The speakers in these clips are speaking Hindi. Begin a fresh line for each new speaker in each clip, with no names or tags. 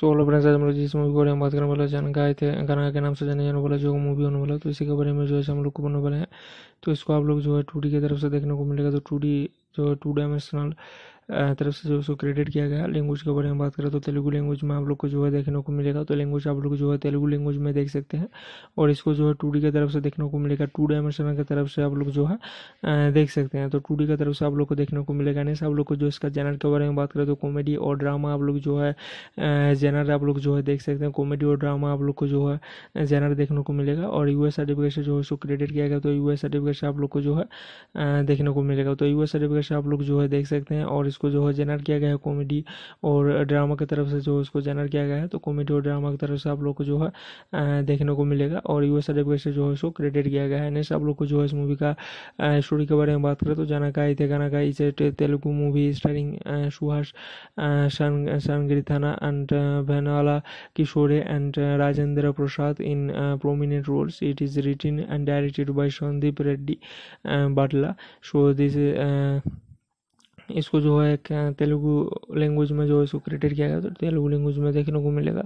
सो हेलो फ्रेंड्स आज हम लोग जिस मूवी के बारे में बात करने वाले जान गाए थे गाना के नाम से जाने जाने वाला जो मूवी होने वाला तो इसी के बारे में जो है हम लोग को बनने वाले हैं तो इसको आप लोग जो है टू की तरफ से देखने को मिलेगा तो टू जो टू डायमेंशनल तरफ से जो उसको क्रिएट किया गया लैंग्वेज के बारे में बात करें तो तेलुगु लैंग्वेज में आप लोग को जो है देखने को मिलेगा तो लैंग्वेज आप लोग जो है तेलुगु लैंग्वेज में देख सकते हैं और इसको जो है टू डी की तरफ से देखने को मिलेगा टू डायमेंशनल की तरफ से आप लोग जो है देख सकते हैं तो टू डी की तरफ से आप लोग को देखने को मिलेगा नहीं आप लोग को जो इसका जेनर के बारे में बात करें तो कॉमेडी और ड्रामा आप लोग जो है जेनर आप लोग जो है देख सकते हैं कॉमेडी और ड्रामा आप लोग को जो है जेनर देखने को मिलेगा और यू एस सर्टिफिकेट जो है उसको क्रेडिट किया गया तो यू एस सर्टिफिकेट आप लोग को जो है देखने को मिलेगा तो यू एस सर्टिफिकेट से आप लोग जो है देख सकते हैं और इसको जो है जेनर किया गया है कॉमेडी और ड्रामा की तरफ से जो इसको जेनर किया गया है तो कॉमेडी और ड्रामा की तरफ से आप लोग को जो है देखने को मिलेगा और यू एस से जो है इसको क्रेडिट किया गया है नेक्स्ट आप लोग को जो है इस मूवी का स्टोरी के बारे में बात करें तो जाना का इथे गाना का Telugu movie starring Suhas Sangeerthana and Vanala Kishore and Rajendra Prasad in prominent roles it is written and directed by Sandeep Reddy Batla so this Butler. इसको जो है तेलुगु लैंग्वेज में जो है इसको क्रिएटेड किया गया तो तेलुगु लैंग्वेज में देखने को मिलेगा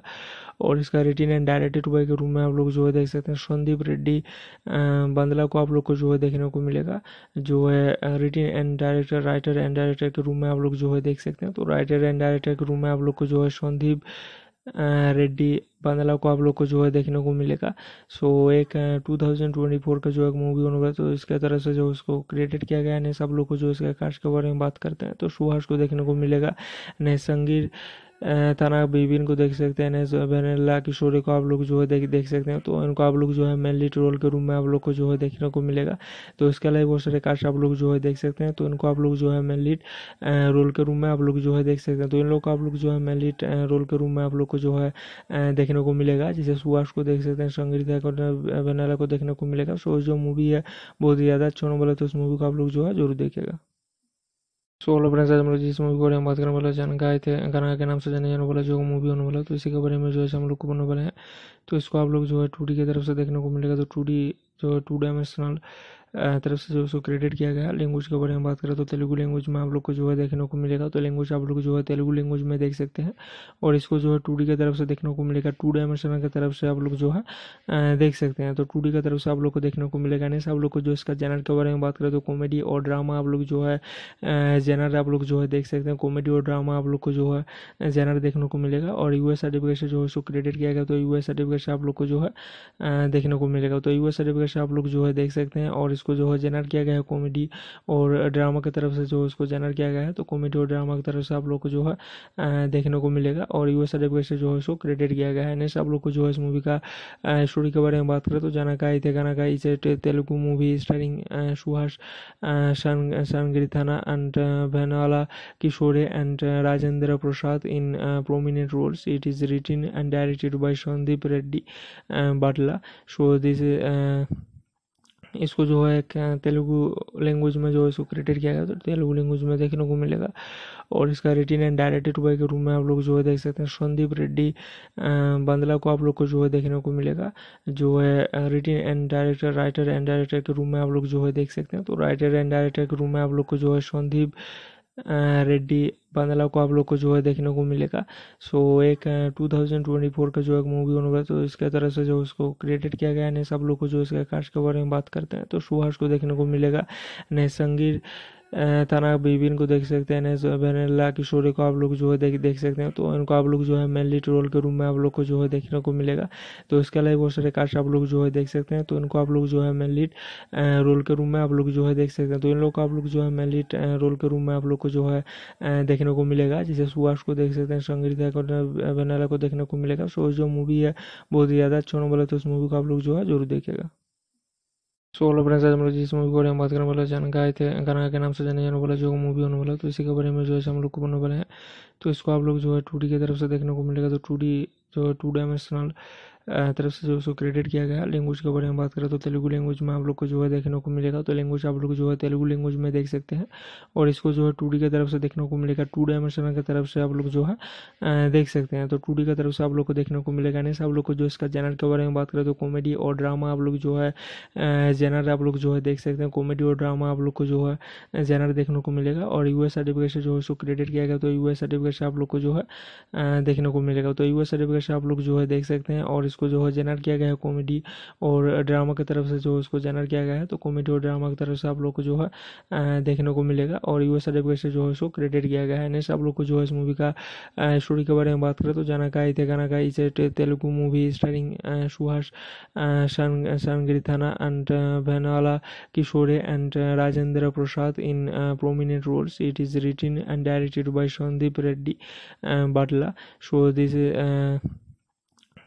और इसका रिटिन एंड डायरेक्टेड बाई के रूम में आप लोग जो है देख सकते हैं संदीप रेड्डी बंदला को आप लोग को जो है देखने को मिलेगा जो है written and director writer and director के रूम में आप लोग जो है देख सकते हैं तो राइटर एंड डायरेक्टर के रूम में आप लोग को जो है संदीप रेड्डी बांदला को आप लोग को जो है देखने को मिलेगा सो एक 2024 का जो एक मूवी होने वाला तो इसके तरह से जो उसको क्रिएटेड किया गया है सब लोग को जो इसके कास्ट के बारे में बात करते हैं तो सुहास को देखने को मिलेगा नए संगीर ताना बीबी को देख सकते हैं की किशोरी को आप लोग जो है देख देख सकते हैं तो इनको आप लोग जो है मेन लीड रोल के रूम में आप लोग को जो है देखने को मिलेगा तो इसके अलावा बहुत सारे कास्ट आप लोग जो है देख सकते हैं तो इनको आप लोग जो है मेन लीड रोल के रूम में आप लोग जो है देख सकते हैं तो इन लोग को आप लोग जो है मेन लीड रोल के रूम में आप लोग को जो है देखने को मिलेगा जैसे सुभाष को देख सकते हैं संगीता को बहन को देखने को मिलेगा सो जो मूवी है बहुत ही ज़्यादा अच्छा बोला तो उस मूवी को आप लोग जो है जरूर देखेगा सो तो हेलो फ्रेंड्स आज हम लोग मतलब जिस मूवी के बारे में बात करने वाले जान गाय थे गाना के नाम से जाने जाने वाला जो मूवी होने वाला तो इसी के बारे में जो है हम लोग को बनने वाले हैं तो इसको आप लोग जो है टू की तरफ से देखने को मिलेगा तो टू जो है टू डायमेंशनल तरफ से जो उसको क्रेडिट किया गया लैंग्वेज के बारे में बात करें तो तेलुगू लैंग्वेज में आप लोग को जो है देखने को मिलेगा तो लैंग्वेज आप लोग जो है तेलुगू लैंग्वेज में देख सकते हैं और इसको जो है टू की तरफ से देखने को मिलेगा टू डायमेंशन की तरफ से आप लोग जो है देख सकते हैं तो टू की तरफ से आप लोग को देखने को मिलेगा नहीं आप लोग को जो इसका जेनर के बारे में बात करें तो कॉमेडी और ड्रामा आप लोग जो है जेनर आप लोग जो है देख सकते हैं कॉमेडी और ड्रामा आप लोग को जो है जेनर देखने को मिलेगा और यू सर्टिफिकेट से जो है उसको क्रेडिट किया गया तो यू सर्टिफिकेट से आप लोग को जो है देखने को मिलेगा तो यू सर्टिफिकेट से आप लोग जो है देख सकते हैं और इसको जो है जेनर किया गया है कॉमेडी और ड्रामा की तरफ से जो उसको जेनर किया गया है तो कॉमेडी और ड्रामा की तरफ से आप लोग को जो है देखने को मिलेगा और यू एस से जो है इसको क्रेडिट किया गया है नेक्स्ट आप लोग को जो है इस मूवी का स्टोरी के बारे में बात करें तो जानकाई थे गाना इसे तेलुगु मूवी स्टारिंग सुहास थाना and Vanala Kishore and Rajendra Prasad in prominent roles it is written and directed by Sandeep Reddy Batla so this Uh, इसको जो है एक तेलुगु लैंग्वेज में जो है इसको क्रिएटेड किया गया तो तेलुगु लैंग्वेज में देखने को मिलेगा और इसका रिटिन एंड डायरेक्टेड बाई के रूम में आप लोग जो है देख सकते हैं संदीप रेड्डी बंदला को आप लोग को जो है देखने को मिलेगा जो है written and director writer and director के रूम में आप लोग जो है देख सकते हैं तो राइटर एंड डायरेक्टर के रूम में आप लोग को जो है संदीप रेड्डी बांदला को आप लोग को जो है देखने को मिलेगा सो एक 2024 का जो एक मूवी होने वाला तो इसके तरह से जो उसको क्रिएटेड किया गया है सब लोग को जो इसके कास्ट के बारे में बात करते हैं तो सुहास को देखने को मिलेगा नए संगीर ताना बीबीन को देख सकते हैं वेनेला किशोरी को आप लोग जो है देख देख सकते हैं तो इनको आप लोग जो है मेन लीड रोल के रूम में आप लोग को जो है देखने को मिलेगा तो इसके अलावा बहुत सारे कास्ट आप लोग जो है देख सकते हैं तो इनको आप लोग जो है मेन लीड रोल के रूम में आप लोग जो है देख सकते हैं तो इन लोग को आप लोग जो है मेन लीड रोल के रूम में आप लोग को जो है देखने को मिलेगा जैसे सुभाष को देख सकते हैं संगीता को वेनेला को देखने को मिलेगा सो जो मूवी है बहुत ही ज़्यादा अच्छा बोला तो उस मूवी को आप लोग जो है जरूर देखेगा सो हेलो फ्रेंड्स आज हम लोग जिस मूवी के बारे में बात करने वाले जान गाय थे गाना के नाम से जाने जाने वाला जो मूवी होने वाला तो इसी के बारे में जो है हम लोग को बनने वाले हैं तो इसको आप लोग जो है टू की तरफ से देखने को मिलेगा तो टू जो है टू डायमेंशनल तरफ से जो उसको क्रेडिट किया गया लैंग्वेज के बारे में बात करें तो तेलुगू लैंग्वेज में आप लोग को जो है देखने को मिलेगा तो लैंग्वेज आप लोग जो है तेलुगू लैंग्वेज में देख सकते हैं और इसको जो है टू की तरफ से देखने को मिलेगा टू डायमेंशन की तरफ से आप लोग जो है देख सकते हैं तो टू की तरफ से आप लोग को देखने को मिलेगा नहीं आप लोग को जो इसका जैनर के बारे में बात करें तो कॉमेडी और ड्रामा आप लोग जो है जैनर आप लोग जो है देख सकते हैं कॉमेडी और ड्रामा आप लोग को जो है जैनर देखने को मिलेगा और एस सर्टिफिकेट से जो है उसको क्रेडिट किया गया तो एस सर्टिफिकेट से आप लोग को जो है देखने को मिलेगा तो एस सर्टिफिकेट से आप लोग जो है देख सकते हैं और इसको जो है जेनर किया गया है कॉमेडी और ड्रामा की तरफ से जो इसको जेनर किया गया है तो कॉमेडी और ड्रामा की तरफ से आप लोग को जो है देखने को मिलेगा और यू एस से जो है इसको क्रेडिट किया गया है नेक्स्ट आप लोग को जो है इस मूवी का स्टोरी के बारे में बात करें तो जाना का इते इज एट इसे Telugu movie starring Suhas Sangeerthana and Vennela Kishore and Rajendra Prasad in prominent roles it is written and directed by Sandeep Reddy Batla so so uh,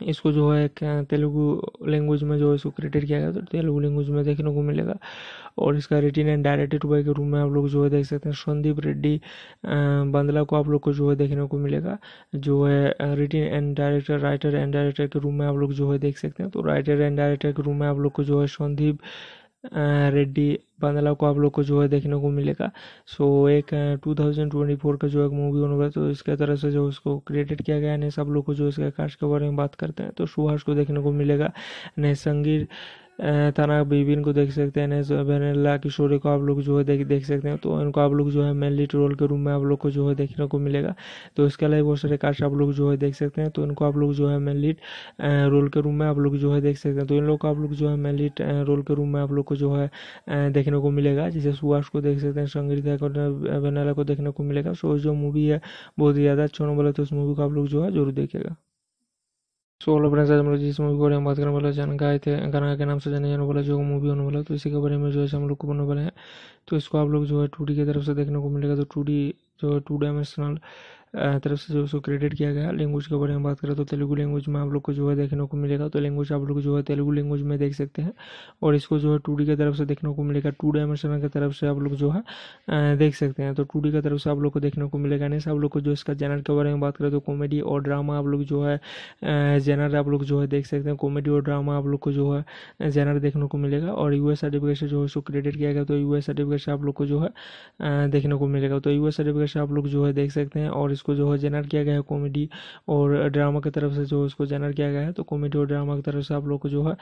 इसको जो है क्या तेलुगु लैंग्वेज में जो है इसको क्रिएटेड किया गया तो तेलुगु लैंग्वेज में देखने को मिलेगा और इसका रिटिन एंड डायरेक्टेड बाय के रूम में आप लोग जो है देख सकते हैं संदीप रेड्डी बंदला को आप लोग को जो है देखने को मिलेगा जो है written and director writer and director के रूम में आप लोग जो है देख सकते हैं तो राइटर एंड डायरेक्टर के रूम में आप लोग को जो है संदीप रेड्डी बांदला को आप लोग को जो है देखने को मिलेगा सो एक 2024 का जो एक मूवी होने वाला तो इसके तरह से जो उसको क्रिएटेड किया गया है सब लोग को जो इसके कास्ट के बारे में बात करते हैं तो सुहास को देखने को मिलेगा संगीर ताना बीबीन को देख सकते हैं वेनेला किशोरी को आप लोग जो है देख देख सकते हैं तो इनको आप लोग जो है मेनली ट्रोल के रूम में आप लोग को जो है देखने को मिलेगा तो इसके अलावा बहुत सारे कास्ट आप लोग जो है देख सकते हैं तो इनको आप लोग जो है मेनली रोल के रूम में आप लोग जो है देख सकते हैं तो इन लोग को आप लोग जो है मेनली रोल के रूम में आप लोग को जो है देखने को मिलेगा जैसे सुभाष को देख सकते हैं संगीता है वेनेला को देखने को मिलेगा सो जो मूवी है बहुत ही ज़्यादा अच्छा होने वाला तो उस मूवी को आप लोग जो है जरूर देखेगा सोलो फ्रेंड्स आज मतलब हम लोग जिस मूवी के बारे में बात करने वाले जान गाय थे गाना के नाम से जाने जाने वाला जो मूवी होने वाला तो इसी के बारे में जो है हम लोग को बनने वाले हैं तो इसको आप लोग जो है टू की तरफ से देखने को मिलेगा तो टू जो है टू डायमेंशनल तरफ से जो उसको क्रेडिट किया गया लैंग्वेज के बारे में बात करें तो तेलुगु लैंग्वेज में आप लोग को जो है देखने को मिलेगा तो लैंग्वेज आप लोग जो है तेलुगु लैंग्वेज में देख सकते हैं और इसको जो है टू की तरफ से देखने को मिलेगा टू डायमेंशन की तरफ से आप लोग जो है देख सकते हैं तो टू की तरफ से आप लोग को देखने को मिलेगा नहीं आप लोग को जो इसका जैनर के बारे में बात करें तो कॉमेडी और ड्रामा आप लोग जो है जैनर आप लोग जो है देख सकते हैं कॉमेडी और ड्रामा आप लोग को जो है जैनर देखने को मिलेगा और यू सर्टिफिकेट से जो है उसको क्रेडिट किया गया तो यू सर्टिफिकेट से आप लोग को जो है देखने को मिलेगा तो यू सर्टिफिकेट से आप लोग जो है देख सकते हैं और इसको जो है जेनर किया गया है कॉमेडी और ड्रामा की तरफ से जो इसको जेनर किया गया है तो कॉमेडी और ड्रामा की तरफ से आप लोग को जो है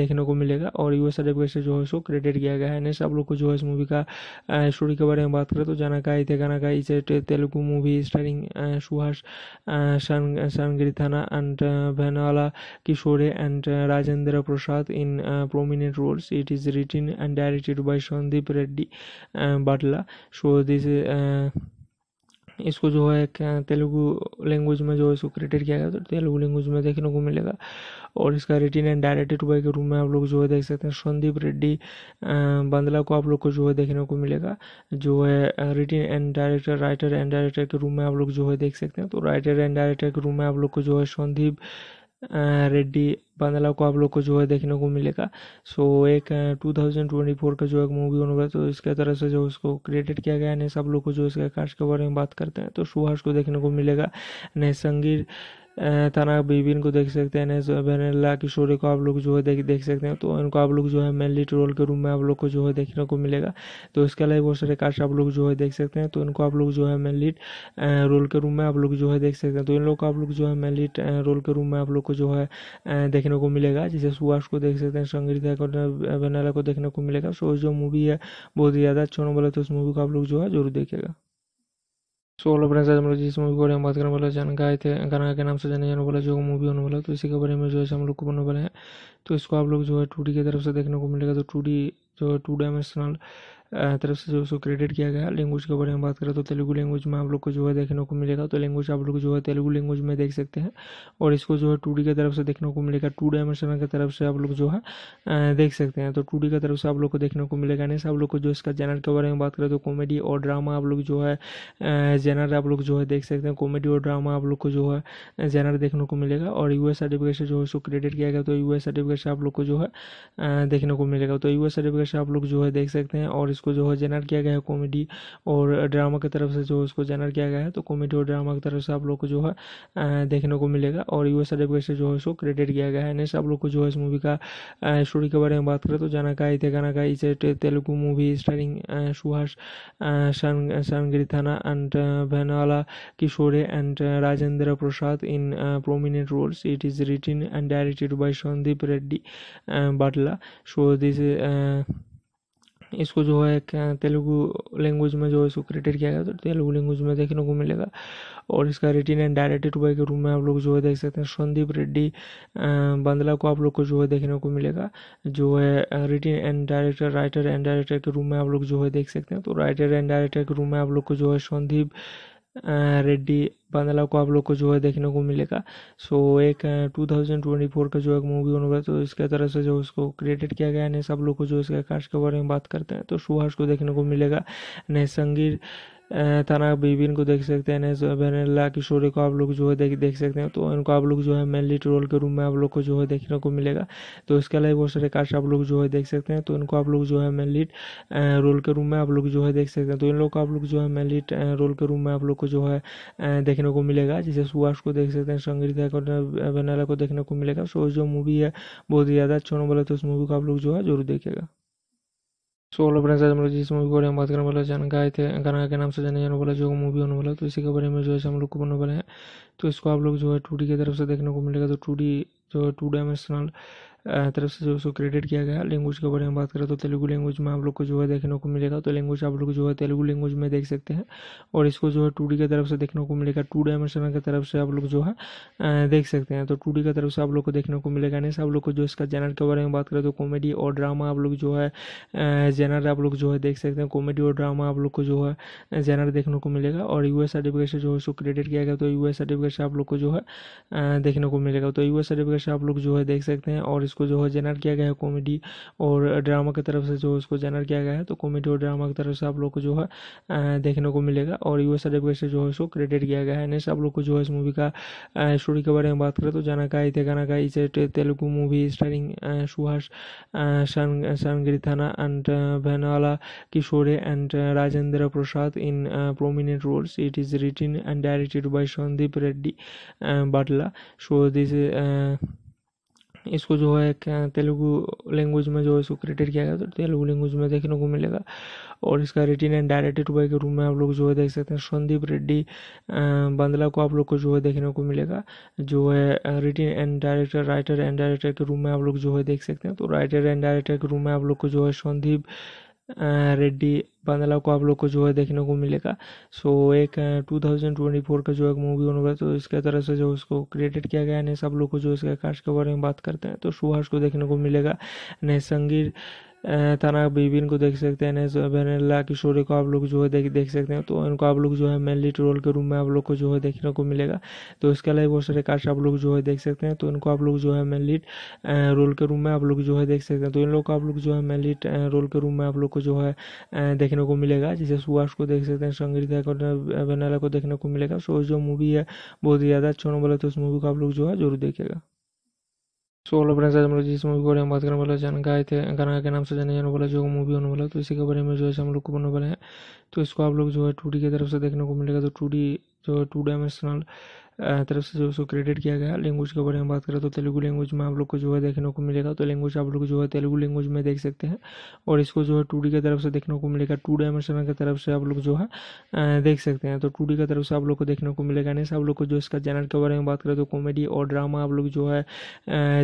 देखने को मिलेगा और यूएस सर्टिफिकेट से जो है इसको क्रेडिट किया गया है नेक्स्ट आप लोग को जो है इस मूवी का स्टोरी के बारे में बात करें तो जाना का इते इज का Telugu movie starring Suhas Sangeerthana and Vennela Kishore and Rajendra Prasad in prominent roles it is written and directed by Sandeep Reddy Batla so this uh, इसको जो है तेलुगु लैंग्वेज में जो है इसको क्रिएटेड किया गया तो तेलुगु लैंग्वेज में देखने को मिलेगा और इसका रिटिन एंड डायरेक्टेड बाई के रूम में आप लोग जो है देख सकते हैं संदीप रेड्डी बंदला को आप लोग को जो है देखने को मिलेगा जो है written and director writer and director के रूप में आप लोग जो है देख सकते हैं तो राइटर एंड डायरेक्टर के रूप में आप लोग को जो है संदीप रेड्डी बांदला को आप लोग को जो है देखने को मिलेगा सो so, एक 2024 का जो एक मूवी होने वाला तो इसके तरह से जो उसको क्रिएटेड किया गया है सब लोग को जो इसके कास्ट के बारे में बात करते हैं तो सुहास को देखने को मिलेगा संगीर ताना बीबीन को देख सकते हैं नेस वेनेला किशोरी को आप लोग जो है देख देख सकते हैं तो इनको आप लोग जो है मेन लीड रोल के रूम में आप लोग को जो है देखने को मिलेगा तो इसके अलावा बहुत सारे कास्ट आप लोग जो है देख सकते हैं तो इनको आप लोग जो है मेन लीड रोल के रूम में आप लोग जो है देख सकते हैं तो इन लोग को आप लोग जो है मेन लीड रोल के रूम में आप लोग को जो है देखने को मिलेगा जैसे सुभाष को देख सकते हैं संगीता को को देखने को मिलेगा सो जो मूवी है बहुत ही ज़्यादा अच्छा होने वाला तो उस मूवी को आप लोग जो है जरूर देखेगा सोलह अप्रैल से हम लोग जिस मूवी के बारे में बात करने वाले है गाय थे गाना के नाम से जाने जाने वाला जो मूवी होने वाला तो इसी के बारे में जो है हम लोग को बनने वाले हैं तो इसको आप लोग जो है टू की तरफ से देखने को मिलेगा तो टू जो है टू डायमेंशनल तरफ से जो उसको क्रेडिट किया गया लैंग्वेज के बारे में बात करें तो तेलुगू लैंग्वेज में आप लोग को जो है देखने को मिलेगा तो लैंग्वेज आप लोग जो है तेलुगू लैंग्वेज में देख सकते हैं और इसको जो है टू की तरफ से देखने को मिलेगा टू डायमेंशन की तरफ से आप लोग जो है देख सकते हैं तो टू की तरफ से आप लोग को देखने को मिलेगा नहीं आप लोग को जो इसका जेनर के बारे में बात करें तो कॉमेडी और ड्रामा आप लोग जो है जेनर आप लोग जो है देख सकते हैं कॉमेडी और ड्रामा आप लोग को जो है जेनर देखने को मिलेगा और यू सर्टिफिकेट से जो है उसको क्रेडिट किया गया तो यू सर्टिफिकेट से आप लोग को जो है देखने को मिलेगा तो यू सर्टिफिकेट से आप लोग जो है देख सकते हैं और इसको जो है जेनर किया गया है कॉमेडी और ड्रामा की तरफ से जो उसको जेनर किया गया है तो कॉमेडी और ड्रामा की तरफ से आप लोग को जो है देखने को मिलेगा और यू एस से जो है इसको क्रेडिट किया गया है नेक्स्ट आप लोग को जो है इस मूवी का स्टोरी के बारे में बात करें तो जाना का इथे गाना का इसे तेलुगु मूवी स्टारिंग सुहास थाना and भैनाला Kishore and Rajendra Prasad in prominent roles it is written and directed by Sandeep Reddy Batla so this Uh, इसको जो है एक तेलुगु लैंग्वेज में जो है इसको क्रिएटेड किया गया तो तेलुगु लैंग्वेज में देखने को मिलेगा और इसका रिटिन एंड डायरेक्टेड बाई के रूम में आप लोग जो है देख सकते हैं संदीप रेड्डी बंदला को आप लोग को जो है देखने को मिलेगा जो है written and director writer and director के रूम में आप लोग जो है देख सकते हैं तो राइटर एंड डायरेक्टर के रूम में आप लोग को जो है संदीप रेड्डी बांदला को आप लोग को जो है देखने को मिलेगा सो एक 2024 का जो एक मूवी होने वाला तो इसके तरह से जो उसको क्रिएटेड किया गया है सब लोग को जो इसके कास्ट के बारे में बात करते हैं तो सुहास को देखने को मिलेगा नए संगीर ताना बीबीन को देख सकते हैं वेनेला किशोरी को आप लोग जो है देख देख सकते हैं तो इनको आप लोग जो है मेन लीड रोल के रूम में आप लोग को जो है देखने को मिलेगा तो इसके अलावा बहुत सारे कास्ट आप लोग जो है देख सकते हैं तो इनको आप लोग जो है मेन लीड रोल के रूम में आप लोग जो है देख सकते हैं तो इन लोग को आप लोग जो है मेन लीड रोल के रूम में आप लोग को जो है देखने को मिलेगा जैसे सुभाष को देख सकते हैं संगीता को बहनला को देखने को मिलेगा सो जो मूवी है बहुत ही ज़्यादा अच्छा बोला तो उस मूवी को आप लोग जो है जरूर देखेगा सो हेलो फ्रेंड्स आज हम लोग जिस मूवी के बारे में बात करने वाले हैं गाए थे गाना के नाम से जाने जाने वाला जो मूवी होने वाला तो इसी के बारे में जो है हम लोग को बनने वाले हैं तो इसको आप लोग जो है टू की तरफ से देखने को मिलेगा तो टू जो है टू डायमेंशनल तरफ से जो उसको क्रिएट किया गया लैंग्वेज के बारे में बात करें तो तेलुगु लैंग्वेज में आप लोग को जो है देखने को मिलेगा तो लैंग्वेज आप लोग जो है तेलुगु लैंग्वेज में देख सकते हैं और इसको जो है टू की तरफ से देखने को मिलेगा टू डायमेंशनल की तरफ से आप लोग जो है देख सकते हैं तो टू की तरफ से आप लोग को देखने को मिलेगा नहीं आप लोग को जो इसका जेनर के बारे में बात करें तो कॉमेडी और ड्रामा आप लोग जो है जेनर आप लोग जो है देख सकते हैं कॉमेडी और ड्रामा आप लोग को जो है जेनर देखने को मिलेगा और यू सर्टिफिकेट जो है उसको क्रिएटेड किया गया तो यू सर्टिफिकेट सर्टिफिकेट से आप लोग को जो है देखने को मिलेगा तो यूएस सर्टिफिकेट से आप लोग जो है देख सकते हैं और इसको जो है जेनर किया गया है कॉमेडी और ड्रामा की तरफ से जो इसको जेनर किया गया है तो कॉमेडी और ड्रामा की तरफ से आप लोग को जो है देखने को मिलेगा और यूएस सर्टिफिकेट से जो है इसको क्रेडिट किया गया है नेक्स्ट आप लोग को जो है इस मूवी का स्टोरी के बारे में बात करें तो जाना का इते गाना का इसे Telugu movie starring Suhas Sangeerthana and Vennela Kishore and Rajendra Prasad in prominent roles it is written and directed directed Sandeep Sandeep Reddy Batla so this इसको जो है तेलुगु लैंग्वेज में जो है इसको क्रिएट किया गया तो तेलुगु लैंग्वेज में देखने को मिलेगा और इसका रिटिन एंड डायरेक्टेड बाई के रूम में आप लोग जो है देख सकते हैं संदीप रेड्डी बंदला को आप लोग को जो है देखने को मिलेगा जो है written and director writer and director के रूम में आप लोग जो है देख सकते हैं तो राइटर एंड डायरेक्टर के रूम में आप लोग को जो है संदीप रेड्डी बांदला को आप लोग को जो है देखने को मिलेगा सो एक 2024 का जो एक मूवी होने वाला तो इसके तरह से जो उसको क्रिएटेड किया गया है सब लोग को जो इसके कास्ट के बारे में बात करते हैं तो सुभाष को देखने को मिलेगा संगीर ताना बीबीन को देख सकते हैं वेनेला किशोरी को आप लोग जो है देख देख सकते हैं तो इनको आप लोग जो है मेनली ट्रोल के रूम में आप लोग को जो है देखने को मिलेगा तो इसके अलावा बहुत सारे कास्ट आप लोग जो है देख सकते हैं तो इनको आप लोग जो है मेनली रोल के रूम में आप लोग जो है देख सकते हैं तो इन लोग को आप लोग जो है मेनली रोल के रूम में आप लोग को जो है देखने को मिलेगा जैसे सुभाष को देख सकते हैं संगीता है वेनेला को देखने को मिलेगा सो जो मूवी है बहुत ही ज़्यादा अच्छा होने वाला तो उस मूवी को आप लोग जो है जरूर देखेगा सोलो फ्रेंड्स आज हम लोग जिस मूवी के बारे में बात करने वाले जान जानगाए थे गाना के नाम से जाने जाने वाला जो मूवी होने वाला तो इसी के बारे में जो है हम लोग को बनने वाले हैं तो इसको आप लोग जो है टू की तरफ से देखने को मिलेगा तो टू जो है टू डायमेंशनल तरफ से जो उसको क्रेडिट किया गया लैंग्वेज के बारे में बात करें तो तेलुगु लैंग्वेज में आप लोग को जो है देखने को मिलेगा तो लैंग्वेज आप लोग जो है तेलुगु लैंग्वेज में देख सकते हैं और इसको जो है टू की तरफ से देखने को मिलेगा टू डायमेंशन की तरफ से आप लोग जो है देख सकते हैं तो टू की तरफ से आप लोग को देखने को मिलेगा नहीं आप लोग को जो इसका जैनर के बारे में बात करें तो कॉमेडी और ड्रामा आप लोग जो है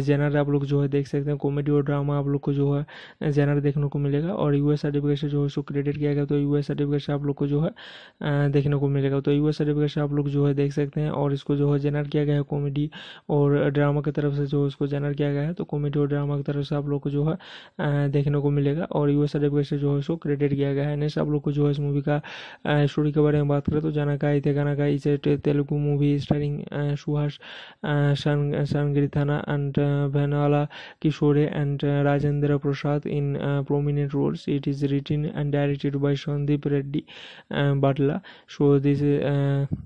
जैनर आप लोग जो है देख सकते हैं कॉमेडी और ड्रामा आप लोग को जो है जैनर देखने को मिलेगा और यू सर्टिफिकेट से जो है उसको क्रेडिट किया गया तो यू सर्टिफिकेट से आप लोग को जो है देखने को मिलेगा तो यू सर्टिफिकेट से आप लोग जो है देख सकते हैं और इसको जो है जेनर किया गया है कॉमेडी और ड्रामा की तरफ से जो इसको जेनर किया गया है तो कॉमेडी और ड्रामा की तरफ से आप लोग को जो है देखने को मिलेगा और यूएस सर्टिफिकेट से जो है इसको क्रेडिट किया गया है नेक्स्ट आप लोग को जो है इस मूवी का स्टोरी के बारे में बात करें तो जाना का इते गाना Telugu movie starring Suhas Sangeerthana and Vennela Kishore and Rajendra Prasad in prominent roles it is written and directed by Sandeep Reddy Batla so this uh,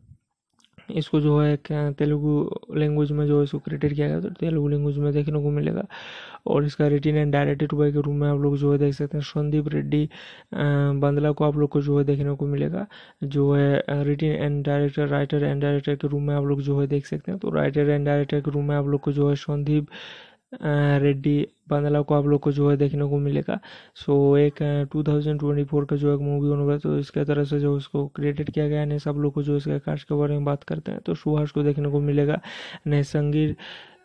इसको जो है तेलुगु लैंग्वेज में जो है इसको क्रिएटेड किया गया तो तेलुगु लैंग्वेज में देखने को मिलेगा और इसका रिटिन एंड डायरेक्टेड बाई के रूम में आप लोग जो है देख सकते हैं संदीप रेड्डी बंदला को आप लोग को जो है देखने को मिलेगा जो है written and director writer and director के रूम में आप लोग जो है देख सकते हैं तो राइटर एंड डायरेक्टर के रूम में आप लोग को जो है संदीप रेड्डी बांदला को आप लोग को जो है देखने को मिलेगा सो so, एक 2024 का जो एक मूवी होने वाला तो इसके तरह से जो उसको क्रिएटेड किया गया है सब लोग को जो इसके कास्ट के बारे में बात करते हैं तो सुहास को देखने को मिलेगा संगीर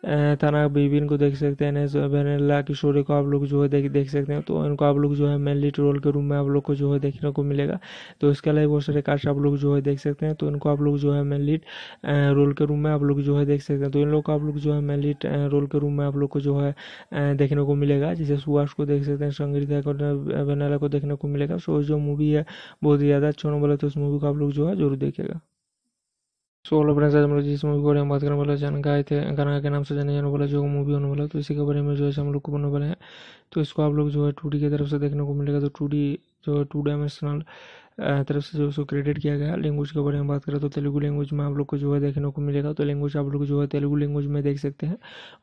ताना बीबीन को देख सकते हैं नेस की किशोरी को आप लोग जो है देख देख सकते हैं तो इनको आप लोग जो है मेन लीड रोल के रूम में आप लोग को जो है देखने को मिलेगा तो इसके अलावा बहुत सारे कास्ट आप लोग जो है देख सकते हैं तो इनको आप लोग जो है मेन लीड रोल के रूम में आप लोग जो है देख सकते हैं तो इन लोग को आप लोग जो है मेन लीड रोल के रूम में आप लोग को जो है देखने को मिलेगा जैसे सुभाष को देख सकते हैं संगीता को वेनेला को देखने को मिलेगा सो जो मूवी है बहुत ही ज़्यादा अच्छा होने वाला तो उस मूवी को आप लोग जो है जरूर देखेगा सो हेलो फ्रेंड्स आज हम लोग जिस मूवी के बारे में बात करने वाले जान गाय थे गाना के नाम से जाने जाने वाला जो मूवी होने वाला तो इसी के बारे में जो है हम लोग को बनने वाले हैं तो इसको आप लोग जो है टू की तरफ से देखने को मिलेगा तो टू जो है टू डायमेंशनल तरफ से जो उसको क्रेडिट किया गया लैंग्वेज के बारे में बात करें तो तेलुगू लैंग्वेज में आप लोग को जो है देखने को मिलेगा तो लैंग्वेज आप लोग जो है तेलुगू लैंग्वेज में देख सकते हैं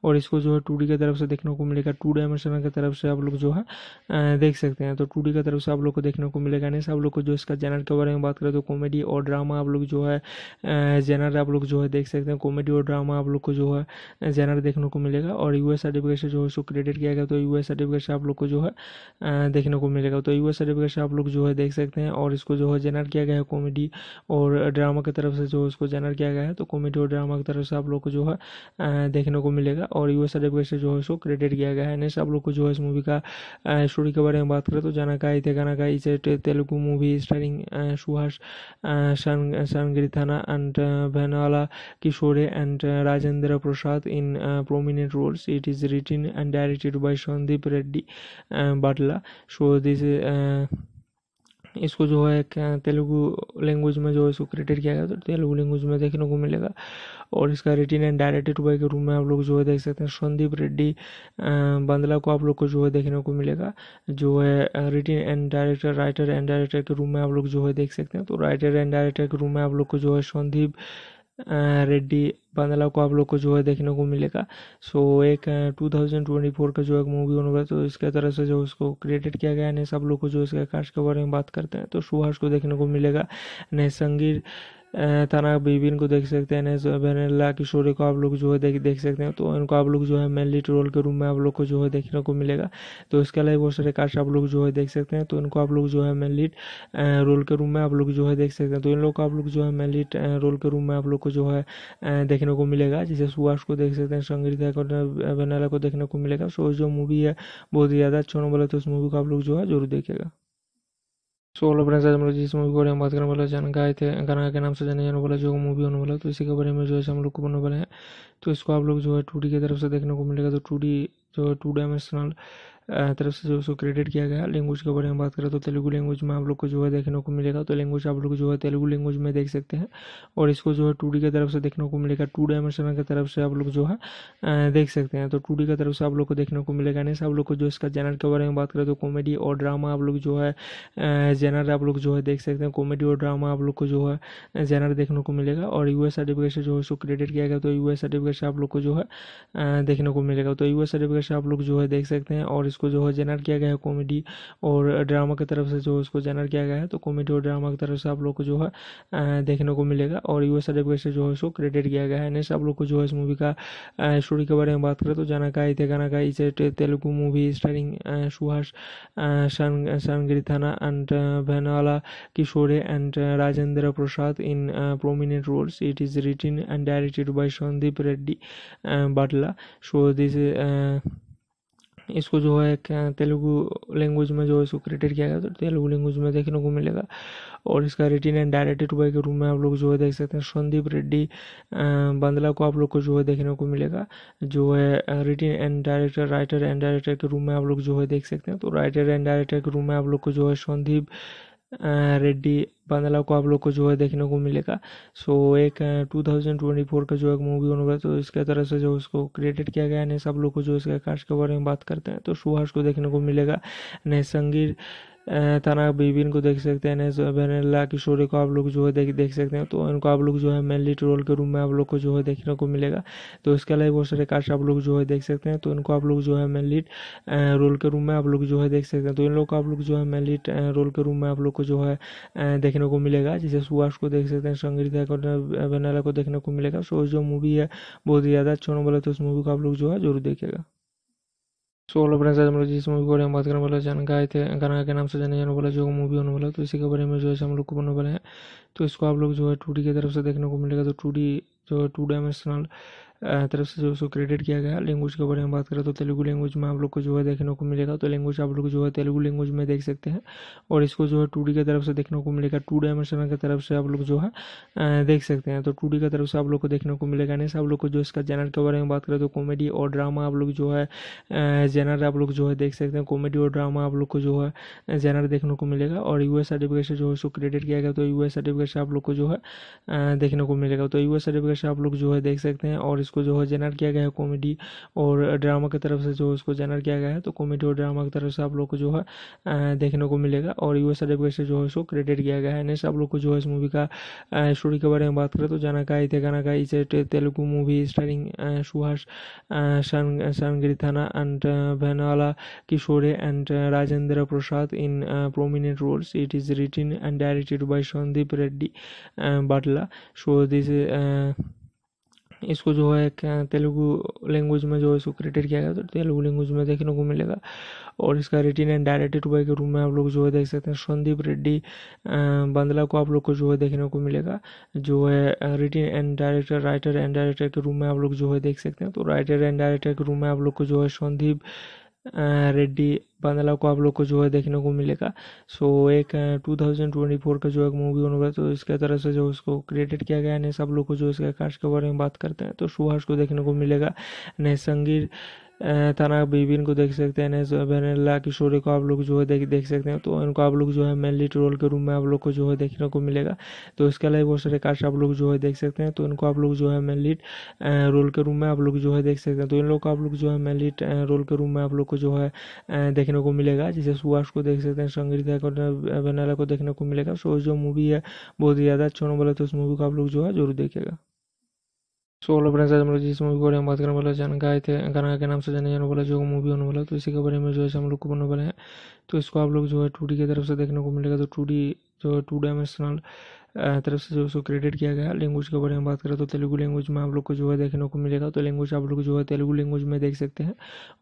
और इसको जो है टू की तरफ से देखने को मिलेगा टू डायमेंशन की तरफ से आप लोग जो है देख सकते हैं तो टू की तरफ से आप लोग को देखने को मिलेगा नहीं आप लोग को जो इसका जेनर के बारे में बात करें तो कॉमेडी और ड्रामा आप लोग जो है जेनर आप लोग जो है देख सकते हैं कॉमेडी और ड्रामा आप लोग को जो है जेनर देखने को मिलेगा और यू सर्टिफिकेट से जो है उसको क्रेडिट किया गया तो यू सर्टिफिकेट से आप लोग को जो है देखने को मिलेगा तो यू सर्टिफिकेट से आप लोग जो है देख सकते हैं और इसको जो है जेनर किया गया है कॉमेडी और ड्रामा की तरफ से जो उसको जेनर किया गया है तो कॉमेडी और ड्रामा की तरफ से आप लोग को जो है देखने को मिलेगा और यू एस से जो है इसको क्रेडिट किया गया है नेक्स्ट आप लोग को जो है इस मूवी का स्टोरी के बारे में बात करें तो जाना का थे गाना का इसे तेलुगु मूवी स्टारिंग सुहास थाना and भैनाला Kishore and Rajendra Prasad in prominent roles it is written and directed by Sandeep Reddy Batla so this इसको जो है एक तेलुगु लैंग्वेज में जो है इसको क्रिएटेड किया गया तो तेलुगु लैंग्वेज में देखने को मिलेगा और इसका रिटिन एंड डायरेक्टेड बाई के रूम में आप लोग जो है देख सकते हैं संदीप रेड्डी बंदला को आप लोग को जो है देखने को मिलेगा जो है written and director writer and director के रूम में आप लोग जो है देख सकते हैं तो राइटर एंड डायरेक्टर के रूम में आप लोग को जो है संदीप रेड्डी बांदला को आप लोग को जो है देखने को मिलेगा सो एक 2024 का जो एक मूवी होने वाला तो इसके तरह से जो उसको क्रिएटेड किया गया है सब लोग को जो इसके कास्ट के बारे में बात करते हैं तो सुहास को देखने को मिलेगा नए संगीर ताना बीबीन को देख सकते हैं वेनेला किशोरी को आप लोग जो है देख देख सकते हैं तो इनको आप लोग जो है मेन लीड रोल के रूम में आप लोग को जो है देखने को मिलेगा तो इसके अलावा बहुत सारे कास्ट आप लोग जो है देख सकते हैं तो इनको आप लोग जो है मेन लीड रोल के रूम में आप लोग जो है देख सकते हैं तो इन लोग को आप लोग जो है मेन लीड रोल के रूम में आप लोग को जो है देखने को मिलेगा जैसे सुभाष को देख सकते हैं संगीता को बहनला को देखने को मिलेगा सो जो मूवी है बहुत ही ज़्यादा अच्छा बोला तो उस मूवी को आप लोग जो है जरूर देखेगा सो हेलो फ्रेंड्स आज हम लोग जिस मूवी के बारे में बात करने वाले जान गाय थे गाना के नाम से जाने जाने वाला जो मूवी होने वाला तो इसी के बारे में जो है हम लोग को बनने वाले हैं तो इसको आप लोग जो है टू की तरफ से देखने को मिलेगा तो टू जो है टू डायमेंशनल तरफ से जो उसको क्रेडिट किया गया लैंग्वेज के बारे में बात करें तो तेलुगू लैंग्वेज में आप लोग को जो है देखने को मिलेगा तो लैंग्वेज आप लोग जो है तेलुगू लैंग्वेज में देख सकते हैं और इसको जो है टू की तरफ से देखने को मिलेगा टू डायमेंशन की तरफ से आप लोग जो है देख सकते हैं तो टू की तरफ से आप लोग को देखने को मिलेगा नहीं आप लोग को जो इसका जैनर के बारे में बात करें तो कॉमेडी और ड्रामा आप लोग जो है जैनर आप लोग जो है देख सकते हैं कॉमेडी और ड्रामा आप लोग को जो है जैनर देखने को मिलेगा और एस सर्टिफिकेट से जो है उसको क्रेडिट किया गया तो एस सर्टिफिकेट से आप लोग को जो है देखने को मिलेगा तो एस सर्टिफिकेट से आप लोग जो है देख सकते हैं और इसको जो है जेनर किया गया है कॉमेडी और ड्रामा की तरफ से जो इसको जेनर किया गया है तो कॉमेडी और ड्रामा की तरफ से आप लोग को जो है देखने को मिलेगा और यू एस से जो है इसको क्रेडिट किया गया है नेक्स्ट आप लोग को जो है इस मूवी का स्टोरी के बारे में बात करें तो जाना का इते इज का इसे Telugu movie starring Suhas Sangeerthana and Vennela Kishore and Rajendra Prasad in prominent roles it is written and directed by Sandeep Reddy Batla so so uh, इसको जो है क्या तेलुगु लैंग्वेज में जो है इसको क्रिएटेड किया गया तो तेलुगु लैंग्वेज में देखने को मिलेगा और इसका रिटिन एंड डायरेक्टेड बाई के रूम में आप लोग जो है देख सकते हैं संदीप रेड्डी बंदला को आप लोग को जो है देखने को मिलेगा जो है written and director writer and director के रूम में आप लोग जो है देख सकते हैं तो राइटर एंड डायरेक्टर के रूम में आप लोग को जो है संदीप रेड्डी बांदला को आप लोग को जो है देखने को मिलेगा सो एक 2024 का जो एक मूवी होने वाला तो इसके तरह से जो उसको क्रिएटेड किया गया है सब लोग को जो इसके कास्ट के बारे में बात करते हैं तो सुभाष को देखने को मिलेगा संगीर ताना बीबीन को देख सकते हैं वेनेला किशोरी को आप लोग जो है देख देख सकते हैं तो इनको आप लोग जो है मेनली ट्रोल के रूम में आप लोग को जो है देखने को मिलेगा तो इसके अलावा बहुत सारे कास्ट आप लोग जो है देख सकते हैं तो इनको आप लोग जो है मेनली रोल के रूम में आप लोग जो है देख सकते हैं तो इन लोग को आप लोग जो है मेनली रोल के रूम में आप लोग को जो है देखने को मिलेगा जैसे सुभाष को देख सकते हैं संगीता को को देखने को मिलेगा सो जो मूवी है बहुत ही ज़्यादा अच्छा होने वाला तो उस मूवी को आप लोग जो है जरूर देखेगा सो हेलो फ्रेंड्स आज हम लोग जिस मूवी के बारे में बात करने वाले जान गाय थे गाना के नाम से जाने जाने वाला जो मूवी होने वाला तो इसी के बारे में जो है हम लोग को बनने वाले हैं तो इसको आप लोग जो है टू की तरफ से देखने को मिलेगा तो टू जो है टू डायमेंशनल तरफ से जो उसको क्रेडिट किया गया लैंग्वेज के बारे में बात करें तो तेलुगु लैंग्वेज में आप लोग को जो है देखने को मिलेगा तो लैंग्वेज आप लोग जो है तेलुगु लैंग्वेज में देख सकते हैं और इसको जो है टू की तरफ से देखने को मिलेगा टू डायमेंशन की तरफ से आप लोग जो है देख सकते हैं तो टू की तरफ से आप लोग को देखने को मिलेगा नहीं आप लोग को जो इसका जैनर के बारे में बात करें तो कॉमेडी और ड्रामा आप लोग जो है जैनर आप लोग जो है देख सकते हैं कॉमेडी और ड्रामा आप लोग को जो है जैनर देखने को मिलेगा और यू एस सर्टिफिकेट से जो है उसको क्रेडिट किया गया तो यू एस सर्टिफिकेट से आप लोग को जो है देखने को मिलेगा तो यू एस सर्टिफिकेट से आप लोग जो है देख सकते हैं और इसको इसको जो है जेनर किया गया है कॉमेडी और ड्रामा की तरफ से जो इसको जेनर किया गया है तो कॉमेडी और ड्रामा की तरफ से आप लोग को जो है देखने को मिलेगा और यू एस से जो है इसको क्रेडिट किया गया है नेक्स्ट आप लोग को जो है इस मूवी का स्टोरी के बारे में बात करें तो जाना का इते इज का इसे Telugu movie starring Suhas Sangeerthana and Vennela Kishore and Rajendra Prasad in prominent roles it is written and directed by Sandeep Reddy Batla so this इसको जो है तेलुगु लैंग्वेज में जो है इसको क्रिएटेड किया गया तो तेलुगु लैंग्वेज में देखने को मिलेगा और इसका रिटिन एंड डायरेक्टेड बाई के रूप में आप लोग जो है देख सकते हैं संदीप रेड्डी बंदला को आप लोग को जो है देखने को मिलेगा जो है written and director writer and director के रूप में आप लोग जो है देख सकते हैं तो राइटर एंड डायरेक्टर के रूप में आप लोग को जो है संदीप रेड्डी बांदला को आप लोग को जो है देखने को मिलेगा सो so, एक 2024 का जो एक मूवी होने वाला तो इसके तरह से जो उसको क्रिएटेड किया गया है सब लोग को जो इसके कास्ट के बारे में बात करते हैं तो सुहास को देखने को मिलेगा संगीर ताना बीबीन को देख सकते हैं नेस वेनेला किशोरी को आप लोग जो है देख देख सकते हैं तो इनको आप लोग जो है मेन लीड रोल के रूम में आप लोग को जो है देखने को मिलेगा तो इसके अलावा बहुत सारे कास्ट आप लोग जो है देख सकते हैं तो इनको आप लोग जो है मेन लीड रोल के रूम में आप लोग जो है देख सकते हैं तो इन लोग को आप लोग जो है मेन लीड रोल के रूम में आप लोग को जो है देखने को मिलेगा जैसे सुभाष को देख सकते हैं संगीता को को देखने को मिलेगा सो जो मूवी है बहुत ही ज़्यादा अच्छा होने वाला तो उस मूवी को आप लोग जो है जरूर देखेगा सो हेलो फ्रेंड्स आज हम लोग जिस मूवी के बारे में बात करने वाले जान गाय थे गाना के नाम से जाने जाने वाला जो मूवी होने वाला तो इसी के बारे में जो है हम लोग को बनने वाले हैं तो इसको आप लोग जो है टू की तरफ से देखने को मिलेगा तो टू जो है टू डायमेंशनल तरफ से जो उसको क्रेडिट किया गया लैंग्वेज के बारे में बात करें तो तेलुगू लैंग्वेज में आप लोग को जो है देखने को मिलेगा तो लैंग्वेज आप लोग जो है तेलुगू लैंग्वेज में देख सकते हैं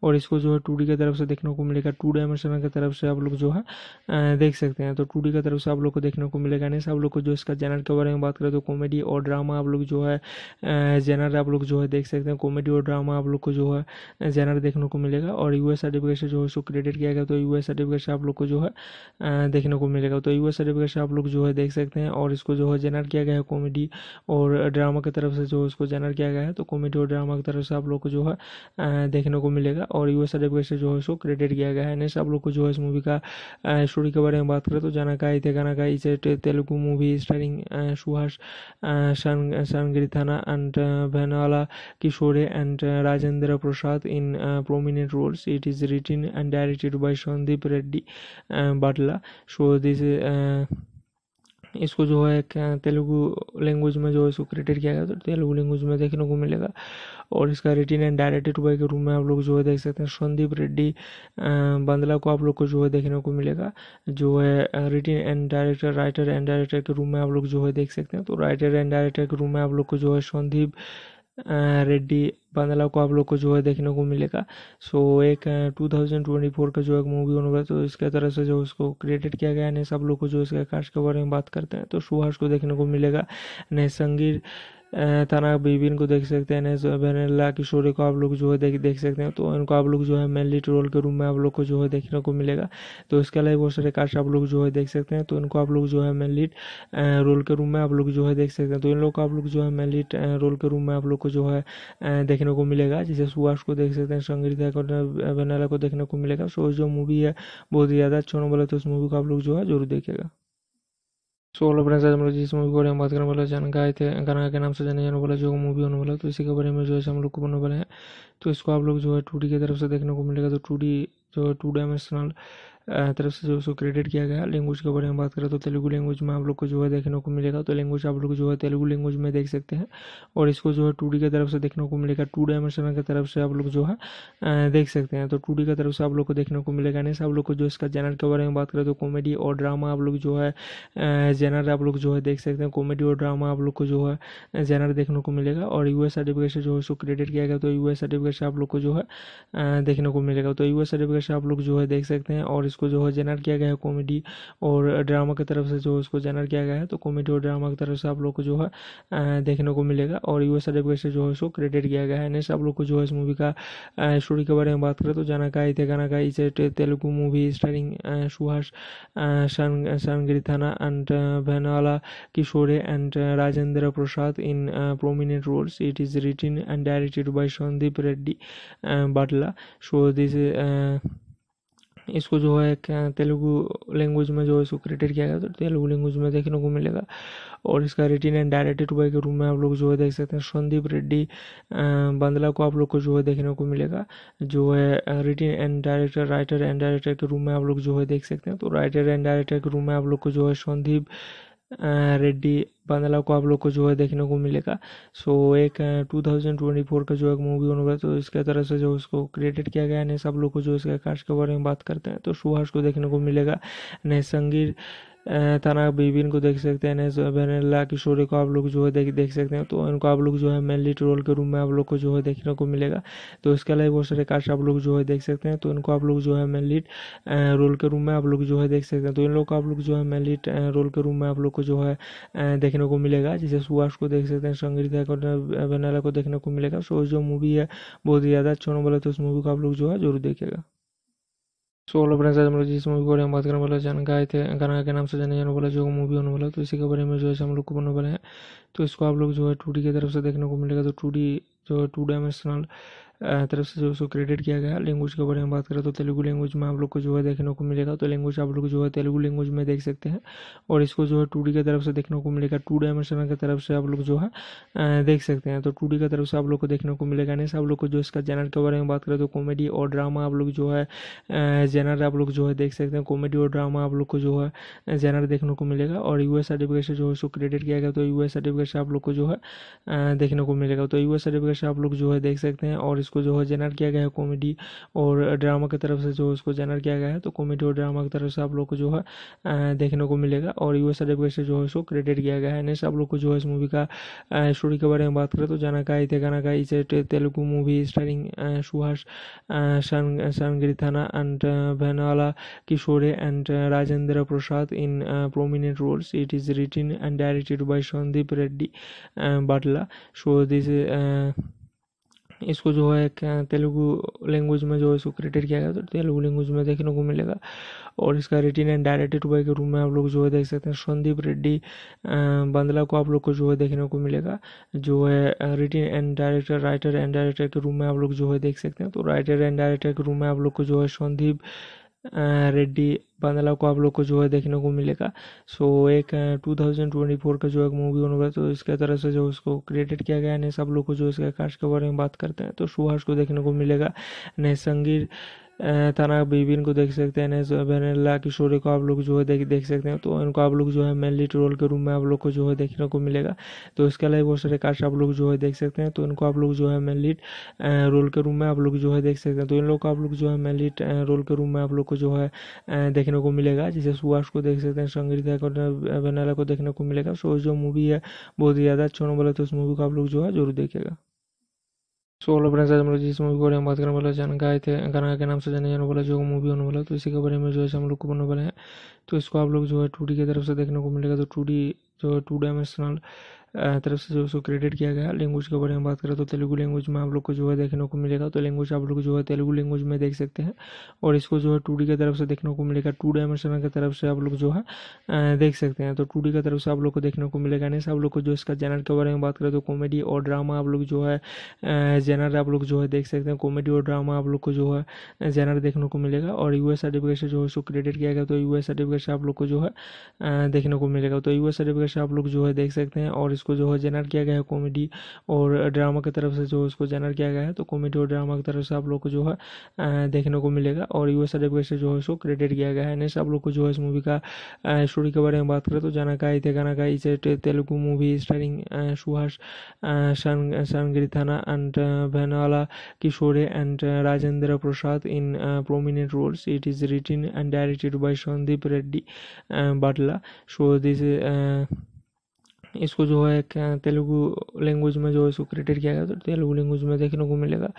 और इसको जो है टू की तरफ से देखने को मिलेगा टू डायमेंशनल की तरफ से आप लोग जो है देख सकते हैं तो टू की तरफ से आप लोग को देखने को मिलेगा नहीं आप लोग को जो इसका जेनर के बारे में बात करें तो कॉमेडी और ड्रामा आप लोग जो है जेनर आप लोग जो है देख सकते हैं कॉमेडी और ड्रामा आप लोग को जो है जेनर देखने को मिलेगा और यू सर्टिफिकेट से जो है उसको क्रेडिट किया गया तो यू सर्टिफिकेट से आप लोग को जो है देखने को मिलेगा तो यू सर्टिफिकेट से आप लोग जो है देख सकते हैं और इसको जो है जेनर किया गया है कॉमेडी और ड्रामा की तरफ से जो उसको जेनर किया गया है तो कॉमेडी और ड्रामा की तरफ से आप लोग को जो है देखने को मिलेगा और यू एस से जो है इसको क्रेडिट किया गया है नेक्स्ट आप लोग को जो है इस मूवी का स्टोरी के बारे में बात करें तो जाना का थे गाना का इसे Telugu movie starring Suhas Sangeerthana and भैनाला Kishore and Rajendra Prasad in prominent roles it is written and directed by Sandeep Reddy Batla so this uh, इसको जो है एक तेलुगु लैंग्वेज में जो है इसको क्रिएटेड किया गया तो तेलुगु लैंग्वेज में देखने को मिलेगा और इसका रिटिन एंड डायरेक्टेड बाई के रूम में आप लोग जो है देख सकते हैं संदीप रेड्डी बंदला को आप लोग को जो है देखने को मिलेगा जो है written and director writer and director के रूम में आप लोग जो है देख सकते हैं तो राइटर एंड डायरेक्टर के रूम में आप लोग को जो है संदीप रेड्डी बंदला को आप लोग को जो है देखने को मिलेगा सो एक 2024 का जो एक मूवी होने वाला तो इसके तरह से जो उसको क्रिएटेड किया गया है सब लोग को जो इसके कास्ट के बारे में बात करते हैं तो सुहास को देखने को मिलेगा नए संगीर ताना बीबीन को देख सकते हैं वेनेला किशोरी को आप लोग जो है देख देख सकते हैं तो इनको आप लोग जो है मेन लीड रोल के रूम में आप लोग को जो है देखने को मिलेगा तो इसके अलावा बहुत सारे कास्ट आप लोग जो है देख सकते हैं तो इनको आप लोग जो है मेन लीड रोल के रूम में आप लोग जो है देख सकते हैं तो इन लोग को आप लोग जो है मेन लीड रोल के रूम में आप लोग को जो है देखने को मिलेगा जैसे सुभाष को देख सकते हैं संगीता को बहनला को देखने को मिलेगा सो जो मूवी है बहुत ही ज़्यादा अच्छा बोला तो उस मूवी को आप लोग जो है जरूर देखेगा सो हेलो फ्रेंड्स आज हम लोग जिस मूवी के बारे में बात करने वाले जान गए थे गाना के नाम से जाने जाने वाला जो मूवी होने वाला तो इसी के बारे में जो है हम लोग को बनने वाले हैं तो इसको आप लोग जो है टू की तरफ से देखने को मिलेगा तो टू जो है टू डायमेंशनल तरफ से जो उसको क्रेडिट किया गया लैंग्वेज के बारे में बात करें तो तेलुगू लैंग्वेज में आप लोग को जो है देखने को मिलेगा तो लैंग्वेज आप लोग जो है तेलुगू लैंग्वेज में देख सकते हैं और इसको जो है टू की तरफ से देखने को मिलेगा टू डायमेंशन की तरफ से आप लोग जो है देख सकते हैं तो टू की तरफ से आप लोग को देखने को मिलेगा नहीं आप लोग को जो इसका जेनर के बारे में बात करें तो कॉमेडी और ड्रामा आप लोग जो है जेनर आप लोग जो है देख सकते हैं कॉमेडी और ड्रामा आप लोग को जो है जेनर देखने को मिलेगा और एस सर्टिफिकेट से जो है उसको क्रेडिट किया गया तो एस सर्टिफिकेट से आप लोग को जो है देखने को मिलेगा तो एस सर्टिफिकेट से आप लोग जो है देख सकते हैं और इसको जो है जेनर किया गया है कॉमेडी और ड्रामा की तरफ से जो इसको जेनर किया गया है तो कॉमेडी और ड्रामा की तरफ से आप लोग को जो है देखने को मिलेगा और यू एस से जो है इसको क्रेडिट किया गया है नेक्स्ट आप लोग को जो है इस मूवी का स्टोरी के बारे में बात करें तो जाना थे इते इज एट इसे Telugu movie starring Suhas Sangeerthana and Vennela Kishore and Rajendra Prasad in prominent roles it is written and directed by Sandeep Reddy Batla so so इसको जो है क्या तेलुगु लैंग्वेज में जो है इसको क्रिएटेड किया गया तो तेलुगु लैंग्वेज में देखने को मिलेगा और इसका रिटिन एंड डायरेक्टेड बाई के रूम में आप लोग जो है देख सकते हैं संदीप रेड्डी बंदला को आप लोग को जो है देखने को मिलेगा जो है written and director writer and director के रूम में आप लोग जो है देख सकते हैं तो राइटर एंड डायरेक्टर के रूम में आप लोग को जो है संदीप रेड्डी बांदला को आप लोग को जो है देखने को मिलेगा सो एक 2024 का जो एक मूवी होने वाला तो इसके तरह से जो उसको क्रिएटेड किया गया है सब लोग को जो इसके कास्ट के बारे में बात करते हैं तो सुभाष को देखने को मिलेगा संगीर ताना बीबीन को देख सकते हैं वेनेला किशोरी को आप लोग जो है देख देख सकते हैं तो इनको आप लोग जो है मेनली ट्रोल के रूम में आप लोग को जो है देखने को मिलेगा तो इसके अलावा बहुत सारे कास्ट आप लोग जो है देख सकते हैं तो इनको आप लोग जो है मेनली रोल के रूम में आप लोग जो है देख सकते हैं तो इन लोग को आप लोग जो है मेनली रोल के रूम में आप लोग को जो है देखने को मिलेगा जैसे सुभाष को देख सकते हैं संगीता को को देखने को मिलेगा सो जो मूवी है बहुत ही ज़्यादा अच्छा होने वाला तो उस मूवी को आप लोग जो है जरूर देखेगा सो हेलो फ्रेंड्स आज हम लोग जिस मूवी के बारे में बात करने वाला जान गाय थे गाना के नाम से जाने जाने वाला जो मूवी होने वाला तो इसी के बारे में जो है हम लोग को बनने वाले हैं तो इसको आप लोग जो है टू की तरफ से देखने को मिलेगा तो टू जो है टू डायमेंशनल तरफ से जो उसको क्रेडिट किया गया लैंग्वेज के बारे में बात करें तो तेलुगु लैंग्वेज में आप लोग को जो है देखने को मिलेगा तो लैंग्वेज आप लोग जो है तेलुगु लैंग्वेज में देख सकते हैं और इसको जो है टू की तरफ से देखने को मिलेगा टू डायमेंशन की तरफ से आप लोग जो है देख सकते हैं तो टू की तरफ से आप लोग को देखने को मिलेगा नहीं आप लोग को जो इसका जैनर के बारे में बात करें तो कॉमेडी और ड्रामा आप लोग जो है जैनर आप लोग जो है देख सकते हैं कॉमेडी और ड्रामा आप लोग को जो है जैनर देखने को मिलेगा और यू एस सर्टिफिकेट से जो है उसको क्रेडिट किया गया तो यू एस सर्टिफिकेट से आप लोग को जो है देखने को मिलेगा तो यू एस सर्टिफिकेट से आप लोग जो है देख सकते हैं और इसको इसको जो है जेनर किया गया है कॉमेडी और ड्रामा की तरफ से जो इसको जेनर किया गया है तो कॉमेडी और ड्रामा की तरफ से आप लोग को जो है देखने को मिलेगा और यूएस सर्टिफिकेट से जो है इसको क्रेडिट किया गया है नेक्स्ट आप लोग को जो है इस मूवी का स्टोरी के बारे में बात करें तो जाना का इथे गाना का Telugu movie starring Suhas Sangeerthana and Vennela Kishore and Rajendra Prasad in prominent roles it is written and directed by Sandeep Reddy Batla so this uh, इसको जो है तेलुगु लैंग्वेज में जो है इसको क्रिएटेड किया गया तो तेलुगु लैंग्वेज में देखने को मिलेगा और इसका रिटिन एंड डायरेक्टेड बाई के रूप में आप लोग जो है देख सकते हैं संदीप रेड्डी बंदला को आप लोग को जो है देखने को मिलेगा जो है written and director writer and director के रूप में आप लोग जो है देख सकते हैं तो राइटर एंड डायरेक्टर के रूप में आप लोग को जो है संदीप रेड्डी पंद्रह को आप लोग को जो है देखने को मिलेगा सो एक टू थाउजेंड ट्वेंटी फोर का जो एक मूवी होने वाला तो इसके तरह से जो उसको क्रिएटेड किया गया है सब लोग को जो इसके कास्ट के बारे में बात करते हैं तो सुहास को देखने को मिलेगा संगीर थाना बीबीन को देख सकते हैं नेस वेनेला किशोरी को आप लोग जो है देख देख सकते हैं तो इनको आप लोग जो है मेन लीड रोल के रूम में आप लोग को जो है देखने को मिलेगा तो इसके अलावा बहुत सारे कास्ट आप लोग जो है देख सकते हैं तो इनको आप लोग जो है मेन लीड रोल के रूम में आप लोग जो है देख सकते हैं तो इन लोग को आप लोग जो है मेन लीड रोल के रूम में आप लोग को जो है देखने को मिलेगा जैसे सुभाष को देख सकते हैं संगीता है वेनेला को देखने को मिलेगा सो जो मूवी है बहुत ही ज़्यादा अच्छा होने वाला तो उस मूवी को आप लोग जो है जरूर देखेगा सो हेलो फ्रेंड्स आज हम लोग जिस मूवी के बारे में बात करने वाले जान गाय थे गाना के नाम से जाने जाने वाला जो मूवी होने वाला तो इसी के बारे में जो है हम लोग को बनने वाले हैं तो इसको आप लोग जो है टू की तरफ से देखने को मिलेगा तो टू जो है टू डायमेंशनल तरफ से जो उसको क्रेडिट किया गया लैंग्वेज के बारे में बात करें तो तेलुगू लैंग्वेज में आप लोग को जो है देखने को मिलेगा तो लैंग्वेज आप लोग जो है तेलुगू लैंग्वेज में देख सकते हैं और इसको जो है टू की तरफ से देखने को मिलेगा टू डायमेंशनल की तरफ से आप लोग जो है देख सकते हैं तो टू की तरफ से आप लोग को देखने को मिलेगा नहीं आप लोग को जो इसका जेनर के बारे में बात करें तो कॉमेडी और ड्रामा आप लोग जो है जेनर आप लोग जो है देख सकते हैं कॉमेडी और ड्रामा आप लोग को जो है जेनर देखने को मिलेगा और यू सर्टिफिकेट से जो है उसको क्रेडिट किया गया तो यू सर्टिफिकेट से आप लोग को जो है देखने को मिलेगा तो यू सर्टिफिकेट से आप लोग जो है देख सकते हैं और इसको जो है जेनर किया गया है कॉमेडी और ड्रामा की तरफ से जो उसको जेनर किया गया है तो कॉमेडी और ड्रामा की तरफ से आप लोग को जो है देखने को मिलेगा और यू एस से जो है इसको क्रेडिट किया गया है नेक्स्ट आप लोग को जो है इस मूवी का स्टोरी के बारे में बात करें तो जाना का थे गाना का इसे तेलुगु मूवी स्टारिंग सुहास थाना and भैनाला Kishore and Rajendra Prasad in prominent roles it is written and directed by Sandeep Reddy Batla so this इसको जो है तेलुगु लैंग्वेज में जो है इसको क्रिएटेड किया गया तो तेलुगु लैंग्वेज में देखने को मिलेगा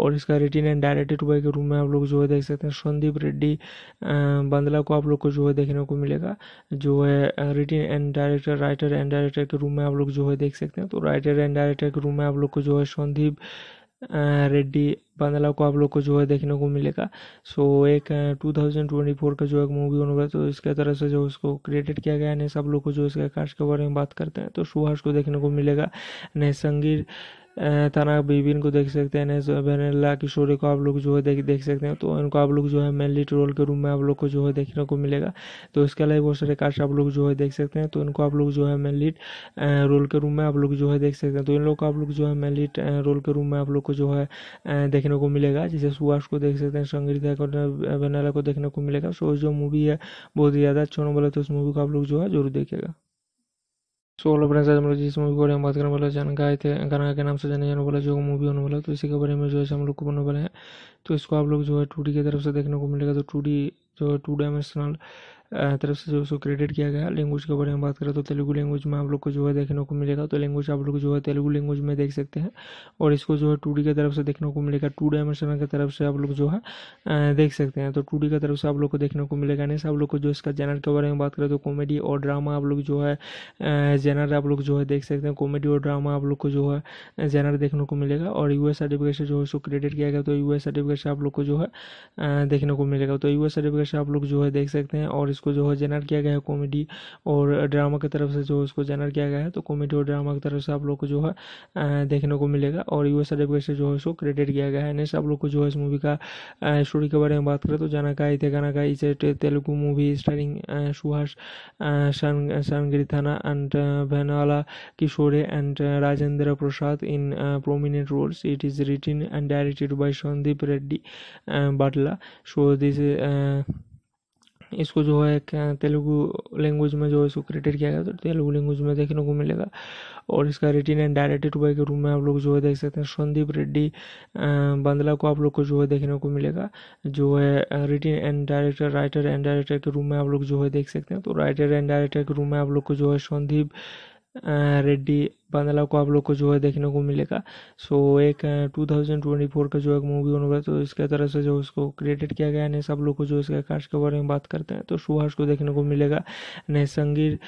और इसका रिटिन एंड डायरेक्टेड बाई के रूम में आप लोग जो है देख सकते हैं संदीप रेड्डी बंदला को आप लोग को जो है देखने को मिलेगा जो है written and director writer and director के रूम में आप लोग जो है देख सकते हैं तो राइटर एंड डायरेक्टर के रूम में आप लोग को जो है संदीप रेड्डी बंदला को आप लोग को जो है देखने को मिलेगा सो एक 2024 का जो एक मूवी होने वाला तो इसके तरह से जो उसको क्रिएटेड किया गया है सब लोग को जो इसके कास्ट के बारे में बात करते हैं तो सुहास को देखने को मिलेगा नए संगीर ताना बीबीन को देख सकते हैं वेनेला किशोरी को आप लोग जो है देख देख सकते हैं तो इनको आप लोग जो है मेन लीड रोल के रूम में आप लोग को जो है देखने को मिलेगा तो इसके अलावा बहुत सारे कास्ट आप लोग जो है देख सकते हैं तो इनको आप लोग जो है मेन लीड रोल के रूम में आप लोग जो है देख सकते हैं तो इन लोग को आप लोग जो है मेन लीड रोल के रूम में आप लोग को जो है देखने को मिलेगा जैसे सुभाष को देख सकते हैं संगीता को बहनला को देखने को मिलेगा सो जो मूवी है बहुत ही ज़्यादा अच्छा बोला तो उस मूवी को आप लोग जो है जरूर देखेगा सो हेलो फ्रेंड्स आज हम लोग जिस मूवी के बारे में बात करने वाले जान गाय थे गाना के नाम से जाने जाने वाला जो मूवी होने वाला तो इसी के बारे में जो है हम लोग को बनने वाले हैं तो इसको आप लोग जो है टू की तरफ से देखने को मिलेगा तो टू जो है टू डायमेंशनल तरफ से जो उसको क्रेडिट किया गया लैंग्वेज के बारे में बात करें तो तेलुगू लैंग्वेज में आप लोग को जो है देखने को मिलेगा तो लैंग्वेज आप लोग जो है तेलुगू लैंग्वेज में देख सकते हैं और इसको जो है टू की तरफ से देखने को मिलेगा टू डायमेंशन की तरफ से आप लोग जो है देख सकते हैं तो टू की तरफ से आप लोग को देखने को मिलेगा नहीं आप लोग को जो इसका जेनर के बारे में बात करें तो कॉमेडी और ड्रामा आप लोग जो है जेनर आप लोग जो है देख सकते हैं कॉमेडी और ड्रामा आप लोग को जो है जेनर देखने को मिलेगा और एस सर्टिफिकेट से जो है उसको क्रेडिट किया गया तो एस सर्टिफिकेट से आप लोग को जो है देखने को मिलेगा तो एस सर्टिफिकेट से आप लोग जो है देख सकते हैं और इसको जो है जेनर किया गया है कॉमेडी और ड्रामा की तरफ से जो इसको जेनर किया गया है तो कॉमेडी और ड्रामा की तरफ से आप लोग को जो है देखने को मिलेगा और यू एस से जो है इसको क्रेडिट किया गया है नेक्स्ट आप लोग को जो है इस मूवी का स्टोरी के बारे में बात करें तो जाना थे इते इज का इसे Telugu movie starring Suhas Sangeerthana and Vennela Kishore and Rajendra Prasad in prominent roles it is written and directed by Sandeep Reddy Batla so so uh, इसको जो है क्या तेलुगु लैंग्वेज में जो है इसको क्रिएटेड किया गया तो तेलुगु लैंग्वेज में देखने को मिलेगा और इसका रिटिन एंड डायरेक्टेड बाई के रूप में आप लोग जो है देख सकते हैं संदीप रेड्डी बंदला को आप लोग को जो है देखने को मिलेगा जो है written and director writer and director के रूप में आप लोग जो है देख सकते हैं तो राइटर एंड डायरेक्टर के रूप में आप लोग को जो है संदीप रेड्डी बांदला को आप लोग को जो है देखने को मिलेगा सो एक 2024 का जो एक मूवी होने वाला तो इसके तरह से जो उसको क्रिएटेड किया गया है सब लोग को जो इसके कास्ट के बारे में बात करते हैं तो सुभाष को देखने को मिलेगा संगीर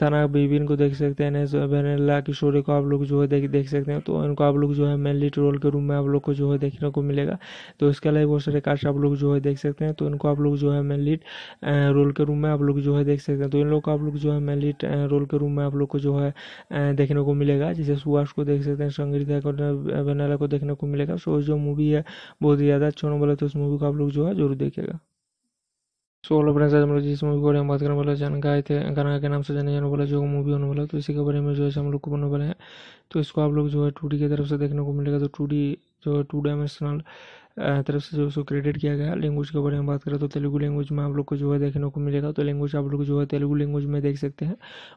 थाना बीबीन को देख सकते हैं बहनला किशोरी को आप लोग जो है देख देख सकते हैं तो इनको आप लोग जो है मेनली ट्रोल के रूम में आप लोग को जो है देखने को मिलेगा तो इसके अलावा बहुत सारे कास्ट आप लोग जो है देख सकते हैं तो इनको आप लोग जो है मेनली रोल के रूम में आप लोग जो है देख सकते हैं तो इन लोग को आप लोग जो है मेनली रोल के रूम में आप लोग को जो है देखने को मिलेगा जैसे सुभाष को देख सकते हैं संगीता को बहनला को देखने को मिलेगा सो जो मूवी है बहुत ही ज़्यादा अच्छा होने वाला तो उस मूवी को आप लोग जो है जरूर देखेगा सो हेलो फ्रेंड्स आज हम लोग जिस मूवी के बारे में बात करने वाला जान गाय थे गाना के नाम से जाने जाने वाला जो मूवी होने वाला तो इसी के बारे में जो है हम लोग को बनने वाले हैं तो इसको आप लोग जो है टू की तरफ से देखने को मिलेगा तो टू जो है टू डायमेंशनल तरफ से जो उसको क्रेडिट किया गया लैंग्वेज के बारे में बात करें तो तेलुगु लैंग्वेज में आप लोग को जो है देखने को मिलेगा तो लैंग्वेज आप लोग जो है तेलुगु लैंग्वेज में देख सकते हैं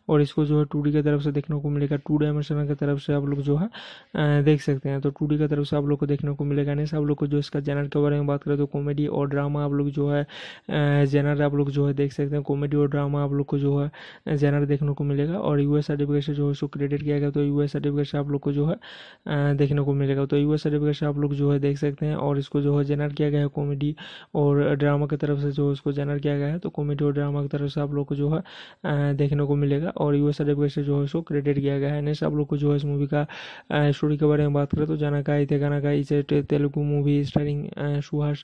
और इसको जो है टू की तरफ से देखने को मिलेगा टू डायमेंशन की तरफ से आप लोग जो है देख सकते हैं तो टू की तरफ से आप लोग को देखने को मिलेगा नहीं आप लोग को जो इसका जैनर के बारे में बात करें तो कॉमेडी और ड्रामा आप लोग जो है जैनर आप लोग जो है देख सकते हैं कॉमेडी और ड्रामा आप लोग को जो है जैनर देखने को मिलेगा और यू सर्टिफिकेट से जो है उसको क्रेडिट किया गया तो यू सर्टिफिकेट से आप लोग को जो है देखने को मिलेगा तो यू सर्टिफिकेट से आप लोग जो है देख सकते हैं और इसको जो है जेनर किया गया है कॉमेडी और ड्रामा की तरफ से जो इसको जेनर किया गया है तो कॉमेडी और ड्रामा की तरफ से आप लोग को जो है देखने को मिलेगा और यूएस सर्टिफिकेट से जो है इसको क्रेडिट किया गया है नेक्स्ट आप लोग को जो है इस मूवी का स्टोरी के बारे में बात करें तो जाना का इथे गाना का Telugu movie starring Suhas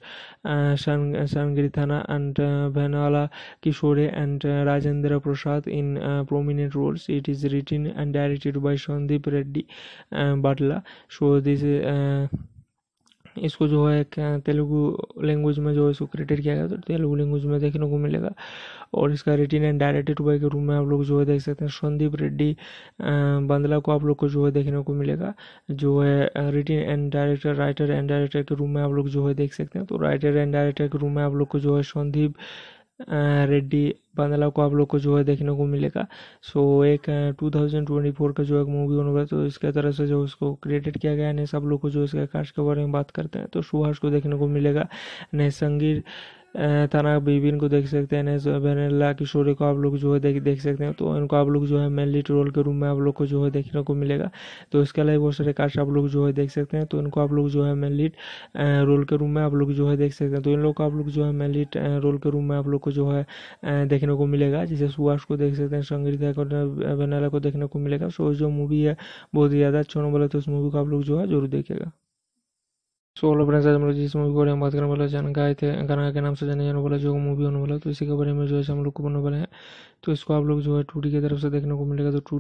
Sangeerthana and Vennela Kishore and Rajendra Prasad in prominent roles it is written and directed by Sandeep Reddy Batla so this uh, इसको जो है तेलुगु लैंग्वेज में जो है इसको क्रिएटेड किया गया तो तेलुगु लैंग्वेज में देखने को मिलेगा और इसका रिटिन एंड डायरेक्टेड बाई के रूप में आप लोग जो है देख सकते हैं संदीप रेड्डी बंदला को आप लोग को जो है देखने को मिलेगा जो है written and director writer and director के रूप में आप लोग जो है देख सकते हैं तो राइटर एंड डायरेक्टर के रूप में आप लोग को जो है संदीप रेड्डी बांदला को आप लोग को जो है देखने को मिलेगा सो एक 2024 का जो एक मूवी होने वाला तो इसके तरह से जो उसको क्रिएटेड किया गया है सब लोग को जो इसके कास्ट के बारे में बात करते हैं तो सुहास को देखने को मिलेगा संगीर थाना बीबीन को देख सकते हैं वेनेला किशोरी को आप लोग जो है देख देख सकते हैं तो इनको आप लोग जो है मेन लीड रोल के रूम में आप लोग को जो है देखने को मिलेगा तो इसके अलावा बहुत सारे कास्ट आप लोग जो है देख सकते हैं तो इनको आप लोग जो है मेन लीड रोल के रूम में आप लोग जो है देख सकते हैं तो इन लोग को आप लोग जो है मेन लीड रोल के रूम में आप लोग को जो है देखने को मिलेगा जैसे सुभाष को देख सकते हैं संगीता को वेनेला को देखने को मिलेगा सो जो मूवी है बहुत ही ज़्यादा अच्छा होने वाला तो उस मूवी को आप लोग जो है जरूर देखेगा सोलह अप्रैल से हम लोग जिस मूवी के बारे में बात करने वाले जान गाय थे गाना के नाम से जाने जाने वाला जो मूवी होने वाला तो इसी के बारे में जो है हम लोग को बनने वाले हैं तो इसको आप लोग जो है टू की तरफ से देखने को मिलेगा तो टू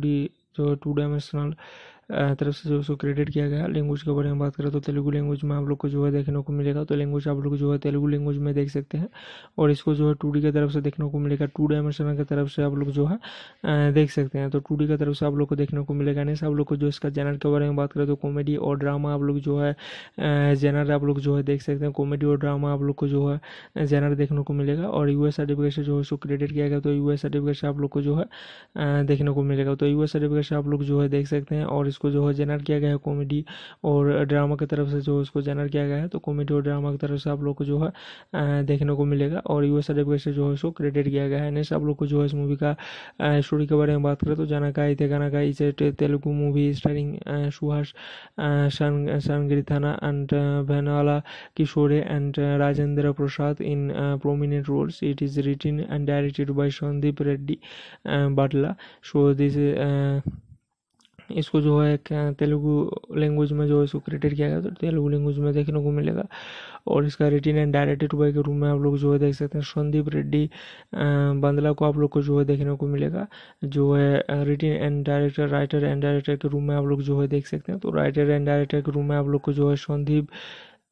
जो टू डायमेंशनल तरफ से जो उसको क्रिएट किया गया लैंग्वेज के बारे में बात करें तो तेलुगु लैंग्वेज में आप लोग को जो है देखने को मिलेगा तो लैंग्वेज आप लोग जो है तेलुगु लैंग्वेज में देख सकते हैं और इसको जो है टू डी की तरफ से देखने को मिलेगा टू डायमेंशनल की तरफ से आप लोग जो है देख सकते हैं तो टू डी की तरफ से आप लोग को देखने को मिलेगा नहीं आप लोग को जो इसका जेनर के बारे में बात करें तो कॉमेडी और ड्रामा आप लोग जो है जेनर आप लोग जो है देख सकते हैं कॉमेडी और ड्रामा आप लोग को जो है जेनर देखने को मिलेगा और यू एस सर्टिफिकेट से जो है उसको क्रिएट किया गया तो यू एस सर्टिफिकेट से आप लोग को जो है देखने को मिलेगा तो यू एस सर्टिफिकेट फ्रेश आप लोग जो है देख सकते हैं और इसको जो है जेनर किया गया है कॉमेडी और ड्रामा की तरफ से जो इसको जेनर किया गया है तो कॉमेडी और ड्रामा की तरफ से आप लोग को जो है देखने को मिलेगा और यू एस से जो है इसको क्रेडिट किया गया है नेक्स्ट आप लोग को जो है इस मूवी का स्टोरी के बारे में बात करें तो जाना का इथे Ganaka Telugu movie starring Suhas Sangeerthana and भैनाला Kishore and Rajendra Prasad in prominent roles it is written and directed by Sandeep Reddy Batla so this uh, इसको जो है तेलुगु लैंग्वेज में जो है इसको क्रिएटेड किया गया तो तेलुगु लैंग्वेज में देखने को मिलेगा और इसका रिटिन एंड डायरेक्टेड बाई के रूप में आप लोग जो है देख सकते हैं संदीप रेड्डी बंदला को आप लोग को जो है देखने को मिलेगा जो है written and director writer and director के रूप में आप लोग जो है देख सकते हैं तो राइटर एंड डायरेक्टर के रूप में आप लोग को जो है संदीप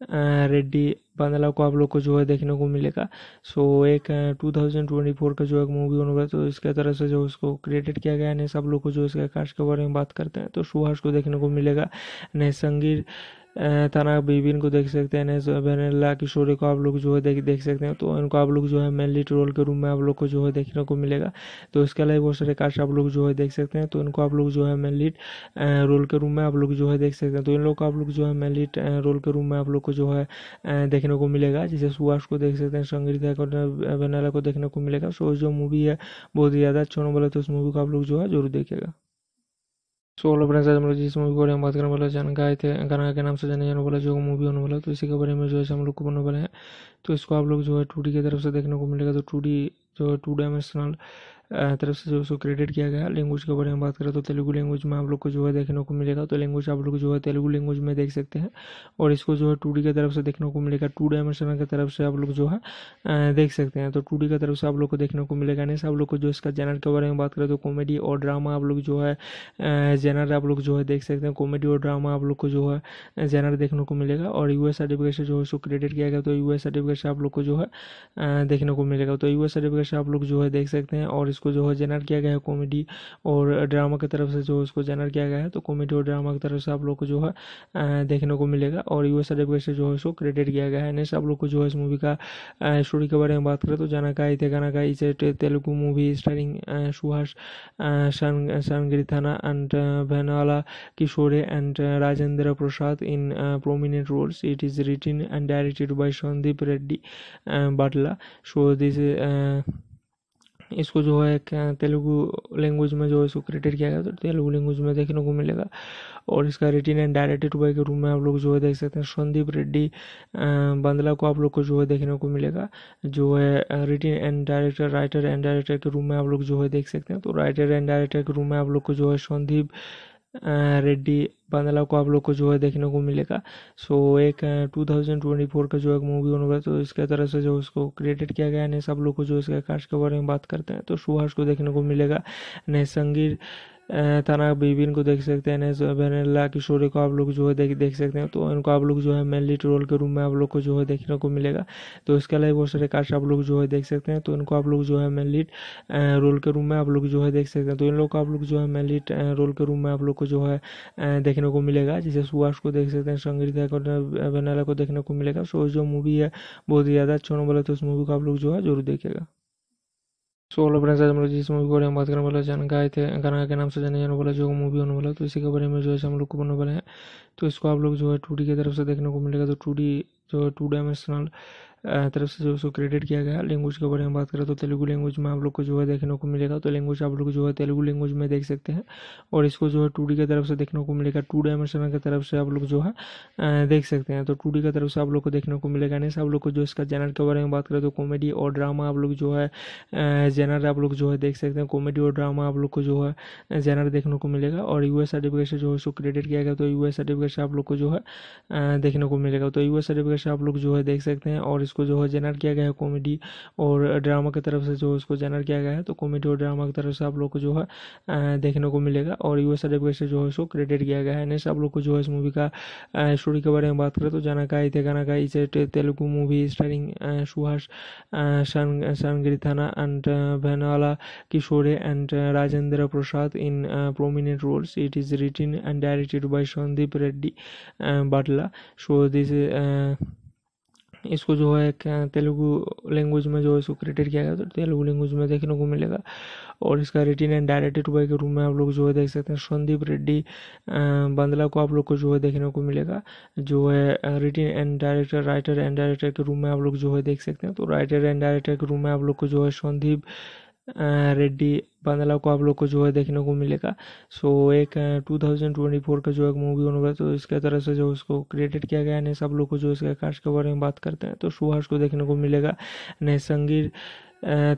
रेड्डी बंदला को आप लोग को जो है देखने को मिलेगा सो एक 2024 का जो एक मूवी होने वाला तो इसके तरह से जो उसको क्रिएटेड किया गया है सब लोग को जो इसके कास्ट के बारे में बात करते हैं तो सुहास को देखने को मिलेगा नए संगीर ताना बीबीन को देख सकते हैं वेनेला किशोर को आप लोग जो है देख देख सकते हैं तो इनको आप लोग जो है मेन लीड रोल के रूम में आप लोग को जो है देखने को मिलेगा तो इसके अलावा बहुत सारे कास्ट आप लोग जो है देख सकते हैं तो इनको आप लोग जो है मेन लीड रोल के रूम में आप लोग जो है देख सकते हैं तो इन लोग को आप लोग जो है मेन लीड रोल के रूम में आप लोग को जो है देखने को मिलेगा जैसे सुभाष को देख सकते हैं संगीता को बहनला को देखने को मिलेगा सो जो मूवी है बहुत ही ज़्यादा अच्छा बोला तो उस मूवी को आप लोग जो है जरूर देखेगा सो हेलो फ्रेंड्स आज हम लोग जिस मूवी के बारे में बात करने वाले जान गाय थे गाना के नाम से जाने जाने वाला जो मूवी होने वाला तो इसी के बारे में जो है हम लोग को बनने वाले हैं तो इसको आप लोग जो है टू की तरफ से देखने को मिलेगा तो टू जो है टू डायमेंशनल तरफ से जो उसको क्रेडिट किया गया लैंग्वेज के बारे में बात करें तो तेलुगू लैंग्वेज में आप लोग को जो है देखने को मिलेगा तो लैंग्वेज आप लोग जो है तेलुगू लैंग्वेज में देख सकते हैं और इसको जो है टू की तरफ से देखने को मिलेगा टू डायमेंशन की तरफ से आप लोग जो है देख सकते हैं तो टू की तरफ से आप लोग को देखने को मिलेगा नहीं आप लोग को जो इसका जेनर के बारे में बात करें तो कॉमेडी और ड्रामा आप लोग जो है जेनर आप लोग जो है देख सकते हैं कॉमेडी और ड्रामा आप लोग को जो है जेनर देखने को मिलेगा और एस सर्टिफिकेट से जो है उसको क्रेडिट किया गया तो एस सर्टिफिकेट से आप लोग को जो है देखने को मिलेगा तो एस सर्टिफिकेट से आप लोग जो है देख सकते हैं और इसको जो है जेनर किया गया है कॉमेडी और ड्रामा की तरफ से जो इसको जेनर किया गया है तो कॉमेडी और ड्रामा की तरफ से आप लोग को जो है देखने को मिलेगा और यू एस से जो है इसको क्रेडिट किया गया है नेक्स्ट आप लोग को जो है इस मूवी का स्टोरी के बारे में बात करें तो जाना थे इते इज का इसे Telugu movie starring Suhas Sangeerthana and Vennela Kishore and Rajendra Prasad in prominent roles it is written and directed by Sandeep Reddy Batla so this uh, इसको जो है क्या तेलुगु लैंग्वेज में जो है इसको क्रिएटेड किया गया तो तेलुगु लैंग्वेज में देखने को मिलेगा और इसका रिटिन एंड डायरेक्टेड बाई के रूम में आप लोग जो है देख सकते हैं संदीप रेड्डी बंदला को आप लोग को जो है देखने को मिलेगा जो है written and director writer and director के रूम में आप लोग जो है देख सकते हैं तो राइटर एंड डायरेक्टर के रूम में आप लोग को जो है संदीप रेड्डी बांदला को आप लोग को जो है देखने को मिलेगा सो एक 2024 का जो एक मूवी होने वाला तो इसके तरह से जो उसको क्रिएटेड किया गया है सब लोग को जो इसके कास्ट के बारे में बात करते हैं तो सुभाष को देखने को मिलेगा संगीर थाना बीबीन को देख सकते हैं बहनला किशोरी को आप लोग जो है देख देख सकते हैं तो इनको आप लोग जो है मेनली ट्रोल के रूम में आप लोग को जो है देखने को मिलेगा तो इसके अलावा बहुत सारे कास्ट आप लोग जो है देख सकते हैं तो इनको आप लोग जो है मेनली रोल के रूम में आप लोग जो है देख सकते हैं तो इन लोग को आप लोग जो है मेनली रोल के रूम में आप लोग को जो है देखने को मिलेगा जैसे सुभाष को देख सकते हैं संगीता को बहनला को देखने को मिलेगा सो जो मूवी है बहुत ही ज़्यादा अच्छा होने वाला तो उस मूवी को आप लोग जो है जरूर देखेगा सोलो फ्रेंड्स आज हम लोग जिस मूवी के बारे में बात करने वाला जान गाय थे गाना के नाम से जाने जाने वाला जो मूवी होने वाला तो इसी के बारे में जो है हम लोग को बनने वाले हैं तो इसको आप लोग जो है टू की तरफ से देखने को मिलेगा तो टू जो है टू डायमेंशनल तरफ से जो उसको क्रेडिट किया गया लैंग्वेज के बारे में बात करें तो तेलुगु लैंग्वेज में आप लोग को जो है देखने को मिलेगा तो लैंग्वेज आप लोग जो है तेलुगु लैंग्वेज में देख सकते हैं और इसको जो है टू की तरफ से देखने को मिलेगा टू डायमेंशन की तरफ से आप लोग जो है देख सकते हैं तो टू की तरफ से आप लोग को देखने को मिलेगा नहीं आप लोग को जो इसका जैनर के बारे में बात करें तो कॉमेडी और ड्रामा आप लोग जो है जैनर आप लोग जो है देख सकते हैं कॉमेडी और ड्रामा आप लोग को जो है जैनर देखने को मिलेगा और यू सर्टिफिकेट से जो है उसको क्रेडिट किया गया तो यू सर्टिफिकेट से आप लोग को जो है देखने को मिलेगा तो यू सर्टिफिकेट से आप लोग जो है देख सकते हैं और इसको जो है जेनर किया गया है कॉमेडी और ड्रामा की तरफ से जो इसको जेनर किया गया है तो कॉमेडी और ड्रामा की तरफ से आप लोग को जो है देखने को मिलेगा और यू एस से जो है इसको क्रेडिट किया गया है नेक्स्ट आप लोग को जो है इस मूवी का स्टोरी के बारे में बात करें तो जाना का इते इज का Telugu movie starring Suhas Sangeerthana and Vennela Kishore and Rajendra Prasad in prominent roles it is written and directed by Sandeep Reddy Batla so this इसको जो है तेलुगु लैंग्वेज में जो है इसको क्रिएटेड किया गया तो तेलुगु लैंग्वेज में देखने को मिलेगा और इसका रिटिन एंड डायरेक्टेड बाई के रूम में आप लोग जो है देख सकते हैं संदीप रेड्डी बंदला को आप लोग को जो है देखने को मिलेगा जो है written and director writer and director के रूप में आप लोग जो है देख सकते हैं तो राइटर एंड डायरेक्टर के रूम में आप लोग को जो है संदीप रेड्डी बांदला को आप लोग को जो है देखने को मिलेगा सो एक 2024 का जो एक मूवी होने वाला तो इसके तरह से जो उसको क्रिएटेड किया गया है सब लोग को जो इसके कास्ट के बारे में बात करते हैं तो सुहास को देखने को मिलेगा नए संगीर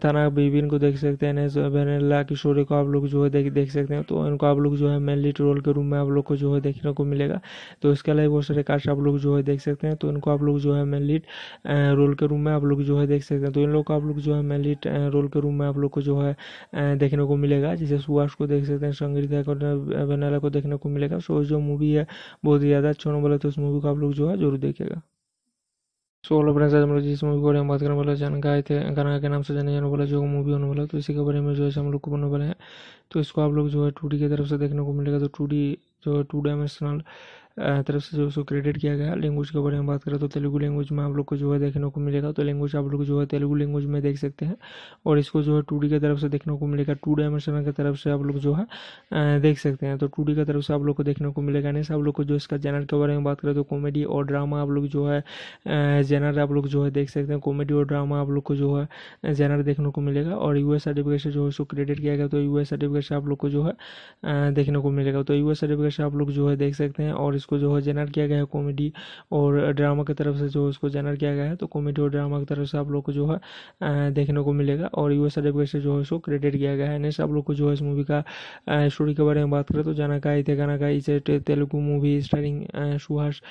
थाना बीबीन को देख सकते हैं वेनेला किशोरी को आप लोग जो है देख देख सकते हैं तो इनको आप लोग जो है मेन लीड रोल के रूम में आप लोग को जो है देखने को मिलेगा तो इसके अलावा बहुत सारे कास्ट आप लोग जो है देख सकते हैं तो इनको आप लोग जो है मेन लीड रोल के रूम में आप लोग जो है देख सकते हैं तो इन लोग को आप लोग जो है मेन लीड रोल के रूम में आप लोग को जो है देखने को मिलेगा जैसे सुभाष को देख सकते हैं संगीता को वेनेला को देखने को मिलेगा सो जो मूवी है बहुत ही ज़्यादा अच्छा होने वाला तो उस मूवी को आप लोग जो है जरूर देखेगा सोलह अप्रैल से हम लोग जिस मूवी को हम बात करने वाला जान गाय थे गाना के नाम से जाने जाने वाला जो मूवी होने वाला तो इसी के बारे में जो है हम लोग को बनने वाले हैं तो इसको आप लोग जो है टू की तरफ से देखने को मिलेगा तो टू जो है टू डायमेंशनल तरफ से जो उसको क्रेडिट किया गया लैंग्वेज के बारे में बात करें तो तेलुगु लैंग्वेज में आप लोग को जो है देखने को मिलेगा तो लैंग्वेज आप लोग जो है तेलुगु लैंग्वेज में देख सकते हैं और इसको जो है टू की तरफ से देखने को मिलेगा टू डायमेंशन की तरफ से आप लोग जो है देख सकते हैं तो टू की तरफ से आप लोग को देखने को मिलेगा नहीं आप लोग को जो इसका जैनर के बारे में बात करें तो कॉमेडी और ड्रामा आप लोग जो है जैनर आप लोग जो है देख सकते हैं कॉमेडी और ड्रामा आप लोग को जो है जैनर देखने को मिलेगा और यू एस सर्टिफिकेट से जो है उसको क्रेडिट किया गया तो यू एस सर्टिफिकेट से आप लोग को जो है देखने को मिलेगा तो यू एस सर्टिफिकेट से आप लोग जो है देख सकते हैं और इसको जो है जेनर किया गया है कॉमेडी और ड्रामा की तरफ से जो इसको जेनर किया गया है तो कॉमेडी और ड्रामा की तरफ से आप लोग को जो है देखने को मिलेगा और यू एस से जो है इसको क्रेडिट किया गया है नेक्स्ट आप लोग को जो है इस मूवी का स्टोरी के बारे में बात करें तो जाना का इथे गाना तेलुगु मूवी स्टारिंग सुहास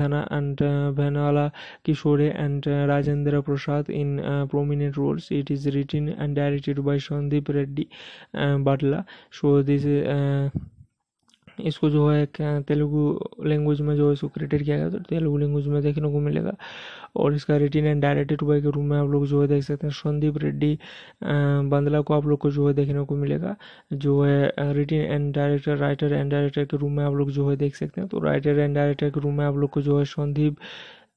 थाना and Vanala Kishore and Rajendra Prasad in prominent roles it is written and directed and Sandeep Reddy Batla so this Uh, इसको जो है तेलुगु लैंग्वेज में जो है इसको क्रिएटेड किया गया तो तेलुगु लैंग्वेज में देखने को मिलेगा और इसका रिटिन एंड डायरेक्टेड बाई के रूप में आप लोग जो है देख सकते हैं संदीप रेड्डी बंदला को आप लोग को जो है देखने को मिलेगा जो है written and director writer and director के रूम में आप लोग जो है देख सकते हैं तो राइटर एंड डायरेक्टर के रूम में आप लोग को जो है संदीप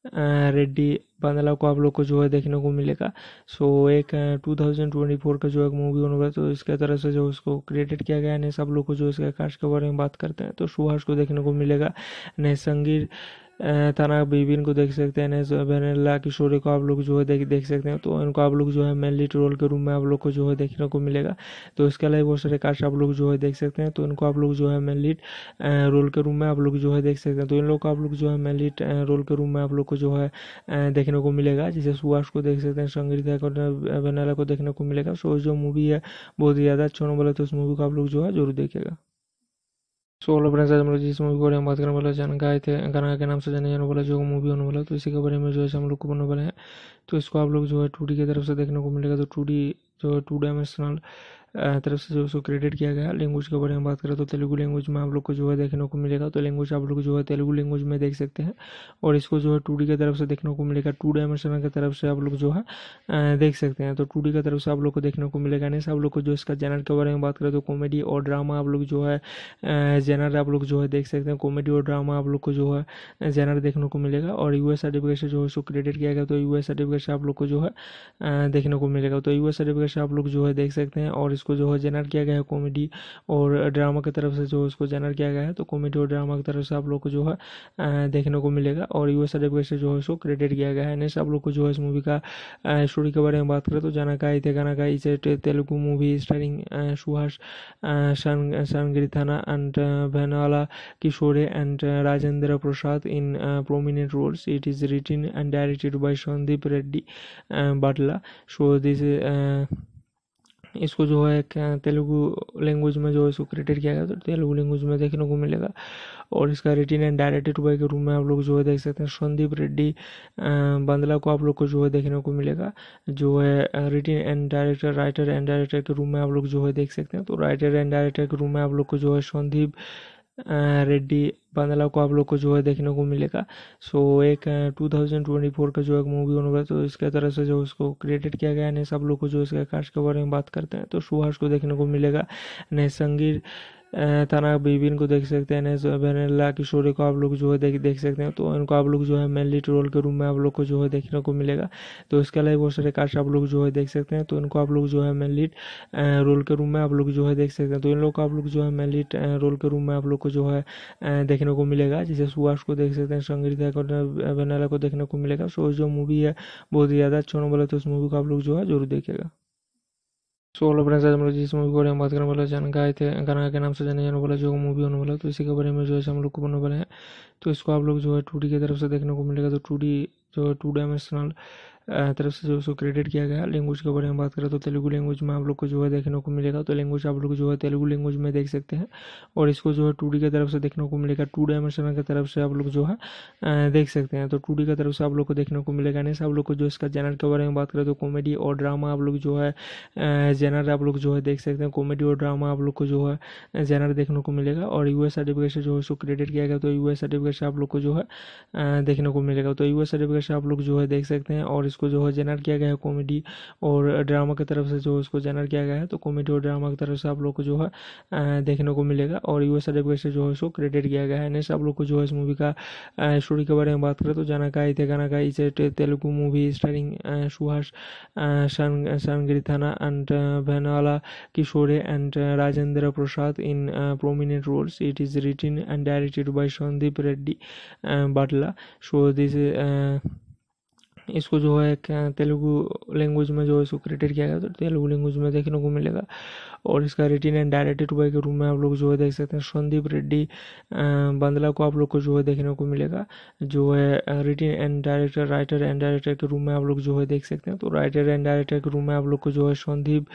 रेड्डी बांदला को आप लोग को जो है देखने को मिलेगा सो एक 2024 का जो एक मूवी होने वाला तो इसके तरह से जो उसको क्रिएटेड किया गया है सब लोग को जो इसके कास्ट के बारे में बात करते हैं तो सुहास को देखने को मिलेगा नए संगीर ताना बीबी को देख सकते हैं बहन वेनेला किशोरी को आप लोग जो है देख देख सकते हैं तो इनको आप लोग जो है मेन लीड रोल के रूम में आप लोग को जो है देखने को मिलेगा तो इसके अलावा बहुत सारे कास्ट आप लोग जो है देख सकते हैं तो इनको आप लोग जो है मेन लीड रोल के रूम में आप लोग जो है देख सकते हैं तो इन लोग को आप लोग जो है मेन लीड रोल के रूम में आप लोग को जो है देखने को मिलेगा जैसे सुभाष को देख सकते हैं संगीता को वेनेला को देखने को मिलेगा सो जो मूवी है बहुत ही ज़्यादा अच्छा बोला तो उस मूवी को आप लोग जो है जरूर देखेगा सो फ्रेंड्स आज हम लोग जिस मूवी के बारे में बात करने वाले जान गए थे गाना के नाम से जाने जाने वाला जो मूवी होने वाला तो इसी के बारे में जो है हम लोग को बोलने वाले हैं तो इसको आप लोग जो है टू की तरफ से देखने को मिलेगा तो टू जो है टू डायमेंशनल तरफ से जो उसको क्रेडिट किया गया लैंग्वेज के बारे में बात करें तो तेलुगु लैंग्वेज में आप लोग को जो है देखने को मिलेगा तो लैंग्वेज आप लोग जो है तेलुगु लैंग्वेज में देख सकते हैं और इसको जो है टू की तरफ से देखने को मिलेगा टू डायमेंशनल की तरफ से आप लोग जो है देख सकते हैं तो टू की तरफ से आप लोग को देखने को मिलेगा नहीं आप लोग को जो इसका जेनर के बारे में बात करें तो कॉमेडी और ड्रामा आप लोग जो है जेनर आप लोग जो है देख सकते हैं कॉमेडी और ड्रामा आप लोग को जो है जेनर देखने को मिलेगा और यू सर्टिफिकेट से जो है उसको क्रिएट किया गया तो यू सर्टिफिकेट से आप लोग को जो है देखने को मिलेगा तो यू सर्टिफिकेट से आप लोग जो है देख सकते हैं और इसको जो है जेनर किया गया है कॉमेडी और ड्रामा की तरफ से जो इसको जेनर किया गया है तो कॉमेडी और ड्रामा की तरफ से आप लोग को जो है देखने को मिलेगा और यू एस से जो है इसको क्रेडिट किया गया है नेक्स्ट आप लोग को जो है इस मूवी का स्टोरी के बारे में बात करें तो जाना का इते गाना का इसे Telugu movie starring Suhas Sangeerthana and Vennela Kishore and Rajendra Prasad in prominent roles it is written and directed by Sandeep Reddy Batla so this uh, इसको जो है क्या तेलुगु लैंग्वेज में जो है इसको क्रिएटेड किया गया तो तेलुगु लैंग्वेज में देखने को मिलेगा और इसका रिटिन एंड डायरेक्टेड बाई के रूप में आप लोग जो है देख सकते हैं संदीप रेड्डी बंदला को आप लोग को जो है देखने को मिलेगा जो है written and director writer and director के रूम में आप लोग जो है देख सकते हैं तो राइटर एंड डायरेक्टर के रूम में आप लोग को जो है संदीप रेड्डी बांदला को आप लोग को जो है देखने को मिलेगा सो so, एक 2024 का जो एक मूवी होने वाला तो इसके तरह से जो उसको क्रिएटेड किया गया है सब लोग को जो इसके कास्ट के बारे में बात करते हैं तो सुहास को देखने को मिलेगा नए संगीत ताना बीबीन को देख सकते हैं वेनेला किशोरी को आप लोग जो है देख देख सकते हैं तो इनको आप लोग जो है मेन लीड रोल के रूम में आप लोग को जो है देखने को मिलेगा तो इसके अलावा बहुत सारे कास्ट आप लोग जो है देख सकते हैं तो इनको आप लोग जो है मेन लीड रोल के रूम में आप लोग जो है देख सकते हैं तो इन लोग को आप लोग जो है मेन लीड रोल के रूम में आप लोग को जो है देखने को मिलेगा जैसे सुहास को देख सकते हैं संगीता को वेनेला को देखने को मिलेगा सो जो मूवी है बहुत ही ज़्यादा अच्छा बोला तो उस मूवी को आप लोग जो है जरूर देखेगा सो हेलो फ्रेंड्स आज हम लोग जिस मूवी के बारे में बात करने वाले जान गाए थे गाना के नाम से जाने जाने वाला जो मूवी होने वाला तो इसी के बारे में जो है हम लोग को बनने वाले हैं तो इसको आप लोग जो है टू की तरफ से देखने को मिलेगा तो टू जो है टू डायमेंशनल तरफ से उसको क्रेडिट किया गया लैंग्वेज के बारे में बात करें तो तेलुगु लैंग्वेज में आप लोग को जो है देखने को मिलेगा तो लैंग्वेज आप लोग जो है तेलुगु लैंग्वेज में देख सकते हैं और इसको जो है टू की तरफ से देखने को मिलेगा टू डायमेंशन की तरफ से आप लोग जो है देख सकते हैं तो टू की तरफ से आप लोग को देखने को मिलेगा नहीं आप लोग को जो इसका जैनर के बारे में बात करें तो कॉमेडी और ड्रामा आप लोग जो है जैनर आप लोग जो है देख सकते हैं कॉमेडी और ड्रामा आप लोग को जो है जैनर देखने को मिलेगा और यू सर्टिफिकेट से जो है उसको क्रेडिट किया गया तो यू सर्टिफिकेट से आप लोग को जो है देखने को मिलेगा तो यू सर्टिफिकेट से आप लोग जो है देख सकते हैं और इसको जो है जेनर किया गया है कॉमेडी और ड्रामा की तरफ से जो इसको जेनर किया गया है तो कॉमेडी और ड्रामा की तरफ से आप लोग को जो है देखने को मिलेगा और यू एस से जो है इसको क्रेडिट किया गया है नेक्स्ट आप लोग को जो है इस मूवी का स्टोरी के बारे में बात करें तो जानकाई तेगानाका इसे Telugu movie starring Suhas Sangeerthana and Vennela Kishore and Rajendra Prasad in prominent roles it is written and directed by Sandeep Reddy Batla so this Uh, इसको जो है क्या तेलुगु लैंग्वेज में जो है इसको क्रिएटेड किया गया तो तेलुगु लैंग्वेज में देखने को मिलेगा और इसका रिटिन एंड डायरेक्टेड बाई के रूम में आप लोग जो है देख सकते हैं संदीप रेड्डी बंदला को आप लोग को जो है देखने को मिलेगा जो है written and director writer and director के रूम में आप लोग जो है देख सकते हैं तो राइटर एंड डायरेक्टर के रूम में आप लोग को जो है संदीप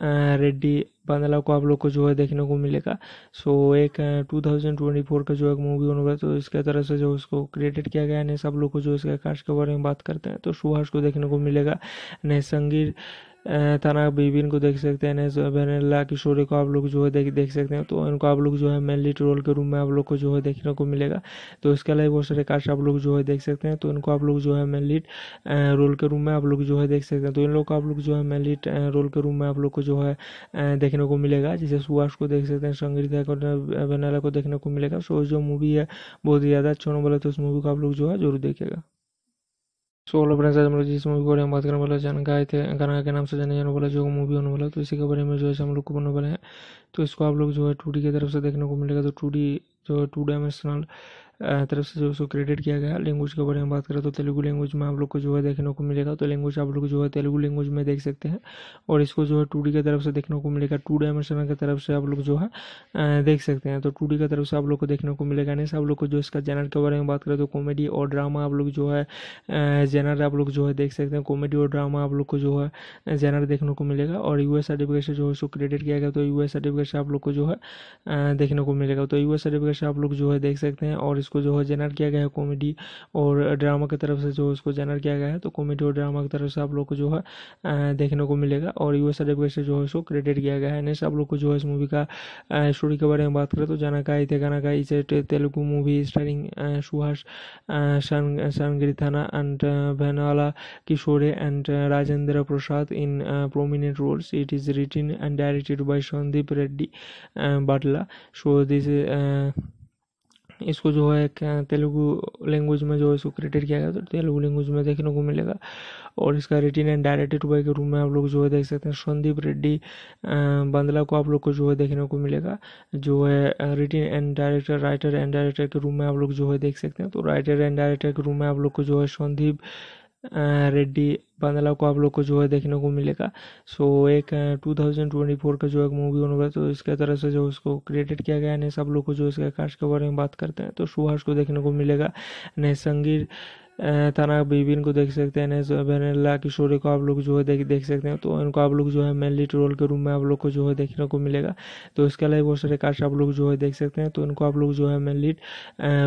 रेड्डी बांदला को आप लोग को जो है देखने को मिलेगा सो एक 2024 का जो एक मूवी होने वाला तो इसके तरह से जो उसको क्रिएटेड किया गया है सब लोग को जो इसके कास्ट के बारे में बात करते हैं तो सुभाष को देखने को मिलेगा संगीर थाना बीबीन को देख सकते हैं इन्हें वेनेला किशोरी को आप लोग जो है देख देख सकते हैं तो इनको आप लोग जो है मेन लीड रोल के रूम में आप लोग को जो है देखने को मिलेगा तो इसके अलावा बहुत सारे कास्ट आप लोग जो है देख सकते हैं तो इनको आप लोग जो है मेन लीड रोल के रूम में आप लोग जो है देख सकते हैं तो इन लोग को आप लोग जो है मेन लीड रोल के रूम में आप लोग को जो है देखने को मिलेगा जैसे सुभाष को देख सकते हैं संगीता को वेनेला को देखने को मिलेगा सो जो मूवी है बहुत ही ज़्यादा अच्छा होने वाला तो उस मूवी को आप लोग जो है जरूर देखेगा सोलह अप्रैल से हम लोग जिस मूवी को हम बात करने वाला जान गाय थे गाना के नाम से जाने जाने वाला जो मूवी होने वाला तो इसी के बारे में जो है हम लोग को बनने वाले हैं तो इसको आप लोग जो है टू की तरफ से देखने को मिलेगा तो टू जो है टू डायमेंशनल तरफ से जो उसको क्रेडिट किया गया लैंग्वेज के बारे में बात करें तो तेलुगु लैंग्वेज में आप लोग को जो है देखने को मिलेगा तो लैंग्वेज आप लोग जो है तेलुगु लैंग्वेज में देख सकते हैं और इसको जो है टू की तरफ से देखने को मिलेगा टू डायमेंशन की तरफ से आप लोग जो है देख सकते हैं तो टू की तरफ से आप लोग को देखने को मिलेगा नहीं आप लोग को जो इसका जैनर के बारे में बात करें तो कॉमेडी और ड्रामा आप लोग जो है जैनर आप लोग जो है देख सकते हैं कॉमेडी और ड्रामा आप लोग को जो है जैनर देखने को मिलेगा और एस सर्टिफिकेट से जो है उसको क्रेडिट किया गया तो एस सर्टिफिकेट से आप लोग को जो है देखने को मिलेगा तो एस सर्टिफिकेट से आप लोग जो है देख सकते हैं और इसको इसको जो है जेनर किया गया है कॉमेडी और ड्रामा की तरफ से जो इसको जेनर किया गया है तो कॉमेडी और ड्रामा की तरफ से आप लोग को जो है देखने को मिलेगा और यू एस से जो है इसको क्रेडिट किया गया है नेक्स्ट आप लोग को जो है इस मूवी का स्टोरी के बारे में बात करें तो जाना का इथे गाना का इसे तेलुगु मूवी स्टारिंग सुहास थाना and Vanala Kishore and Rajendra Prasad in prominent roles it is written and directed by Sandeep Reddy Batla so this Uh, इसको जो है तेलुगु लैंग्वेज में जो है इसको क्रिएटेड किया गया तो तेलुगु लैंग्वेज में देखने को मिलेगा और इसका रिटिन एंड डायरेक्टेड बाई के रूम में आप लोग जो है देख सकते हैं संदीप रेड्डी बंदला को आप लोग को जो है देखने को मिलेगा जो है written and director writer and director के रूप में आप लोग जो है देख सकते हैं तो राइटर एंड डायरेक्टर के रूप में आप लोग को जो है संदीप रेड्डी बांदला को आप लोग को जो है देखने को मिलेगा सो एक 2024 का जो एक मूवी होने वाला तो इसके तरह से जो उसको क्रिएटेड किया गया है सब लोग को जो इसके कास्ट के बारे में बात करते हैं तो सुहास को देखने को मिलेगा नए संगीर ताना बीबी को देख सकते हैं बहन वेनेला किशोरी को आप लोग जो है देख देख सकते हैं तो इनको आप लोग जो है मेन लीड रोल के रूम में आप लोग को जो है देखने को मिलेगा तो इसके अलावा बहुत सारे कास्ट आप लोग जो है देख सकते हैं तो इनको आप लोग जो है मेन लीड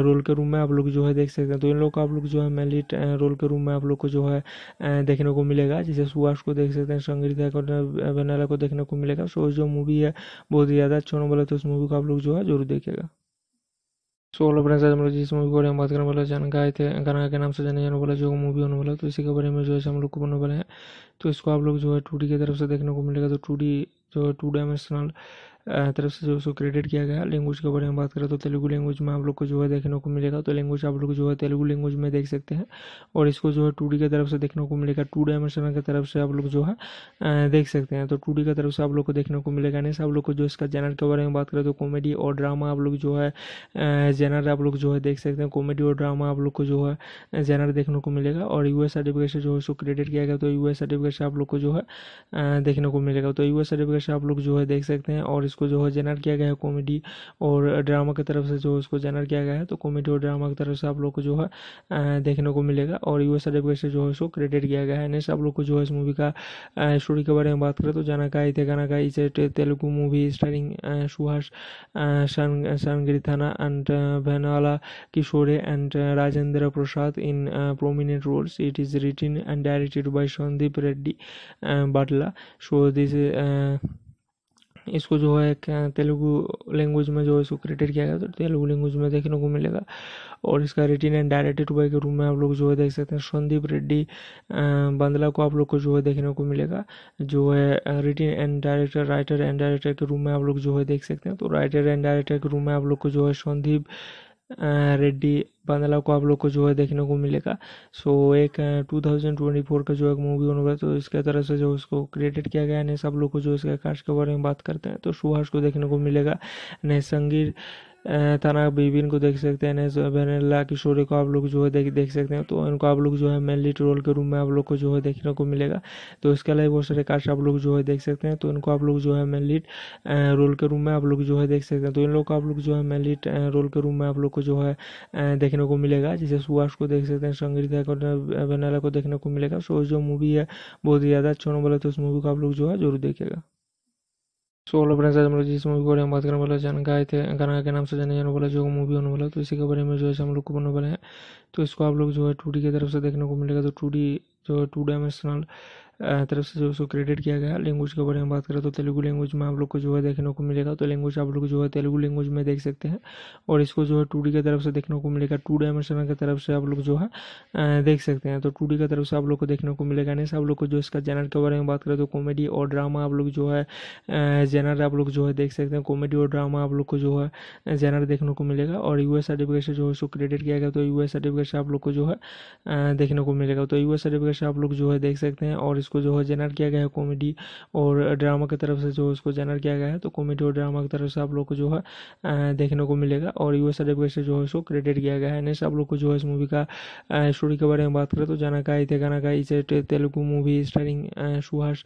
रोल के रूम में आप लोग जो है देख सकते हैं तो इन लोग को आप लोग जो है मेन लीड रोल के रूम में आप लोग को जो है देखने को मिलेगा जैसे सुभाष को देख सकते हैं संगीता को वेनेला को देखने को मिलेगा सो जो मूवी है बहुत ही ज़्यादा अच्छा बोला तो उस मूवी को आप लोग जो है जरूर देखेगा सो फ्रेंड्स आज हम लोग जिस मूवी के बारे में बात करने वाले जान गए थे गाना के नाम से जाने जाने वाला जो मूवी होने वाला तो इसी के बारे में जो है हम लोग को बोलने वाले हैं तो इसको आप लोग जो है टू की तरफ से देखने को मिलेगा तो टू जो है टू डायमेंशनल तरफ से जो उसको क्रेडिट किया गया लैंग्वेज के बारे में बात करें तो तेलुगु लैंग्वेज में आप लोग को जो है देखने को मिलेगा तो लैंग्वेज आप लोग जो है तेलुगु लैंग्वेज में देख सकते हैं और इसको जो है टू की तरफ से देखने को मिलेगा टू डायमेंशनल की तरफ से आप लोग जो है देख सकते हैं तो टू की तरफ से आप लोग को देखने को मिलेगा नहीं आप लोग को जो इसका जेनर के बारे में बात करें तो कॉमेडी और ड्रामा आप लोग जो है जेनर आप लोग जो है देख सकते हैं कॉमेडी और ड्रामा आप लोग को जो है जेनर देखने को मिलेगा और यू सर्टिफिकेट से जो है उसको क्रेडिट किया गया तो यू सर्टिफिकेट से आप लोग को जो है देखने को मिलेगा तो यू सर्टिफिकेट से आप लोग जो है देख सकते हैं और इसको जो है जेनर किया गया है कॉमेडी और ड्रामा की तरफ से जो इसको जेनर किया गया है तो कॉमेडी और ड्रामा की तरफ से आप लोग को जो है देखने को मिलेगा और यू एस से जो है इसको क्रेडिट किया गया है नेक्स्ट आप लोग को जो है इस मूवी का स्टोरी के बारे में बात करें तो जाना का इते गाना Telugu movie starring Suhas Sangeerthana and Vennela Kishore and Rajendra Prasad in prominent roles it is written and directed by Sandeep Reddy Batla so this uh, इसको जो है क्या तेलुगु लैंग्वेज में जो है इसको क्रिएटेड किया गया तो तेलुगु लैंग्वेज में देखने को मिलेगा और इसका रिटिन एंड डायरेक्टेड बाई के रूप में आप लोग जो है देख सकते हैं संदीप रेड्डी बंदला को आप लोग को जो है देखने को मिलेगा जो है written and director writer and director के रूम में आप लोग जो है देख सकते हैं तो राइटर एंड डायरेक्टर के रूम में आप लोग को जो है संदीप रेड्डी बांदला को आप लोग को जो है देखने को मिलेगा सो so, एक 2024 का जो एक मूवी होने वाला तो इसके तरह से जो उसको क्रिएटेड किया गया है सब लोग को जो इसके कास्ट के बारे में बात करते हैं तो सुहास को देखने को मिलेगा नए संगीत ताना बीबीन को देख सकते हैं वेनेला किशोरी को आप लोग जो है देख देख सकते हैं तो इनको आप लोग जो है मेन लीड रोल के रूम में आप लोग को जो है देखने को मिलेगा तो इसके अलावा बहुत सारे कास्ट आप लोग जो है देख सकते हैं तो इनको आप लोग जो है मेन लीड रोल के रूम में आप लोग जो है देख सकते हैं तो इन लोग को आप लोग जो है मेन लीड रोल के रूम में आप लोग को जो है देखने को मिलेगा जैसे सुहास को देख सकते हैं संगीता को वेनेला को देखने को मिलेगा सो जो मूवी है बहुत ही ज़्यादा अच्छा बोला तो उस मूवी को आप लोग जो है जरूर देखेगा सो हेलो फ्रेंड्स आज हम लोग जिस मूवी के बारे में बात करने वाले जान गाए थे गाना के नाम से जाने जाने वाला जो मूवी होने वाला तो इसी के बारे में जो है हम लोग को बनने वाले हैं तो इसको आप लोग जो है टू की तरफ से देखने को मिलेगा तो टू जो है टू डायमेंशनल तरफ से उसको क्रेडिट किया गया लैंग्वेज के बारे में बात करें तो तेलुगु लैंग्वेज में आप लोग को जो है देखने को मिलेगा तो लैंग्वेज आप लोग जो है तेलुगु लैंग्वेज में देख सकते हैं और इसको जो है टू की तरफ से देखने को मिलेगा टू डायमेंशन की तरफ से आप लोग जो है देख सकते हैं तो टू की तरफ से आप लोग को देखने को मिलेगा नहीं आप लोग को जो इसका जैनल के बारे में बात करें तो कॉमेडी और ड्रामा आप लोग जो है जेनर आप लोग जो है देख सकते हैं कॉमेडी और ड्रामा आप लोग को जो है जैनल देखने को मिलेगा और यू सर्टिफिकेट से जो है उसको क्रेडिट किया गया तो यू सर्टिफिकेट से आप लोग को जो है देखने को मिलेगा तो यू सर्टिफिकेट से आप लोग जो है देख सकते हैं और इसको जो है जेनर किया गया है कॉमेडी और ड्रामा की तरफ से जो इसको जेनर किया गया है तो कॉमेडी और ड्रामा की तरफ से आप लोग को जो है देखने को मिलेगा और यू एस से जो है इसको क्रेडिट किया गया है नेक्स्ट आप लोग को जो है इस मूवी का स्टोरी के बारे में बात करें तो जानकाई तेगानाका इसे तेलुगु मूवी स्टारिंग सुहास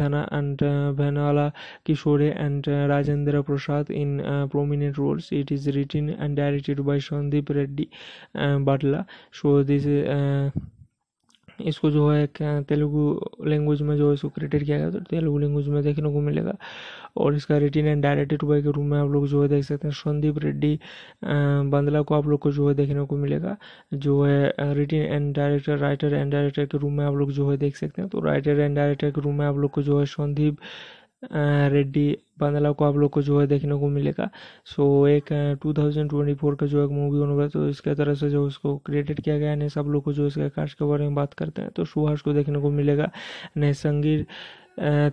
थाना and Vennela Kishore and Rajendra Prasad in prominent roles it is written and directed by Sandeep Reddy Batla so this इसको जो है क्या तेलुगु लैंग्वेज में जो है इसको क्रिएटेड किया गया तो तेलुगु लैंग्वेज में देखने को मिलेगा और इसका रिटिन एंड डायरेक्टेड हुआ के रूम में आप लोग जो है देख सकते हैं संदीप रेड्डी बंदला को आप लोग को जो है देखने को मिलेगा जो है written and director writer and director के रूम में आप लोग जो है देख सकते हैं तो राइटर एंड डायरेक्टर के रूम में आप लोग को जो है संदीप रेड्डी बांदला को आप लोग को जो है देखने को मिलेगा सो एक 2024 का जो एक मूवी होने वाला तो इसके तरह से जो उसको क्रिएटेड किया गया है सब लोग को जो इसके कास्ट के बारे में बात करते हैं तो सुहास को देखने को मिलेगा संगीर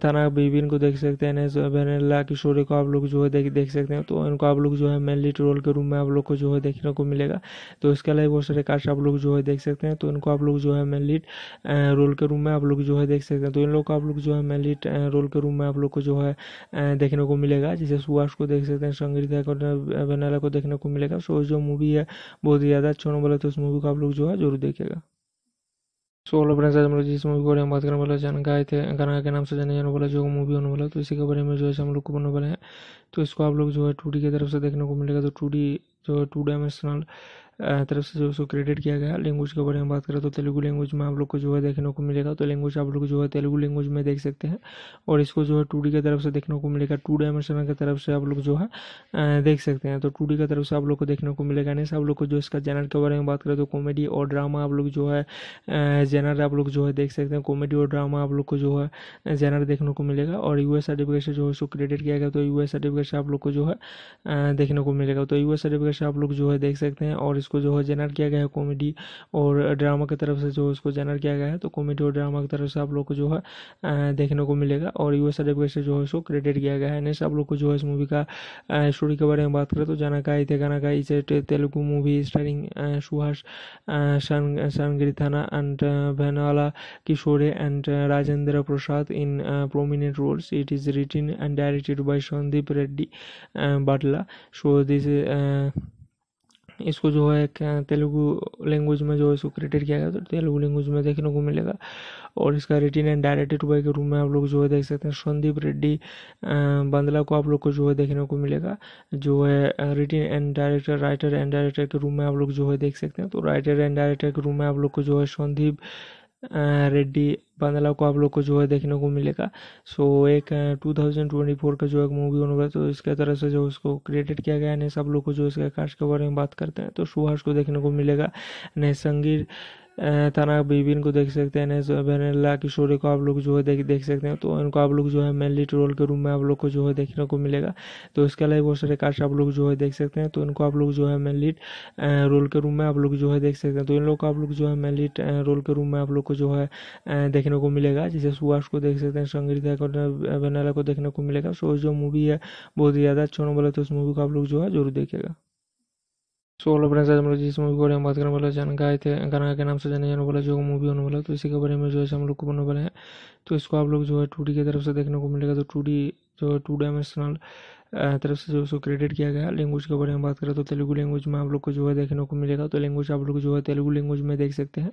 थाना बीबीन को देख सकते हैं बहनला किशोरी को आप लोग जो है देख देख सकते हैं तो इनको आप लोग जो है मेन लीड रोल के रूम में आप लोग को जो है देखने को मिलेगा तो इसके अलावा बहुत सारे कास्ट आप लोग जो है देख सकते हैं तो इनको आप लोग जो है मेन लीड रोल के रूम में आप लोग जो है देख सकते हैं तो इन लोग को आप लोग जो है मेन लीड रोल के रूम में आप लोग को जो है देखने को मिलेगा जैसे सुभाष को देख सकते हैं संगीता को बहनला को देखने को मिलेगा सो तो जो मूवी है बहुत ही ज़्यादा अच्छा होने वाला तो उस मूवी को आप लोग जो है जरूर देखेगा सोलह अप्रैल से हम लोग जिस मूवी को हम बात करने वाला जान गाय थे गाना के नाम से जाने जाने वाला जो मूवी होने वाला तो इसी के बारे में जो है हम लोग को बनने वाले हैं तो इसको आप लोग जो है टू की तरफ से देखने को मिलेगा तो टू जो है टू डायमेंशनल तरफ से जो उसको क्रेडिट किया गया लैंग्वेज के बारे में बात करें तो तेलुगु लैंग्वेज में आप लोग को जो है देखने को मिलेगा तो लैंग्वेज आप लोग जो है तेलुगु लैंग्वेज में देख सकते हैं और इसको जो है टू की तरफ से देखने को मिलेगा टू डायमेंशन की तरफ से आप लोग जो है देख सकते हैं तो टू की तरफ से आप लोग को देखने को मिलेगा नहीं आप लोग को जो इसका जेनर के बारे में बात करें तो कॉमेडी और ड्रामा आप लोग जो है जेनर आप लोग जो है देख सकते हैं कॉमेडी और ड्रामा आप लोग को जो है जेनर देखने को मिलेगा और एस सर्टिफिकेट से जो है उसको क्रेडिट किया गया तो एस सर्टिफिकेट से आप लोग को जो है देखने को मिलेगा तो एस सर्टिफिकेट से आप लोग जो है देख सकते हैं और इसको इसको जो है जेनर किया गया है कॉमेडी और ड्रामा की तरफ से जो इसको जेनर किया गया है तो कॉमेडी और ड्रामा की तरफ से आप लोग को जो है देखने को मिलेगा और यू एस से जो है इसको क्रेडिट किया गया है नेक्स्ट आप लोग को जो है इस मूवी का स्टोरी के बारे में बात करें तो जाना थे इते गाना का तेलुगु मूवी स्टारिंग सुहास थाना and Vennela Kishore and Rajendra Prasad in prominent roles it is written and directed by Sandeep Reddy Batla so this इसको जो है तेलुगु लैंग्वेज में जो है इसको क्रिएटेड किया गया तो तेलुगु लैंग्वेज में देखने को मिलेगा और इसका रिटिन एंड डायरेक्टेड बाई के रूम में आप लोग जो है देख सकते हैं संदीप रेड्डी बंदला को आप लोग को जो है देखने को मिलेगा जो है written and director writer and director के रूम में आप लोग जो है देख सकते हैं तो राइटर एंड डायरेक्टर के रूम में आप लोग को जो है संदीप रेड्डी बांदला को आप लोग को जो है देखने को मिलेगा सो एक 2024 का जो एक मूवी होने वाला तो इसके तरह से जो उसको क्रिएटेड किया गया है सब लोग को जो इसके कास्ट के बारे में बात करते हैं तो सुहास को देखने को मिलेगा नए संगीर ताना बीबी को देख सकते हैं बहन वेनेला किशोरी को आप लोग जो है देख देख सकते हैं तो इनको आप लोग जो है मेन लीड रोल के रूम में आप लोग को जो है देखने को मिलेगा तो इसके अलावा बहुत सारे कास्ट आप लोग जो है देख सकते हैं तो इनको आप लोग जो है मेन लीड रोल के रूम में आप लोग जो है देख सकते हैं तो इन लोग को आप लोग जो है मेन लीड रोल के रूम में आप लोग को जो है देखने को मिलेगा जैसे सुभाष को देख सकते हैं संगीता को वेनेला को देखने को मिलेगा सो जो मूवी है बहुत ही ज़्यादा अच्छा बोला तो उस मूवी को आप लोग जो है जरूर देखेगा सो फ्रेंड्स आज हम लोग जिस मूवी के बारे में बात करने वाले जान गाय थे गाना के नाम से जाने जाने वाला जो मूवी होने वाला तो इसी के बारे में जो है हम लोग को बनने वाले हैं तो इसको आप लोग जो है टू की तरफ से देखने को मिलेगा तो टू जो है टू डायमेंशनल तरफ से जो उसको क्रेडिट किया गया लैंग्वेज के बारे में बात करें तो तेलुगू लैंग्वेज में आप लोग को जो है देखने को मिलेगा तो लैंग्वेज आप लोग जो है तेलुगू लैंग्वेज में देख सकते हैं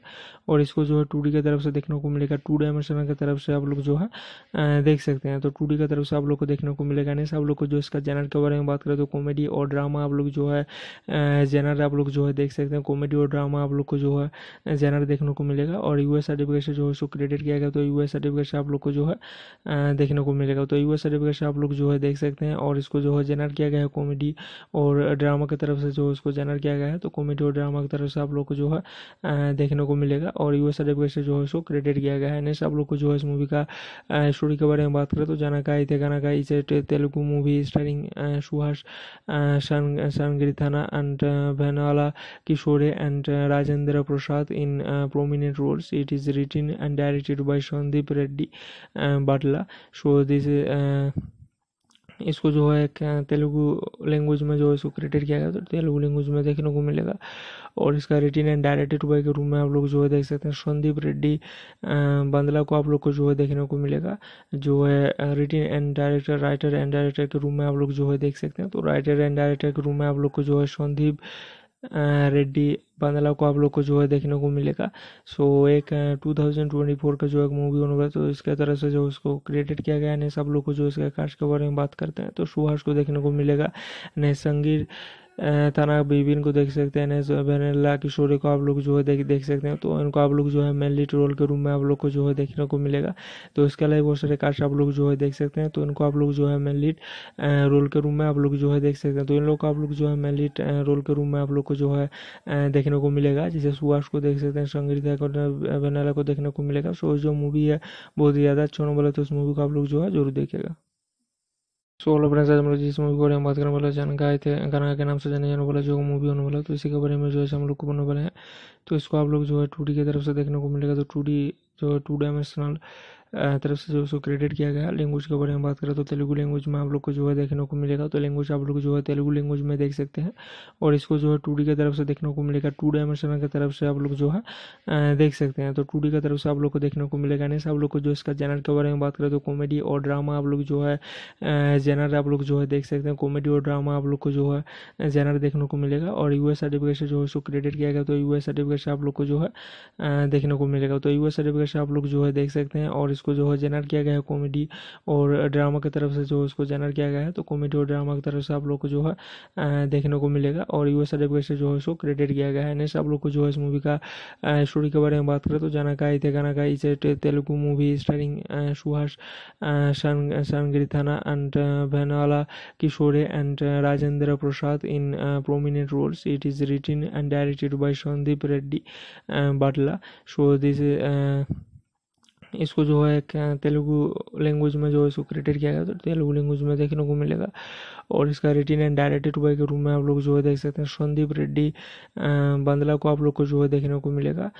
और इसको जो है टू की तरफ से देखने को मिलेगा टू डायमेंशन की तरफ से आप लोग जो है देख सकते हैं तो टू की तरफ से आप लोग को देखने को मिलेगा नहीं आप लोग को जो इसका जेनर के बारे में बात करें तो कॉमेडी और ड्रामा आप लोग जो है जेनर आप लोग जो है देख सकते हैं कॉमेडी और ड्रामा आप लोग को जो है जेनर देखने को मिलेगा और यू सर्टिफिकेट से जो है उसको क्रेडिट किया गया तो यू सर्टिफिकेट से आप लोग को जो है देखने को मिलेगा तो यू सर्टिफिकेट से आप लोग जो है देख सकते हैं और इसको जो है जेनर किया गया है कॉमेडी और ड्रामा की तरफ से जो इसको जेनर किया गया है तो कॉमेडी और ड्रामा की तरफ से आप लोग को जो है देखने को मिलेगा और यू एस से जो है इसको क्रेडिट किया गया है नेक्स्ट आप लोग को जो है इस मूवी का स्टोरी के बारे में बात करें तो जाना का इथे गाना का Telugu movie starring Suhas Sangeerthana and Vennela Kishore and Rajendra Prasad in prominent roles it is written and directed by Sandeep Reddy Batla so this uh, इसको जो है क्या तेलुगु लैंग्वेज में जो है इसको क्रिएटेड किया गया तो तेलुगु लैंग्वेज में देखने को मिलेगा और इसका रिटिन एंड डायरेक्टेड बाई के रूप में आप लोग जो है देख सकते हैं संदीप रेड्डी बंदला को आप लोग को जो है देखने को मिलेगा जो है written and director writer and director के रूम में आप लोग जो है देख सकते हैं तो राइटर एंड डायरेक्टर के रूम में आप लोग को जो है संदीप रेड्डी बांदला को आप लोग को जो है देखने को मिलेगा सो so, एक 2024 का जो एक मूवी होने वाला तो इसके तरह से जो उसको क्रिएटेड किया गया है सब लोग को जो इसके कास्ट के बारे में बात करते हैं तो सुहास को देखने को मिलेगा संगीर ताना बीबीन को देख सकते हैं वेनेला किशोरी को आप लोग जो है देख देख सकते हैं तो इनको आप लोग जो है मेन लीड रोल के रूम में आप लोग को जो है देखने को मिलेगा तो इसके अलावा बहुत सारे कास्ट आप लोग जो है देख सकते हैं तो इनको आप लोग जो है मेन लीड रोल के रूम में आप लोग जो है देख सकते हैं तो इन लोग को आप लोग जो है मेन लीड रोल के रूम में आप लोग को जो है देखने को मिलेगा जैसे सुभाष को देख सकते हैं संगीता को वेनेला को देखने को मिलेगा सो जो मूवी है बहुत ही ज़्यादा अच्छा बोला तो उस मूवी को आप लोग जो है जरूर देखेगा सो हेलो फ्रेंड्स आज हम लोग जिस मूवी के बारे में बात करने वाले जान गाय थे गाना के नाम से जाने जाने वाला जो मूवी होने वाला तो इसी के बारे में जो है हम लोग को बनने वाले हैं तो इसको आप लोग जो है टू की तरफ से देखने को मिलेगा तो टू जो है टू डायमेंशनल तरफ से उसको क्रेडिट किया गया लैंग्वेज के बारे में बात करें तो तेलुगु लैंग्वेज में आप लोग को जो है देखने को मिलेगा तो लैंग्वेज आप लोग जो है तेलुगु लैंग्वेज में देख सकते हैं और इसको जो है टू की तरफ से देखने को मिलेगा टू डायमेंशन की तरफ से आप लोग जो है देख सकते हैं तो टू की तरफ से आप लोग को देखने को मिलेगा नहीं आप लोग को जो इसका जैनर के बारे में बात करें तो कॉमेडी और ड्रामा आप लोग जो है जैनर आप लोग जो है देख सकते हैं कॉमेडी और ड्रामा आप लोग को जो है जैनर देखने को मिलेगा और यू सर्टिफिकेट से जो है उसको क्रेडिट किया गया तो यू सर्टिफिकेट से आप लोग को जो है देखने को मिलेगा तो यू सर्टिफिकेट से आप लोग जो है देख सकते हैं और इसको जो है जेनर किया गया है कॉमेडी और ड्रामा की तरफ से जो इसको जेनर किया गया है तो कॉमेडी और ड्रामा की तरफ से आप लोग को जो है देखने को मिलेगा और यू एस से जो है इसको क्रेडिट किया गया है नेक्स्ट आप लोग को जो है इस मूवी का स्टोरी के बारे में बात करें तो जाना का इते गाना का इसे Telugu movie starring Suhas Sangeerthana and Vennela Kishore and Rajendra Prasad in prominent roles it is written and directed by Sandeep Reddy Batla so this इसको जो है क्या तेलुगु लैंग्वेज में जो है इसको क्रिएटेड किया गया तो तेलुगु लैंग्वेज में देखने को मिलेगा और इसका रिटिन एंड डायरेक्टेड हुआ के रूम में आप लोग जो है देख सकते हैं संदीप रेड्डी बंदला को आप लोग को जो है देखने को मिलेगा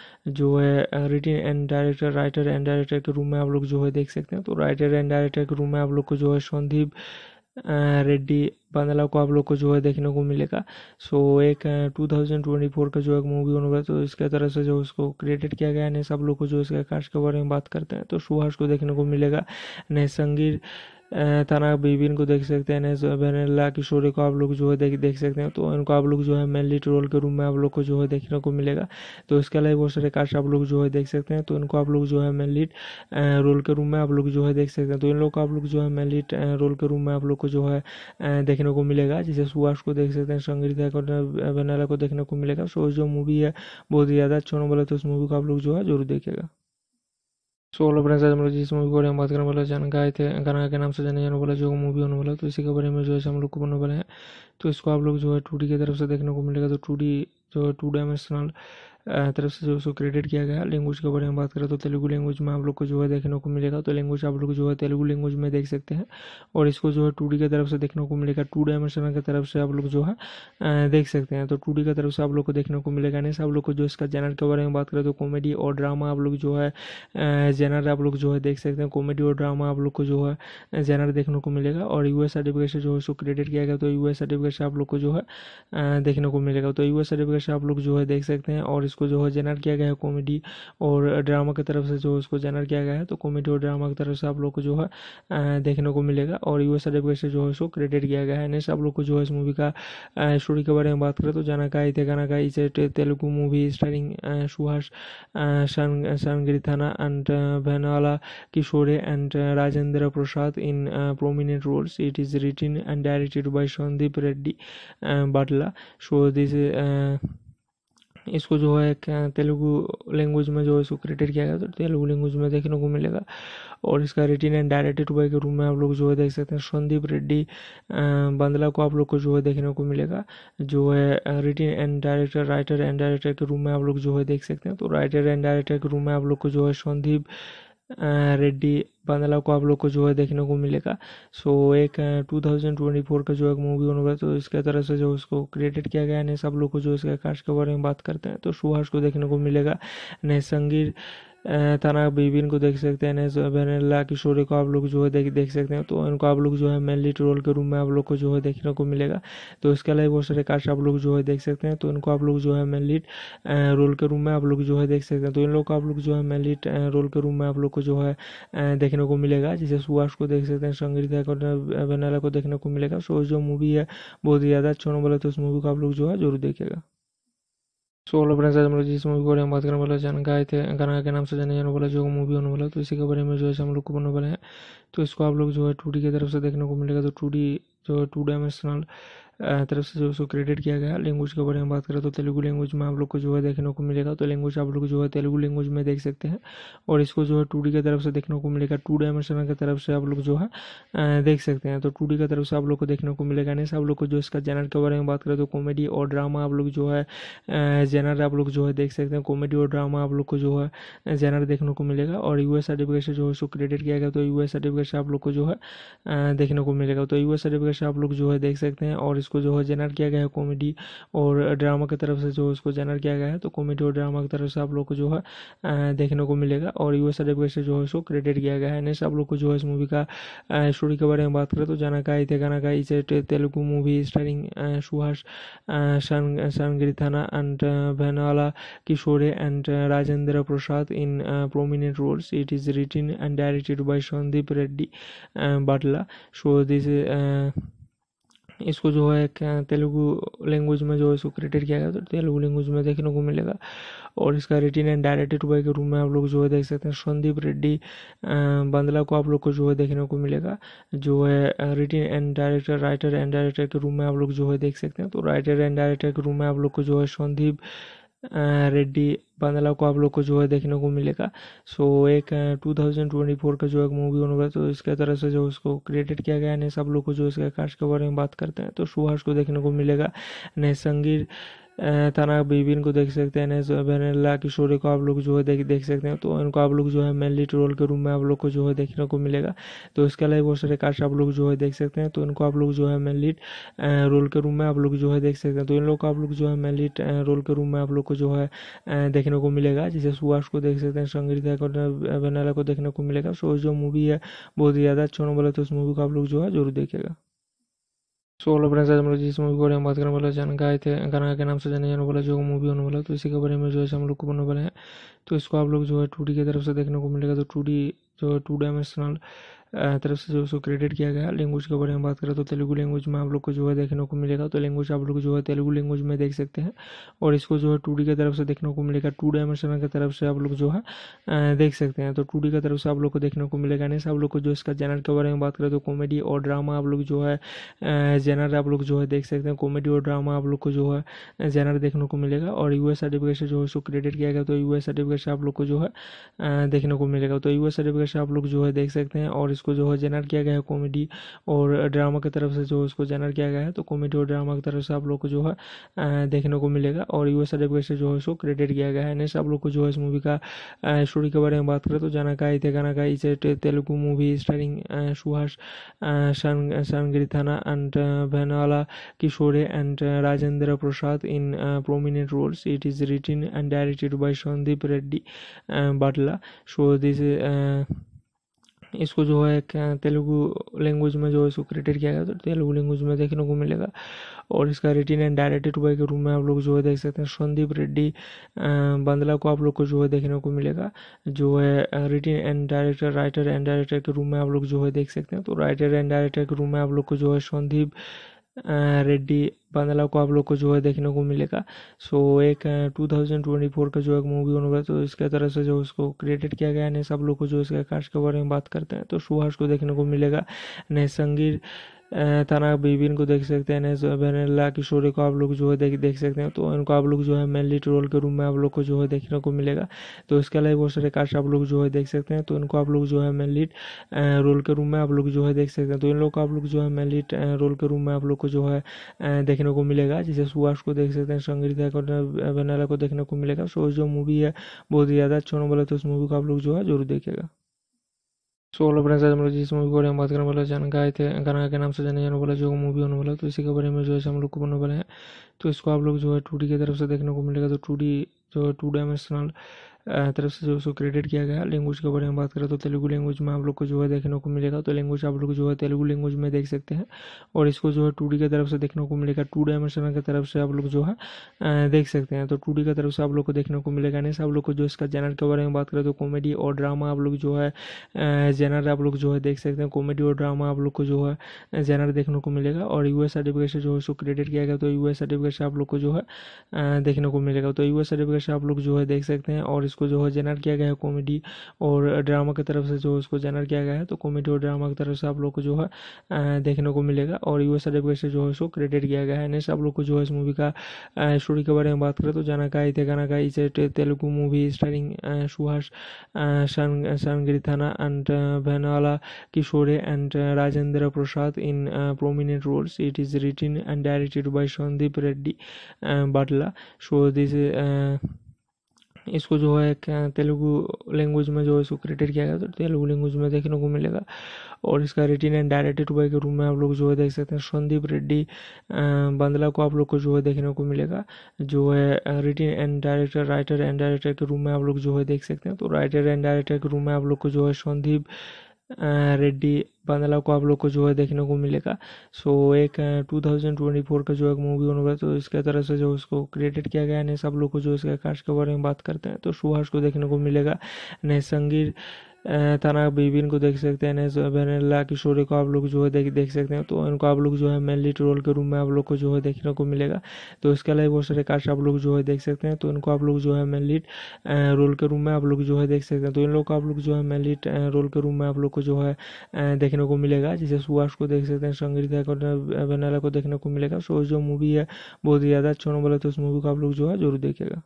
जो है written and director writer and director के रूम में आप लोग जो है देख सकते हैं तो राइटर एंड डायरेक्टर के रूम में आप लोग को जो है संदीप रेड्डी बांदला को आप लोग को जो है देखने को मिलेगा सो एक 2024 का जो एक मूवी होने वाला तो इसके तरह से जो उसको क्रिएटेड किया गया है सब लोग को जो इसके कास्ट के बारे में बात करते हैं तो सुहास को देखने को मिलेगा संगीर थाना बीबीन को देख सकते हैं इन्हें की किशोरी को आप लोग जो है देख देख सकते हैं तो इनको आप लोग जो है मेन लीड रोल के रूम में आप लोग को जो है देखने को मिलेगा तो इसके अलावा बहुत सारे कास्ट आप लोग जो है देख सकते हैं तो इनको आप लोग जो है मेन लीड रोल के रूम में आप लोग जो है देख सकते हैं तो इन लोग को आप लोग जो है मेन लीड रोल के रूम में आप लोग को जो है देखने को मिलेगा जैसे सुभाष को देख सकते हैं संगीता को वेनेला को देखने को मिलेगा सो जो मूवी है बहुत ही ज़्यादा अच्छा होने वाला तो उस मूवी को आप लोग जो है जरूर देखेगा सोलह अप्रैल से हम लोग जिस मूवी को हम बात करने वाला जान गाय थे गाना के नाम से जाने जाने वाला जो मूवी होने वाला तो इसी के बारे में जो है हम लोग को बनने वाले हैं तो इसको आप लोग जो है टू की तरफ से देखने को मिलेगा तो टू जो है टू डायमेंशनल तरफ से जो उसको क्रेडिट किया गया लैंग्वेज के बारे में बात करें तो तेलुगु लैंग्वेज में आप लोग को जो है देखने को मिलेगा तो लैंग्वेज आप लोग जो है तेलुगु लैंग्वेज में देख सकते हैं और इसको जो है टू की तरफ से देखने को मिलेगा टू डायमेंशन की तरफ से आप लोग जो है देख सकते हैं तो टू की तरफ से आप लोग को देखने को मिलेगा नहीं आप लोग को जो इसका जैनर के बारे में बात करें तो कॉमेडी और ड्रामा आप लोग जो है जैनर आप लोग जो है देख सकते हैं कॉमेडी और ड्रामा आप लोग को जो है जैनर देखने को मिलेगा और एस सर्टिफिकेट से जो है उसको क्रेडिट किया गया तो एस सर्टिफिकेट से आप लोग को जो है देखने को मिलेगा तो एस सर्टिफिकेट से आप लोग जो है देख सकते हैं और इसको इसको जो है जेनर किया गया है कॉमेडी और ड्रामा की तरफ से जो इसको जेनर किया गया है तो कॉमेडी और ड्रामा की तरफ से आप लोग को जो है देखने को मिलेगा और यू एस से जो है इसको क्रेडिट किया गया है नेक्स्ट आप लोग को जो है इस मूवी का स्टोरी के बारे में बात करें तो जाना का इते गाना का इसे Telugu movie starring Suhas Sangeerthana and Vanala Kishore and Rajendra Prasad in prominent roles it is written and directed by Sandeep Reddy Batla so this Uh, इसको जो है तेलुगु लैंग्वेज में जो है इसको क्रिएटेड किया गया तो तेलुगु लैंग्वेज में देखने को मिलेगा और इसका रिटिन एंड डायरेक्टेड बाई के रूम में आप लोग जो है देख सकते हैं संदीप रेड्डी बंदला को आप लोग को जो है देखने को मिलेगा जो है written and director writer and director के रूम में आप लोग जो है देख सकते हैं तो राइटर एंड डायरेक्टर के रूम में आप लोग को जो है संदीप रेड्डी बांदला को आप लोग को जो है देखने को मिलेगा सो एक 2024 का जो एक मूवी होने वाला तो इसके तरह से जो उसको क्रिएटेड किया गया है सब लोग को जो इसके कास्ट के बारे में बात करते हैं तो सुहास को देखने को मिलेगा नए संगीर थाना बीबी को देख सकते हैं नेस वेनेला किशोरी को आप लोग जो है देख देख सकते हैं तो इनको आप लोग जो है मेन लीड रोल के रूम में आप लोग को जो है देखने को मिलेगा तो इसके अलावा बहुत सारे कास्ट आप लोग जो है देख सकते हैं तो इनको आप लोग जो है मेन लीड रोल के रूम में आप लोग जो है देख सकते हैं तो इन लोग को आप लोग जो है मेन लीड रोल के रूम में आप लोग को जो है देखने को मिलेगा जैसे सुभाष को देख सकते हैं संगीता को को देखने को मिलेगा सो जो मूवी है बहुत ही ज़्यादा अच्छा बोला तो उस मूवी को आप लोग जो है जरूर देखेगा सो फ्रेंड्स आज हम लोग जिस मूवी के बारे में बात करने वाले जान गाय थे गाना के नाम से जाने जाने वाला जो मूवी होने वाला तो इसी के बारे में जो है हम लोग को बनने वाले हैं तो इसको आप लोग जो है टू की तरफ से देखने को मिलेगा तो टू जो है टू डायमेंशनल तरफ से जो उसको क्रेडिट किया गया लैंग्वेज के बारे में बात करें तो तेलुगू लैंग्वेज में आप लोग को जो है देखने को मिलेगा तो लैंग्वेज आप लोग जो है तेलुगु लैंग्वेज में देख सकते हैं और इसको जो है टू की तरफ से देखने को मिलेगा टू डायमेंशन की तरफ से आप लोग जो है देख सकते हैं तो टू की तरफ से आप लोग को देखने को मिलेगा नहीं आप लोग को जो इसका जेनर के बारे में बात करें तो कॉमेडी और ड्रामा आप लोग जो है जेनर आप लोग जो है देख सकते हैं कॉमेडी और ड्रामा आप लोग को जो है जेनर देखने को मिलेगा और यू सर्टिफिकेट से जो है उसको क्रेडिट किया गया तो यू सर्टिफिकेट से आप लोग को जो है देखने को मिलेगा तो यू सर्टिफिकेट से आप लोग जो है देख सकते हैं और इसको जो है जेनर किया गया है कॉमेडी और ड्रामा की तरफ से जो इसको जेनर किया गया है तो कॉमेडी और ड्रामा की तरफ से आप लोग को जो है देखने को मिलेगा और यू एस से जो है इसको क्रेडिट किया गया है नेक्स्ट आप लोग को जो है इस मूवी का स्टोरी के बारे में बात करें तो जाना का इथे गाना का इसे Telugu movie starring Suhas Sangiritana and and Vanala Kishore and Rajendra Prasad in prominent roles it is written and directed by Sandeep Reddy Batla so uh, uh, इसको जो है तेलुगु लैंग्वेज में जो है इसको क्रिएटेड किया गया तो तेलुगु लैंग्वेज में देखने को मिलेगा और इसका रिटिन एंड डायरेक्टेड बाई के रूम में आप लोग जो है देख सकते हैं संदीप रेड्डी बंदला को आप लोग को जो है देखने को मिलेगा जो है written and director writer and director के रूम में आप लोग जो है देख सकते हैं तो राइटर एंड डायरेक्टर के रूम में आप लोग को जो है संदीप रेड्डी बांदला को आप लोग को जो है देखने को मिलेगा सो so, एक 2024 का जो एक मूवी होने तो इसके तरह से जो उसको क्रिएटेड किया गया है सब लोग को जो इसके कास्ट के बारे में बात करते हैं तो सुभाष को देखने को मिलेगा नए संगीर ताना बीबीन को देख सकते हैं वेनेला किशोरी को आप लोग जो है देख देख सकते हैं तो इनको आप लोग जो है मेन लीड रोल के रूम में आप लोग को जो है देखने को मिलेगा तो इसके अलावा बहुत सारे कास्ट आप लोग जो है देख सकते हैं तो इनको आप लोग जो है मेन लीड रोल के रूम में आप लोग जो है देख सकते हैं तो इन लोग को आप लोग जो है मेन लीड रोल के रूम में आप लोग को जो है देखने को मिलेगा जैसे सुभाष को देख सकते हैं संगीता को वेनेला को देखने को मिलेगा सो जो मूवी है बहुत ही ज़्यादा अच्छा बोला तो उस मूवी को आप लोग जो है जरूर देखेगा सो हेलो फ्रेंड्स आज हम लोग जिस मूवी के बारे में बात करने वाले जान गाय थे गाना के नाम से जाने जाने वाला जो मूवी होने वाला तो इसी के बारे में जो है हम लोग को बनने वाले हैं तो इसको आप लोग जो है टू की तरफ से देखने को मिलेगा तो टू जो है टू डायमेंशनल तरफ से उसको क्रेडिट किया गया लैंग्वेज के बारे में बात करें तो तेलुगु लैंग्वेज में आप लोग को जो है देखने को मिलेगा तो लैंग्वेज आप लोग जो है तेलुगु लैंग्वेज में देख सकते हैं और इसको जो है टू की तरफ से देखने को मिलेगा टू डायमेंशन की तरफ से आप लोग जो है देख सकते हैं तो टू की तरफ से आप लोग को देखने को मिलेगा नहीं आप लोग को जो इसका जैनर के बारे में बात करें तो कॉमेडी और ड्रामा आप लोग जो है जैनर आप लोग जो है देख सकते हैं कॉमेडी और ड्रामा आप लोग को जो है जैनर देखने को मिलेगा और एस सर्टिफिकेट से जो है उसको क्रेडिट किया गया तो एस सर्टिफिकेट से आप लोग को जो है देखने को मिलेगा तो एस सर्टिफिकेट से आप लोग जो है देख सकते हैं और इसको जो है जेनर किया गया है कॉमेडी और ड्रामा की तरफ से जो इसको जेनर किया गया है तो कॉमेडी और ड्रामा की तरफ से आप लोग को जो है देखने को मिलेगा और यू एस से जो है इसको क्रेडिट किया गया है नेक्स्ट आप लोग को जो है इस मूवी का स्टोरी के बारे में बात करें तो जाना का तेगाना इज इसे Telugu movie starring Suhas Sangeerthana and Vennela Kishore and Rajendra Prasad in prominent roles it is written and directed by Sandeep Reddy Batla so this इसको जो है क्या तेलुगु लैंग्वेज में जो है इसको क्रिएटेड किया गया तो तेलुगु लैंग्वेज में देखने को मिलेगा और इसका रिटिन एंड डायरेक्टेड हुआ के रूम में आप लोग जो है देख सकते हैं संदीप रेड्डी बंदला को आप लोग को जो है देखने को मिलेगा जो है written and director writer and director के रूम में आप लोग जो है देख सकते हैं तो राइटर एंड डायरेक्टर के रूम में आप लोग को जो है संदीप रेड्डी बांदला को आप लोग को जो है देखने को मिलेगा सो एक 2024 का जो एक मूवी होगा तो इसके तरह से जो उसको क्रिएटेड किया गया है सब लोग को जो इसके कास्ट के बारे में बात करते हैं तो सुहास को देखने को मिलेगा संगीर थाना बीबीन को देख सकते हैं बहनला किशोरी को आप लोग जो है देख देख सकते हैं तो इनको आप लोग जो है मेन लीड रोल के रूम में आप लोग को जो है देखने को मिलेगा तो इसके अलावा बहुत सारे कास्ट आप लोग जो है देख सकते हैं तो इनको आप लोग जो है मेन लीड रोल के रूम में आप लोग जो है देख सकते हैं तो इन लोग को आप लोग जो है मेन लीड रोल के रूम में आप लोग को जो है देखने को मिलेगा जैसे सुभाष को देख सकते हैं संगीता को बहनला को देखने को मिलेगा सो जो मूवी है बहुत ही ज़्यादा अच्छा होने वाला तो उस मूवी को आप लोग जो है जरूर देखेगा सोलह अप्रैल से हम लोग जिस मूवी के बारे में बात करने वाला जान गाय थे गाना के नाम से जाने जाने वाला जो मूवी होने वाला तो इसी के बारे में जो है हम लोग को बनने वाले हैं तो इसको आप लोग जो है टू की तरफ से देखने को मिलेगा तो टू जो है टू डायमेंशनल तरफ से जो उसको क्रेडिट किया गया लैंग्वेज के बारे में बात करें तो तेलुगु लैंग्वेज में आप लोग को जो है देखने को मिलेगा तो लैंग्वेज आप लोग जो है तेलुगु लैंग्वेज में देख सकते हैं और इसको जो है टू की तरफ से देखने को मिलेगा टू डायमेंशन की तरफ से आप लोग जो है देख सकते हैं तो टू की तरफ से आप लोग को देखने को मिलेगा नहीं आप लोग को जो इसका जेनर के बारे में बात करें तो कॉमेडी और ड्रामा आप लोग जो है जेनर आप लोग जो है देख सकते हैं कॉमेडी और ड्रामा आप लोग को जो है जेनर देखने को मिलेगा और एस सर्टिफिकेट से जो है उसको क्रेडिट किया गया तो एस सर्टिफिकेट से आप लोग को जो है देखने को मिलेगा तो एस सर्टिफिकेट से आप लोग जो है देख सकते हैं और इसको जो है जेनर किया गया है कॉमेडी और ड्रामा की तरफ से जो इसको जेनर किया गया है तो कॉमेडी और ड्रामा की तरफ से आप लोग को जो है देखने को मिलेगा और यू एस सर्टिफिकेट से जो है इसको क्रेडिट किया गया है नेक्स्ट आप लोग को जो है इस मूवी का स्टोरी के बारे में बात करें तो जाना का इथे गाना का इसे Telugu movie starring Suhas Sangeerthana and Vanala Kishore and Rajendra Prasad in prominent roles it is written and directed by Sandeep Reddy Batla so this Uh, इसको जो है तेलुगु लैंग्वेज में जो है इसको क्रिएटेड किया गया तो तेलुगु लैंग्वेज में देखने को मिलेगा और इसका रिटिन एंड डायरेक्टेड बाई के रूम में आप लोग जो है देख सकते हैं संदीप रेड्डी बंदला को आप लोग को जो है देखने को मिलेगा जो है written and director writer and director के रूम में आप लोग जो है देख सकते हैं तो राइटर एंड डायरेक्टर के रूम में आप लोग को जो है संदीप रेड्डी बांदला को आप लोग को जो है देखने को मिलेगा सो एक 2024 का जो एक मूवी होने वाला तो इसके तरह से जो उसको क्रिएटेड किया गया है सब लोग को जो इसके कास्ट के बारे में बात करते हैं तो सुहास को देखने को मिलेगा नए संगीर थाना बीबी को देख सकते हैं बहनला किशोरी को आप लोग जो है देख देख सकते हैं तो इनको आप लोग जो है मेन लीड रोल के रूम में आप लोग को जो है देखने को मिलेगा तो इसके अलावा बहुत सारे कास्ट आप लोग जो है देख सकते हैं तो इनको आप लोग जो है मेन लीड रोल के रूम में आप लोग जो है देख सकते हैं तो इन लोग को आप लोग जो है मेन लीड रोल के रूम में आप लोग को जो है देखने को मिलेगा जैसे सुभाष को देख सकते हैं संगीता को बहनला को देखने को मिलेगा सो जो मूवी है बहुत ही ज़्यादा अच्छा बोला है तो उस मूवी को आप लोग जो है जरूर देखेगा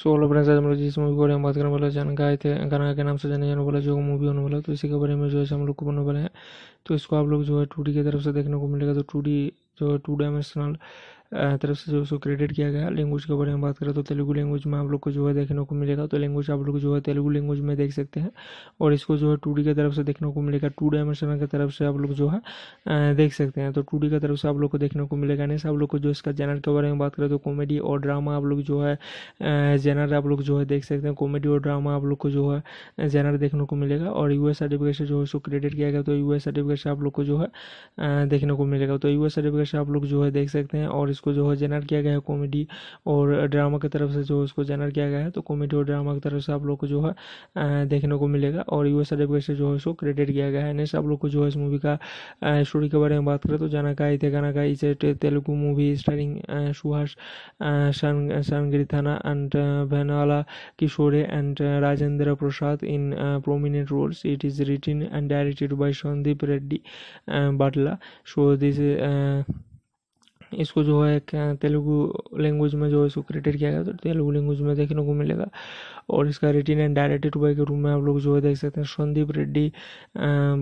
सो ऑल आज हम लोग जिस मूवी के बारे में बात करने वाले जान गाए थे गाना के नाम से जाने जाने वाला जो मूवी होने वाला तो इसी के बारे में जो है हम लोग को बोलने वाले हैं तो इसको आप लोग जो है टू की तरफ से देखने को मिलेगा तो टू जो है टू डायमेंशनल तरफ से जो उसको क्रेडिट किया गया लैंग्वेज के बारे में बात करें तो तेलुगू लैंग्वेज में आप लोग को जो है देखने को मिलेगा तो लैंग्वेज आप लोग जो है तेलुगु लैंग्वेज में देख सकते हैं और इसको जो है टू की तरफ से देखने को मिलेगा टू डायमेंशन की तरफ से आप लोग जो है देख सकते हैं तो टू की तरफ से आप लोग को देखने को मिलेगा नहीं आप लोग को जो इसका जेनर के बारे में बात करें तो कॉमेडी और ड्रामा आप लोग जो है जेनर आप लोग जो है देख सकते हैं कॉमेडी और ड्रामा आप लोग को जो है जेनर देखने को मिलेगा और यू सर्टिफिकेट से जो है उसको क्रेडिट किया गया तो यू सर्टिफिकेट से आप लोग को जो है देखने को मिलेगा तो यू सर्टिफिकेट से आप लोग जो है देख सकते हैं और इसको जो है जेनर किया गया है कॉमेडी और ड्रामा की तरफ से जो इसको जेनर किया गया है तो कॉमेडी और ड्रामा की तरफ से आप लोग को जो है देखने को मिलेगा और यू एस से जो है इसको क्रेडिट किया गया है नेक्स्ट आप लोग को जो है इस मूवी का स्टोरी के बारे में बात करें तो जाना का इते गाना इसे Telugu movie starring Suhas Sangiritana and uh, Kishore and Rajendra Prasad in prominent roles it is written and directed by Sandeep Reddy Batla so Reddy uh, इसको जो है तेलुगु लैंग्वेज में जो है इसको क्रिएटेड किया गया तो तेलुगु लैंग्वेज में देखने को मिलेगा और इसका रिटिन एंड डायरेक्टेड बाई के रूम में आप लोग जो है देख सकते हैं संदीप रेड्डी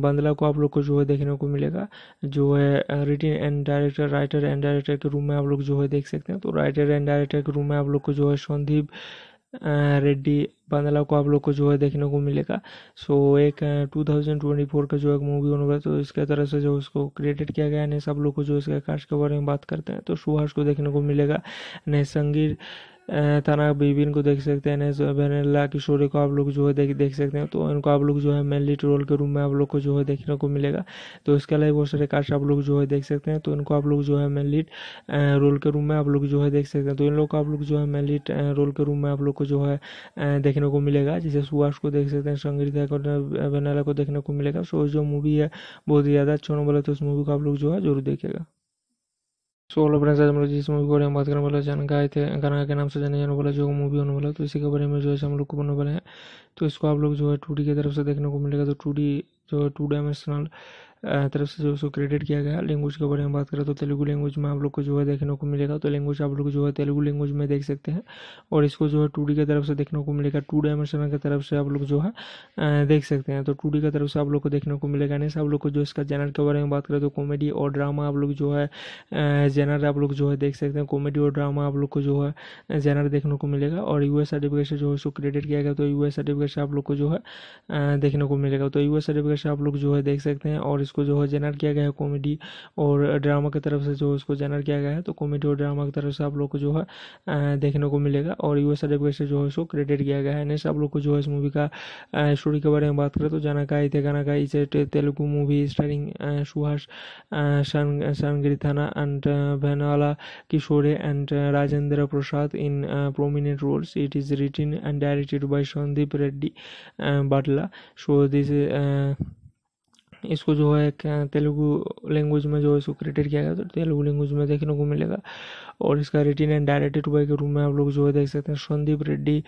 बंदला को आप लोग को जो है देखने को मिलेगा जो है written and director writer and director के रूम में आप लोग जो है देख सकते हैं तो राइटर एंड डायरेक्टर के रूम में आप लोग को जो है संदीप रेड्डी बांदला को आप लोग को जो है देखने को मिलेगा सो so, एक 2024 का जो एक मूवी होने वाला तो इसके तरह से जो उसको क्रिएटेड किया गया है सब लोग को जो इसके कास्ट के बारे में बात करते हैं तो सुभाष को देखने को मिलेगा संगीर ताना बीबीन को देख सकते हैं वेनेला किशोरी को आप लोग जो है देख देख सकते हैं तो इनको आप लोग जो है मेन लीड रोल के रूम में आप लोग को जो है देखने को मिलेगा तो इसके अलावा बहुत सारे कास्ट आप लोग जो है देख सकते हैं तो इनको आप लोग जो है मेन लीड रोल के रूम में आप लोग जो है देख सकते हैं तो इन लोग को आप लोग जो है मेन लीड रोल के रूम में आप लोग को जो है देखने को मिलेगा जैसे सुभाष को देख सकते हैं संगीता को को देखने को मिलेगा सो जो मूवी है बहुत ही ज़्यादा अच्छा बोला तो उस मूवी को आप लोग जो है जरूर देखेगा सो हेलो फ्रेंड्स आज हम लोग जिस मूवी के बारे में बात करने वाले जान गए थे गाना के नाम से जाने जाने वाला जो मूवी होने वाला तो इसी के बारे में जो है हम लोग को बनने वाले हैं तो इसको आप लोग जो है टू की तरफ से देखने को मिलेगा तो टू जो है टू डायमेंशनल तरफ से उसको क्रेडिट किया गया लैंग्वेज के बारे में बात करें तो तेलुगु लैंग्वेज में आप लोग को जो है देखने को मिलेगा तो लैंग्वेज आप लोग जो है तेलुगु लैंग्वेज में देख सकते हैं और इसको जो है टू की तरफ से देखने को मिलेगा टू डायमेंशन की तरफ से आप लोग जो है देख सकते हैं तो टू की तरफ से आप लोग को देखने को मिलेगा नहीं आप लोग को जो इसका जैनर के बारे में बात करें तो कॉमेडी और ड्रामा आप लोग जो है जैनर आप लोग जो है देख सकते हैं कॉमेडी और ड्रामा आप लोग को जो है जैनर देखने को मिलेगा और एस सर्टिफिकेट से जो है उसको क्रेडिट किया गया तो एस सर्टिफिकेट से आप लोग को जो है देखने को मिलेगा तो एस सर्टिफिकेट से आप लोग जो है देख सकते हैं और इसको जो है जेनर किया गया है कॉमेडी और ड्रामा की तरफ से जो इसको जेनर किया गया है तो कॉमेडी और ड्रामा की तरफ से आप लोग को जो है देखने को मिलेगा और यू एस से जो है इसको क्रेडिट किया गया है नेक्स्ट आप लोग को जो है इस मूवी का स्टोरी के बारे में बात करें तो जाना का तेगाना का इसे तेलुगु मूवी स्टारिंग सुहास सन and Vennela Kishore and Rajendra Prasad in prominent roles it is written and directed by Sandeep Reddy Batla so this इसको जो है क्या तेलुगु लैंग्वेज में जो है इसको क्रिएटेड किया गया तो तेलुगु लैंग्वेज में देखने को मिलेगा और इसका रिटिन एंड डायरेक्टेड बाई के रूम में आप लोग जो है देख सकते हैं संदीप रेड्डी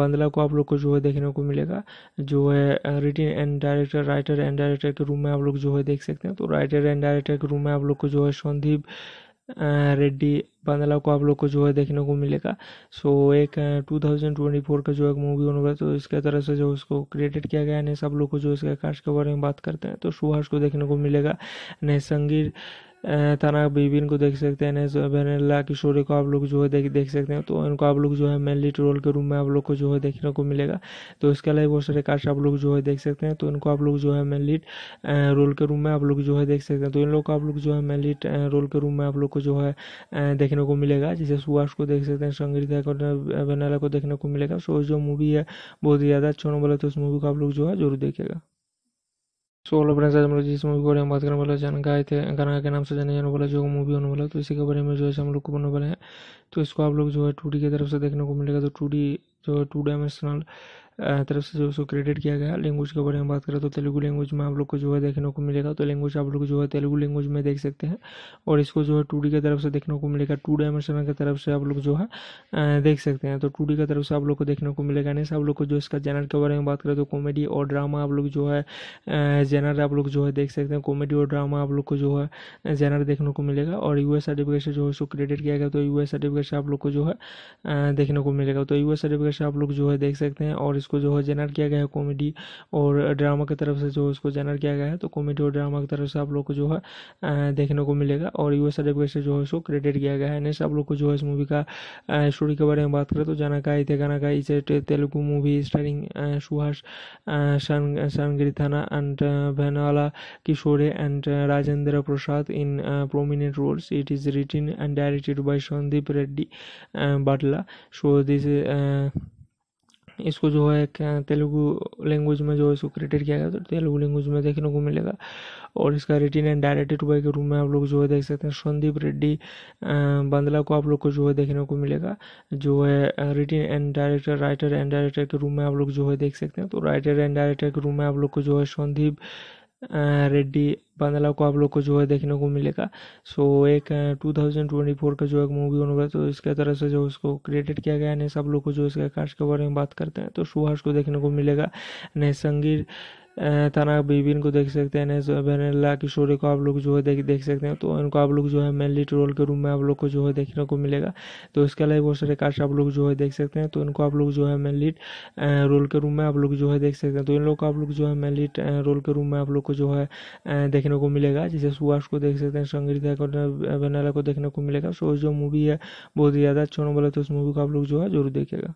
बंदला को आप लोग को जो है देखने को मिलेगा जो है written and director writer and director के रूम में आप लोग जो है देख सकते हैं तो राइटर एंड डायरेक्टर के रूम में आप लोग को जो है संदीप रेड्डी बांदला को आप लोग को जो है देखने को मिलेगा सो एक 2024 का जो एक मूवी होने वाला तो इसके तरह से जो उसको क्रिएटेड किया गया है सब लोग को जो इसके कास्ट के बारे में बात करते हैं तो सुहास को देखने को मिलेगा संगीर थाना बीबीन को देख सकते हैं बहनला किशोरी को आप लोग जो है देख देख सकते हैं तो इनको आप लोग जो है मेन लीड रोल के रूम में आप लोग को जो है देखने को मिलेगा तो इसके अलावा बहुत सारे कास्ट आप लोग जो है देख सकते हैं तो इनको आप लोग जो है मेन लीड रोल के रूम में आप लोग जो है देख सकते हैं तो इन लोग को आप लोग जो है मेन लीड रोल के रूम में आप लोग को जो है देखने को मिलेगा जैसे सुभाष को देख सकते हैं संगीता को बहनला को देखने को मिलेगा सो जो मूवी है बहुत ही ज़्यादा अच्छा होने वाला तो उस मूवी को आप लोग जो है जरूर देखेगा सोलह अप्रैल से हम लोग जिस मूवी के बारे में बात करने वाला जान गाय थे गाना के नाम से जाने जाने वाला जो मूवी होने वाला तो इसी के बारे में जो है हम लोग को बनने वाले हैं तो इसको आप लोग जो है टू की तरफ से देखने को मिलेगा तो टू जो है टू डायमेंशनल तरफ से जो उसको क्रेडिट किया गया लैंग्वेज के बारे में बात करें तो तेलुगु लैंग्वेज में आप लोग को जो है देखने को मिलेगा तो लैंग्वेज आप लोग जो है तेलुगु लैंग्वेज में देख सकते हैं और इसको जो है टू की तरफ से देखने को मिलेगा टू डायमेंशन की तरफ से आप लोग जो है देख सकते हैं तो टू की तरफ से आप लोग को देखने को मिलेगा नहीं आप लोग को जो इसका जैनर के बारे में बात करें तो कॉमेडी और ड्रामा आप लोग जो है जैनर आप लोग जो है देख सकते हैं कॉमेडी और ड्रामा आप लोग को जो है जैनर देखने को मिलेगा और एस सर्टिफिकेट से जो है उसको क्रेडिट किया गया तो एस सर्टिफिकेट से आप लोग को जो है देखने को मिलेगा तो एस सर्टिफिकेट से आप लोग जो है देख सकते हैं और इसको इसको जो है जेनर किया गया है कॉमेडी और ड्रामा की तरफ से जो इसको जेनर किया गया है तो कॉमेडी और ड्रामा की तरफ से आप लोग को जो है देखने को मिलेगा और यू एस से जो है इसको क्रेडिट किया गया है नेक्स्ट आप लोग को जो है इस मूवी का स्टोरी के बारे में बात करें तो जाना का इथे गाना का Telugu movie starring Suhas Sangeerthana and Vanala Kishore and Rajendra Prasad in prominent roles it is written and directed and Sandeep Reddy Batla so this Uh, इसको जो है तेलुगु लैंग्वेज में जो है इसको क्रिएटेड किया गया तो तेलुगु लैंग्वेज में देखने को मिलेगा और इसका रिटिन एंड डायरेक्टेड बाई के रूम में आप लोग जो है देख सकते हैं संदीप रेड्डी बंदला को आप लोग को जो है देखने को मिलेगा जो है written and director writer and director के रूम में आप लोग जो है देख सकते हैं तो राइटर एंड डायरेक्टर के रूम में आप लोग को जो है संदीप रेड्डी बांदला को आप लोग को जो है देखने को मिलेगा सो एक 2024 का जो एक मूवी होने वाला तो इसके तरह से जो उसको क्रिएटेड किया गया है सब लोग को जो इसके कास्ट के बारे में बात करते हैं तो सुहास को देखने को मिलेगा नए संगीर ताना बीबी को देख सकते हैं वेनेला किशोरी को आप लोग जो है देख देख सकते हैं तो इनको आप लोग जो है मेन लीड रोल के रूम में आप लोग को जो है देखने को मिलेगा तो इसके अलावा बहुत सारे कास्ट आप लोग जो है देख सकते हैं तो इनको आप लोग जो है मेन लीड रोल के रूम में आप लोग जो है देख सकते हैं तो इन लोग को आप लोग जो है मेन लीड रोल के रूम में आप लोग को जो है देखने को मिलेगा जैसे सुभाष को देख सकते हैं संगीता को वेनेला को देखने को मिलेगा सो जो मूवी है बहुत ही ज़्यादा अच्छा बोला तो उस मूवी को आप लोग जो है जरूर देखेगा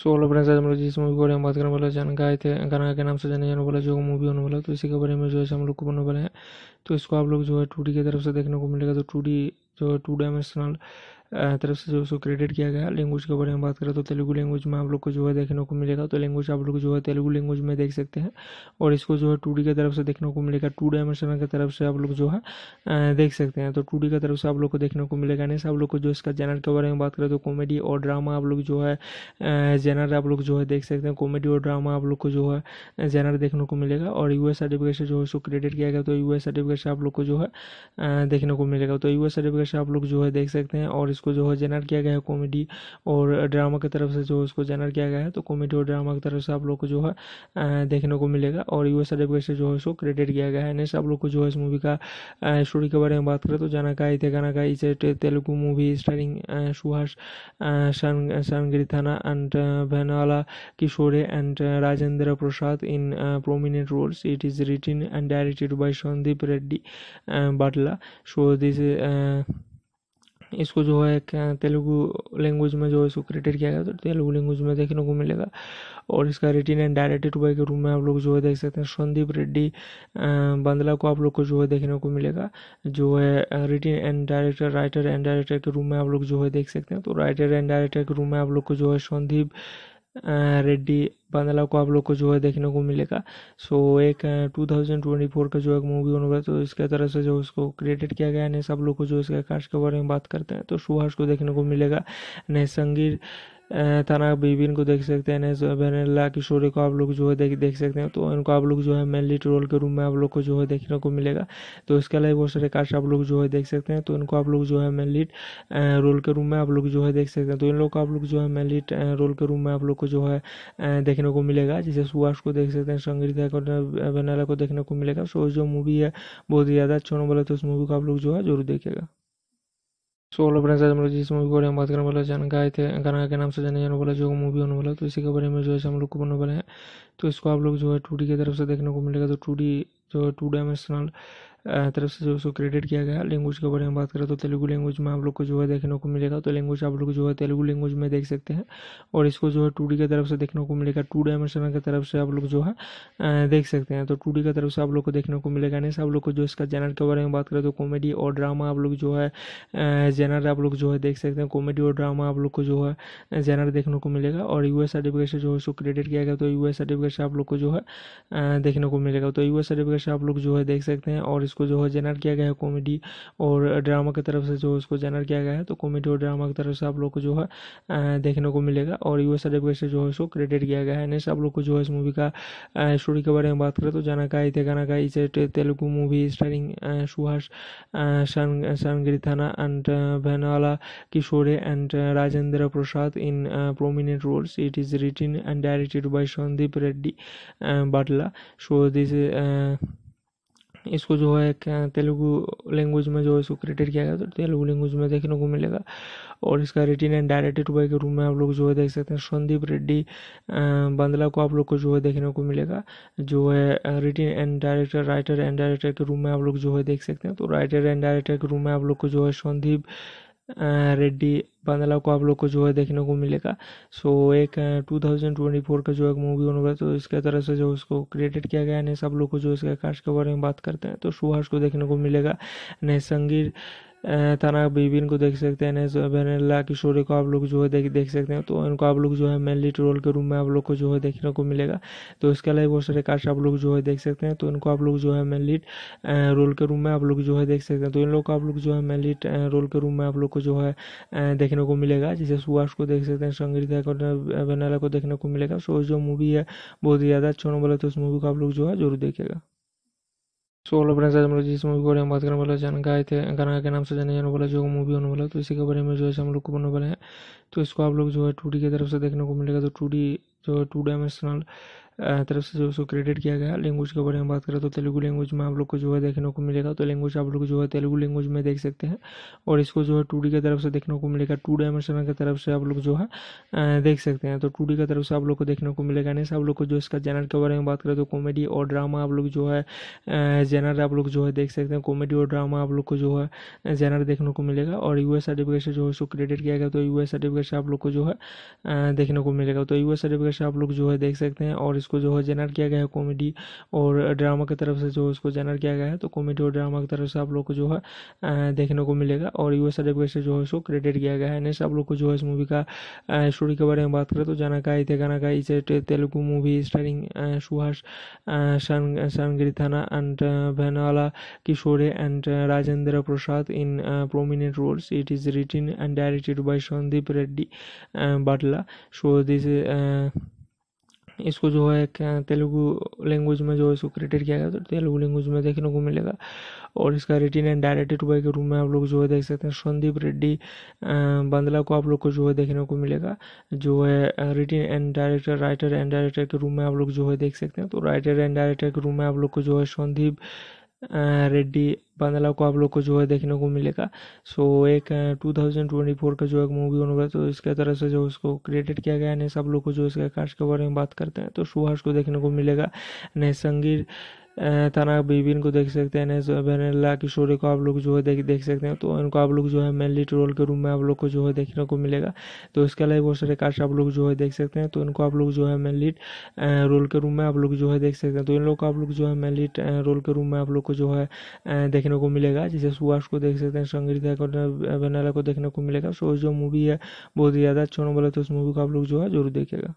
सो ऑल आज हम लोग जिस मूवी के बारे में बात करने वाले जान गाए थे गाना के नाम से जाने जाने वाला जो मूवी होने वाला तो इसी के बारे में जो है हम लोग को बोलने वाले हैं तो इसको आप लोग जो है टू की तरफ से देखने को मिलेगा तो टू जो है टू डायमेंशनल तरफ से जो उसको क्रेडिट किया गया लैंग्वेज के बारे में बात करें तो तेलुगू लैंग्वेज में आप लोग को जो है देखने को मिलेगा तो लैंग्वेज आप लोग जो है तेलुगु लैंग्वेज में देख सकते हैं और इसको जो है टू की तरफ से देखने को मिलेगा टू डायमेंशन की तरफ से आप लोग जो है देख सकते हैं तो टू की तरफ से आप लोग को देखने को मिलेगा नहीं आप लोग को जो इसका जेनर के बारे में बात करें तो कॉमेडी और ड्रामा आप लोग जो है जेनर आप लोग जो है देख सकते हैं कॉमेडी और ड्रामा आप लोग को जो है जेनर देखने को मिलेगा और यू सर्टिफिकेट जो है उसको क्रेडिट किया गया तो यू सर्टिफिकेट से आप लोग को जो है देखने को मिलेगा तो यू सर्टिफिकेट से आप लोग जो है देख सकते हैं और इसको जो है जेनर किया गया है कॉमेडी और ड्रामा की तरफ से जो इसको जेनर किया गया है तो कॉमेडी और ड्रामा की तरफ से आप लोग को जो है देखने को मिलेगा और यू एस से जो है इसको क्रेडिट किया गया है नेक्स्ट आप लोग को जो है इस मूवी का स्टोरी के बारे में बात करें तो जाना का गाना का इसे Telugu movie starring Suhas Sangiritana and uh, Vanala Kishore and uh, Rajendra Prasad in uh, prominent roles. It is written and directed by Sandeep Reddy uh, uh, इसको जो है क्या तेलुगु लैंग्वेज में जो है इसको क्रिएटेड किया गया तो तेलुगु लैंग्वेज में देखने को मिलेगा और इसका रिटिन एंड डायरेक्टेड बाई के रूप में आप लोग जो है देख सकते हैं संदीप रेड्डी बंदला को आप लोग को जो है देखने को मिलेगा जो है written and director writer and director के रूम में आप लोग जो है देख सकते हैं तो राइटर एंड डायरेक्टर के रूम में आप लोग को जो है संदीप रेड्डी बांदला को आप लोग को जो है देखने को मिलेगा सो so, एक 2024 का जो एक मूवी होने वाला तो इसके तरह से जो उसको क्रिएटेड किया गया है सब लोग को जो इसके कास्ट के बारे में बात करते हैं तो सुभाष को देखने को मिलेगा नए संगीर ताना बीबीन को देख सकते हैं वेनेला किशोरी को आप लोग जो है देख देख सकते हैं तो इनको आप लोग जो है मेन लीड रोल के रूम में आप लोग को जो है देखने को मिलेगा तो इसके अलावा बहुत सारे कास्ट आप लोग जो है देख सकते हैं तो इनको आप लोग जो है मेन लीड रोल के रूम में आप लोग जो है देख सकते हैं तो इन लोग को आप लोग जो है मेन लीड रोल के रूम में आप लोग को जो है देखने को मिलेगा जैसे सुभाष को देख सकते हैं संगीता को को देखने को मिलेगा सो जो मूवी है बहुत ही ज़्यादा अच्छा बोला तो उस मूवी को आप लोग जो है जरूर देखेगा सो फ्रेंड्स आज हम लोग जिस मूवी के बारे में बात करने वाले जान गए थे गाना के नाम से जाने जाने वाला जो मूवी होने वाला तो इसी के बारे में जो है हम लोग को बनने वाले हैं तो इसको आप लोग जो है टू की तरफ से देखने को मिलेगा तो टू जो है टू डायमेंशनल तरफ से उसको क्रेडिट किया गया लैंग्वेज के बारे में बात करें तो तेलुगु लैंग्वेज में आप लोग को जो है देखने को मिलेगा तो लैंग्वेज आप लोग जो है तेलुगु लैंग्वेज में देख सकते हैं और इसको जो है टू की तरफ से देखने को मिलेगा टू डायमेंशन की तरफ से आप लोग जो है देख सकते हैं तो टू की तरफ से आप लोग को देखने को मिलेगा नहीं आप लोग को जो इसका जैनर के बारे में बात करें तो कॉमेडी और ड्रामा आप लोग जो है जैनर आप लोग जो है देख सकते हैं कॉमेडी और ड्रामा आप लोग को जो है जैनर देखने को मिलेगा और एस सर्टिफिकेट से जो है उसको क्रेडिट किया गया तो एस सर्टिफिकेट से आप लोग को जो है देखने को मिलेगा तो एस सर्टिफिकेट से आप लोग जो है देख सकते हैं और इसको जो है जेनर किया गया है कॉमेडी और ड्रामा की तरफ से जो इसको जेनर किया गया है तो कॉमेडी और ड्रामा की तरफ से आप लोग को जो है देखने को मिलेगा और यू एस से जो है इसको क्रेडिट किया गया है नेक्स्ट आप लोग को जो है इस मूवी का स्टोरी के बारे में बात करें तो जाना का इते गाना का इसे Telugu movie starring Suhas Sangeerthana and Vennela Kishore and Rajendra Prasad in prominent roles it is written and directed by Sandeep Reddy Batla so this uh, इसको जो है क्या तेलुगु लैंग्वेज में जो है इसको क्रिएटेड किया गया तो तेलुगु लैंग्वेज में देखने को मिलेगा और इसका रिटिन एंड डायरेक्टेड हुआ के रूम में आप लोग जो है देख सकते हैं संदीप रेड्डी बंदला को आप लोग को जो है देखने को मिलेगा जो है written and director writer and director के रूम में आप लोग जो है देख सकते हैं तो राइटर एंड डायरेक्टर के रूम में आप लोग को जो है संदीप रेड्डी बांदला को आप लोग को जो है देखने को मिलेगा सो एक 2024 का जो एक मूवी होने वाला तो इसके तरह से जो उसको क्रिएटेड किया गया है सब लोग को जो इसके कास्ट के बारे में बात करते हैं तो सुहास को देखने को मिलेगा संगीर थाना बीबीन को देख सकते हैं इन्हें वेनेला किशोरी को आप लोग जो है देख देख सकते हैं तो इनको आप लोग जो है मेनली ट्रोल के रूम में आप लोग को जो है देखने को मिलेगा तो इसके अलावा बहुत सारे कास्ट आप लोग जो है देख सकते हैं तो इनको आप लोग जो है मेनली रोल के रूम में आप लोग जो है देख सकते हैं तो इन लोग को आप लोग जो है मेनली रोल के रूम में आप लोग को जो है देखने को मिलेगा जैसे सुभाष को देख सकते हैं संगीता को वेनेला को देखने को मिलेगा सो जो मूवी है बहुत ही ज़्यादा अच्छा होने वाला तो उस मूवी को आप लोग जो है जरूर देखेगा सोलह अप्रैल से हम लोग जिस मूवी के बारे में बात करने वाला जान गाय थे गाना के नाम से जाने जाने वाला जो मूवी होने वाला तो इसी के बारे में जो है हम लोग को बनने वाले हैं तो इसको आप लोग जो है टू की तरफ से देखने को मिलेगा तो टू जो है टू डायमेंशनल तरफ से जो उसको क्रेडिट किया गया लैंग्वेज के बारे में बात करें तो तेलुगु लैंग्वेज में आप लोग को जो है देखने को मिलेगा तो लैंग्वेज आप लोग जो है तेलुगु लैंग्वेज में देख सकते हैं और इसको जो है टू की तरफ से देखने को मिलेगा टू डायमेंशन की तरफ से आप लोग जो है देख सकते हैं तो टू की तरफ से आप लोग को देखने को मिलेगा नहीं आप लोग को जो इसका जैनर के बारे में बात करें तो कॉमेडी और ड्रामा आप लोग जो है जैनर आप लोग जो है देख सकते हैं कॉमेडी और ड्रामा आप लोग को जो है जैनर देखने को मिलेगा और एस सर्टिफिकेट से जो है उसको क्रेडिट किया गया तो एस सर्टिफिकेट से आप लोग को जो है देखने को मिलेगा तो एस सर्टिफिकेट से आप लोग जो है देख सकते हैं और इसको इसको जो है जेनर किया गया है कॉमेडी और ड्रामा की तरफ से जो इसको जेनर किया गया है तो कॉमेडी और ड्रामा की तरफ से आप लोग को जो है देखने को मिलेगा और यू एस से जो है इसको क्रेडिट किया गया है नेक्स्ट आप लोग को जो है इस मूवी का स्टोरी के बारे में बात करें तो जाना का इथे गाना का Telugu movie starring Suhas Sangeerthana and Vennela Kishore and Rajendra Prasad in prominent roles it is written and directed by Sandeep Reddy Batla so this Uh, इसको जो है तेलुगु लैंग्वेज में जो है इसको क्रिएटेड किया गया तो तेलुगु लैंग्वेज में देखने को मिलेगा और इसका रिटिन एंड डायरेक्टेड बाई के रूम में आप लोग जो है देख सकते हैं संदीप रेड्डी बंदला को आप लोग को जो है देखने को मिलेगा जो है written and director writer and director के रूम में आप लोग जो है देख सकते हैं तो राइटर एंड डायरेक्टर के रूम में आप लोग को जो है संदीप रेड्डी बांदला को आप लोग को जो है देखने को मिलेगा सो एक 2024 का जो एक मूवी होने वाला तो इसके तरह से जो उसको क्रिएटेड किया गया है सब लोग को जो इसके कास्ट के बारे में बात करते हैं तो सुहास को देखने को मिलेगा नए संगीर ताना बीबी को देख सकते हैं वेनेला किशोरी को आप लोग जो है देख देख सकते हैं तो इनको आप लोग जो है मेन लीड रोल के रूम में आप लोग को जो है देखने को मिलेगा तो इसके अलावा बहुत सारे कास्ट आप लोग जो है देख सकते हैं तो इनको आप लोग जो है मेन लीड रोल के रूम में आप लोग जो है देख सकते हैं तो इन लोग को आप लोग जो है मेन लीड रोल के रूम में आप लोग को जो है देखने को मिलेगा जैसे सुभाष को देख सकते हैं संगीता को वेनेला को देखने को मिलेगा सो जो मूवी है बहुत ही ज़्यादा अच्छा बोले तो उस मूवी को आप लोग जो है जरूर देखेगा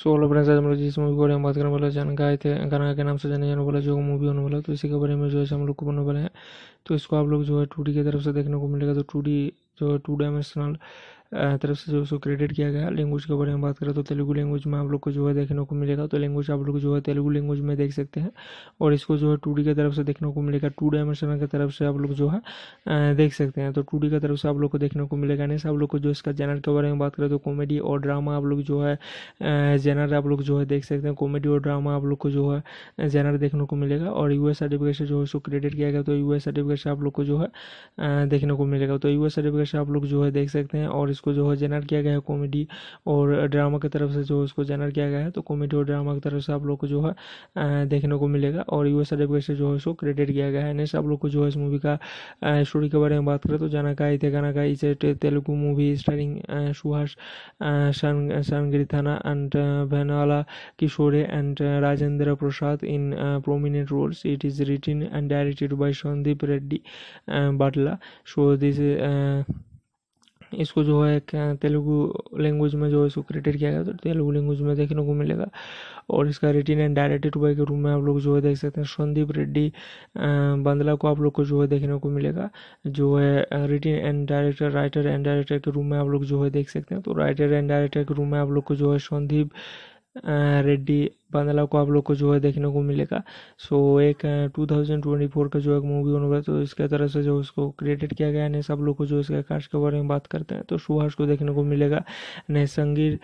सो ऑल आज हम लोग जिस मूवी के बारे में बात करने वाले जान गाए थे गाना के नाम से जाने जाने वाला जो मूवी होने वाला तो इसी के बारे में जो है हम लोग को बोलने वाले हैं तो इसको आप लोग जो है टू की तरफ से देखने को मिलेगा तो टू जो है टू डायमेंशनल तरफ से जो उसको क्रेडिट किया गया लैंग्वेज के बारे में बात करें तो तेलुगू लैंग्वेज में आप लोग को जो है देखने को मिलेगा तो लैंग्वेज आप लोग जो है तेलुगू लैंग्वेज में देख सकते हैं और इसको जो है टू की तरफ से देखने को मिलेगा टू डायमेंशन की तरफ से आप लोग जो है देख सकते हैं तो टू की तरफ से आप लोग को देखने को मिलेगा नहीं आप लोग को जो इसका जेनर के बारे में बात करें तो कॉमेडी और ड्रामा आप लोग जो है जेनर आप लोग जो है देख सकते हैं कॉमेडी और ड्रामा आप लोग को जो है जेनर देखने को मिलेगा और यू सर्टिफिकेट जो है उसको क्रेडिट किया गया तो यू सर्टिफिकेट से आप लोग को जो है देखने को मिलेगा तो यू सर्टिफिकेट से आप लोग जो है देख सकते हैं और इसको जो है जेनर किया गया है कॉमेडी और ड्रामा की तरफ से जो इसको जेनर किया गया है तो कॉमेडी और ड्रामा की तरफ से आप लोग को जो है देखने को मिलेगा और यू एस से जो है इसको क्रेडिट किया गया है नेक्स्ट आप लोग को जो है इस मूवी का स्टोरी के बारे में बात करें तो जाना का इते गाना का इसे Telugu movie starring Suhas Sangiritana and uh, Vanala Kishore and uh, Rajendra Prasad in uh, prominent roles. It is written and directed by Sandeep Reddy uh, Uh, इसको जो है तेलुगु लैंग्वेज में जो है इसको क्रिएटेड किया गया तो तेलुगु लैंग्वेज में देखने को मिलेगा और इसका रिटिन एंड डायरेक्टेड बाई के रूप में आप लोग जो है देख सकते हैं संदीप रेड्डी बंदला को आप लोग को जो है देखने को मिलेगा जो है written and director writer and director के रूम में आप लोग जो है देख सकते हैं तो राइटर एंड डायरेक्टर के रूम में आप लोग को जो है संदीप रेड्डी बांदला को आप लोग को जो है देखने को मिलेगा सो so, एक 2024 का जो एक मूवी होने वाला तो इसके तरह से जो उसको क्रिएटेड किया गया है सब लोग को जो इसके कास्ट के बारे में बात करते हैं तो सुभाष को देखने को मिलेगा संगीर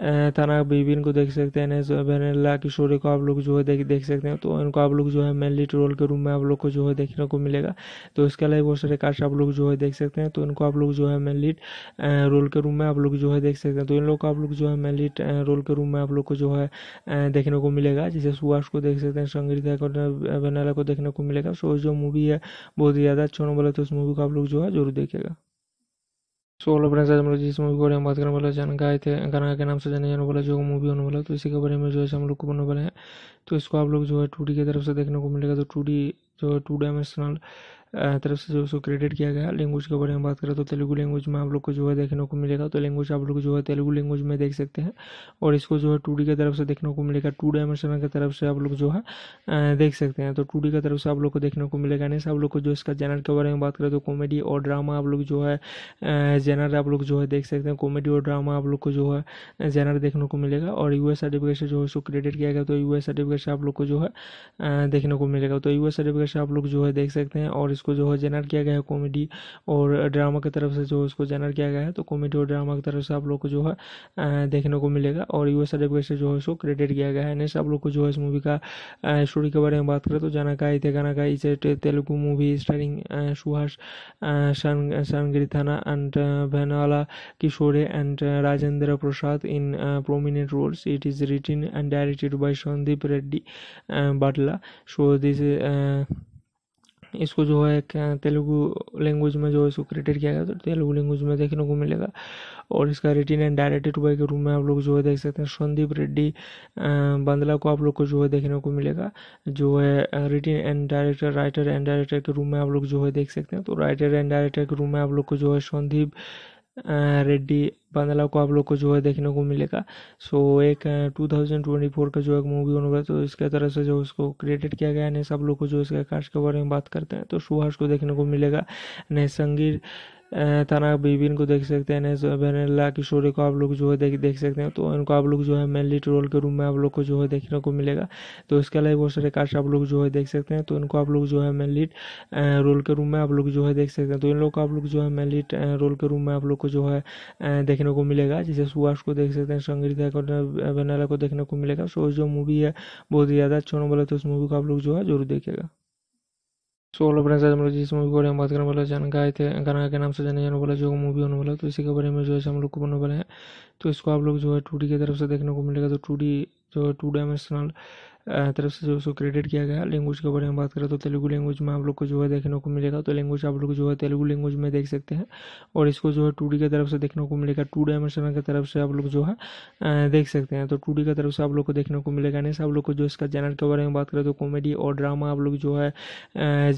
ताना बीबीन को देख सकते हैं बहनला किशोरी को आप लोग जो है देख देख सकते हैं तो इनको आप लोग जो है मेन लीड रोल के रूम में आप लोग को जो है देखने को मिलेगा तो इसके अलावा बहुत सारे कास्ट आप लोग जो है देख सकते हैं तो इनको आप लोग जो है मेन लीड रोल के रूम में आप लोग जो है देख सकते हैं तो इन लोग को आप लोग जो है मेन लीड रोल के रूम में आप लोग को जो है देखने को मिलेगा जैसे सुभाष को देख सकते हैं संगीता को बहनला को देखने को मिलेगा सो जो मूवी है बहुत ही ज़्यादा अच्छा बोला तो उस मूवी को आप लोग जो है जरूर देखेगा सो हेलो फ्रेंड्स आज हम लोग जिस मूवी के बारे में बात करने वाले जान गाय थे गाना के नाम से जाने जाने वाला जो मूवी होने वाला तो इसी के बारे में जो है हम लोग को बनने वाले हैं तो इसको आप लोग जो है टू की तरफ से देखने को मिलेगा तो टू जो है टू डायमेंशनल तरफ से उसको क्रेडिट किया गया लैंग्वेज के बारे में बात करें तो तेलुगु लैंग्वेज में आप लोग को जो है देखने को मिलेगा तो लैंग्वेज आप लोग जो है तेलुगु लैंग्वेज में देख सकते हैं और इसको जो है टू की तरफ से देखने को मिलेगा टू डायमेंशन की तरफ से आप लोग जो है देख सकते हैं तो टू की तरफ से आप लोग को देखने को मिलेगा नहीं आप लोग को जो इसका जैनर के बारे में बात करें तो कॉमेडी और ड्रामा आप लोग जो है जैनर आप लोग जो है देख सकते हैं कॉमेडी और ड्रामा आप लोग को जो है जैनर देखने को मिलेगा और यू सर्टिफिकेट से जो है उसको क्रेडिट किया गया तो यू सर्टिफिकेट से आप लोग को जो है देखने को मिलेगा तो यू सर्टिफिकेट से आप लोग जो है देख सकते हैं और इसको जो है जेनर किया गया है कॉमेडी और ड्रामा की तरफ से जो इसको जेनर किया गया है तो कॉमेडी और ड्रामा की तरफ से आप लोग को जो है देखने को मिलेगा और यू एस से जो है इसको क्रेडिट किया गया है नेक्स्ट आप लोग को जो है इस मूवी का स्टोरी के बारे में बात करें तो जाना का इते गाना का इसे Telugu movie starring Suhas Sangeerthana and Vennela Kishore and Rajendra Prasad in prominent roles it is written and directed by Sandeep Reddy Batla so this इसको जो है क्या तेलुगु लैंग्वेज में जो है इसको क्रिएटेड किया गया तो तेलुगु लैंग्वेज में देखने को मिलेगा और इसका रिटिन एंड डायरेक्टेड हुआ के रूम में आप लोग जो है देख सकते हैं संदीप रेड्डी बंदला को आप लोग को जो है देखने को मिलेगा जो है written and director writer and director के रूम में आप लोग जो है देख सकते हैं तो राइटर एंड डायरेक्टर के रूम में आप लोग को जो है संदीप रेड्डी बांदला को आप लोग को जो है देखने को मिलेगा सो एक 2024 का जो एक मूवी होगा तो इसके तरह से जो उसको क्रिएटेड किया गया है सब लोग को जो इसके कास्ट के बारे में बात करते हैं तो सुहास को देखने को मिलेगा संगीर थाना बीबीन को देख सकते हैं इन्हें किशोरी को आप लोग जो है देख देख सकते हैं तो इनको आप लोग जो है मेनली ट्रोल के रूम में आप लोग को जो है देखने को मिलेगा तो इसके अलावा बहुत सारे कास्ट आप लोग जो है देख सकते हैं तो इनको आप लोग जो है मेनली रोल के रूम में आप लोग जो है देख सकते हैं तो इन लोग को आप लोग जो है मेनली रोल के रूम में आप लोग को जो है देखने को मिलेगा जैसे सुभाष को देख सकते हैं संगीता को वेनेला को देखने को मिलेगा सो जो मूवी है बहुत ही ज़्यादा अच्छा होने वाला तो उस मूवी को आप लोग जो है जरूर देखेगा सोलह अप्रैल से हम लोग जिस मूवी के बारे में बात करने वाला जन गाय थे गाना के नाम से जाने जाने वाला जो मूवी होने वाला तो इसी के बारे में जो है हम लोग को बनने वाले हैं तो इसको आप लोग जो है टू की तरफ से देखने को मिलेगा तो टू जो है टू डायमेंशनल तरफ से जो उसको क्रेडिट किया गया लैंग्वेज के बारे में बात करें तो तेलुगु लैंग्वेज में आप लोग को जो है देखने को मिलेगा तो लैंग्वेज आप लोग जो है तेलुगु लैंग्वेज में देख सकते हैं और इसको जो है टू की तरफ से देखने को मिलेगा टू डायमेंशन की तरफ से आप लोग जो है देख सकते हैं तो टू की तरफ से आप लोग को देखने को मिलेगा नहीं आप लोग को जो इसका जैनर के बारे में बात करें तो कॉमेडी और ड्रामा आप लोग जो है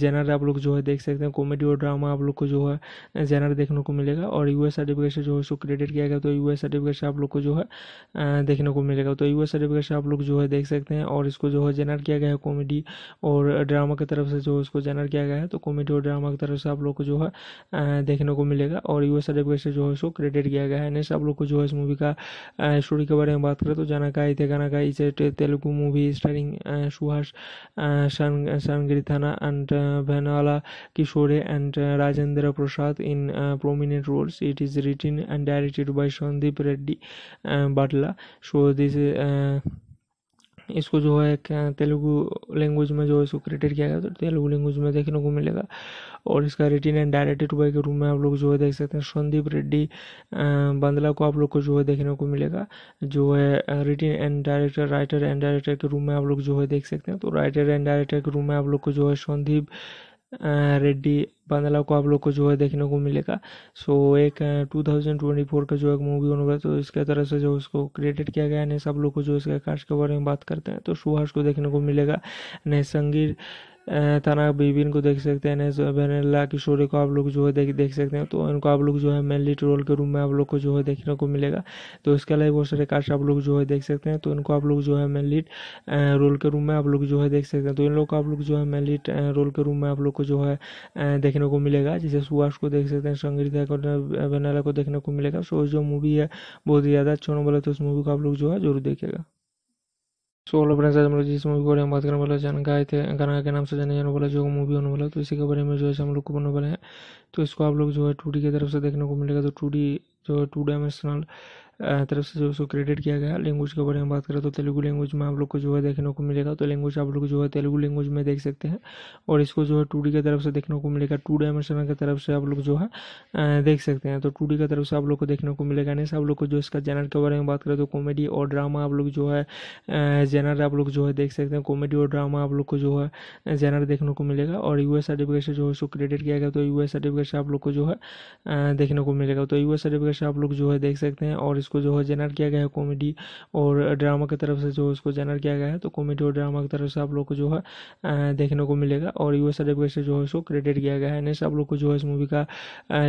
जैनर आप लोग जो है देख सकते हैं कॉमेडी और ड्रामा आप लोग को जो है जैनर देखने को मिलेगा और एस सर्टिफिकेट से जो है उसको क्रेडिट किया गया तो एस सर्टिफिकेट से आप लोग को जो है देखने को मिलेगा तो एस सर्टिफिकेट से आप लोग जो है देख सकते हैं और इसको इसको जो है जेनर किया गया है कॉमेडी और ड्रामा की तरफ से जो इसको जेनर किया गया है तो कॉमेडी और ड्रामा की तरफ से आप लोग को जो है देखने को मिलेगा और यू एस से जो है इसको क्रेडिट किया गया है नेक्स्ट तो आप लोग को जो है इस मूवी का स्टोरी के बारे में बात करें तो जाना का इथे गाना का Telugu movie starring Suhas Sangeerthana and Vennela Kishore and Rajendra Prasad in prominent roles it is written and directed by Sandeep Reddy Batla so this Uh, इसको जो है तेलुगु लैंग्वेज में जो है इसको क्रिएटेड किया गया तो तेलुगु लैंग्वेज में देखने को मिलेगा और इसका रिटिन एंड डायरेक्टेड बाई के रूम में आप लोग जो है देख सकते हैं संदीप रेड्डी बंदला को आप लोग को जो है देखने को मिलेगा जो है written and director writer and director के रूम में आप लोग जो है देख सकते हैं तो राइटर एंड डायरेक्टर के रूम में आप लोग को जो है संदीप रेड्डी बांदला को आप लोग को जो है देखने को मिलेगा सो एक 2024 का जो एक मूवी होने वाला तो इसके तरह से जो उसको क्रिएटेड किया गया है सब लोग को जो इसके कास्ट के बारे में बात करते हैं तो सुहास को देखने को मिलेगा नए संगीर ताना बीबी को देख सकते हैं वेनेला किशोरी को आप लोग जो है देख देख सकते हैं तो इनको आप लोग जो है मेन लीड रोल के रूम में आप लोग को जो है देखने को मिलेगा तो इसके अलावा बहुत सारे कास्ट आप लोग जो है देख सकते हैं तो इनको आप लोग जो है मेन लीड रोल के रूम में आप लोग जो है देख सकते हैं तो इन लोग को आप लोग जो है मेन लीड रोल के रूम में आप लोग को जो है देखने को मिलेगा जैसे सुभाष को देख सकते हैं संगीता को वेनेला को देखने को मिलेगा सो जो मूवी है बहुत ही ज़्यादा अच्छा बोला तो उस मूवी को आप लोग जो है जरूर देखेगा हेलो फ्रेंड्स आज हम लोग जिस मूवी के बारे में बात करने वाले है गाय थे गाना के नाम से जाने जाने वाला जो मूवी होने वाला तो इसी के बारे में जो है हम लोग को बनने वाले हैं तो इसको आप लोग जो है टू की तरफ से देखने को मिलेगा तो टू जो है टू डायमेंशनल तरफ से जो उसको क्रेडिट किया गया लैंग्वेज के बारे में बात करें तो तेलुगु लैंग्वेज में आप लोग को जो है देखने को मिलेगा तो लैंग्वेज आप लोग जो है तेलुगु लैंग्वेज में देख सकते हैं और इसको जो है टू की तरफ से देखने को मिलेगा टू डायमेंशन की तरफ से आप लोग जो है देख सकते हैं तो टू की तरफ से आप लोग को देखने को मिलेगा नहीं आप लोग को जो इसका जेनर के बारे में बात करें तो कॉमेडी और ड्रामा आप लोग जो है जेनर आप लोग जो है देख सकते हैं कॉमेडी और ड्रामा आप लोग को जो है जेनर देखने को मिलेगा और एस सर्टिफिकेट से जो है उसको क्रिएट किया गया तो एस सर्टिफिकेट से आप लोग को जो है देखने को मिलेगा तो एस सर्टिफिकेट से आप लोग जो है देख सकते हैं और इसको जो है जेनर किया गया है कॉमेडी और ड्रामा की तरफ से जो इसको जेनर किया गया है तो कॉमेडी और ड्रामा की तरफ से आप लोग को जो है देखने को मिलेगा और यू एस से जो है इसको क्रेडिट किया गया है नेक्स्ट आप लोग को जो है इस मूवी का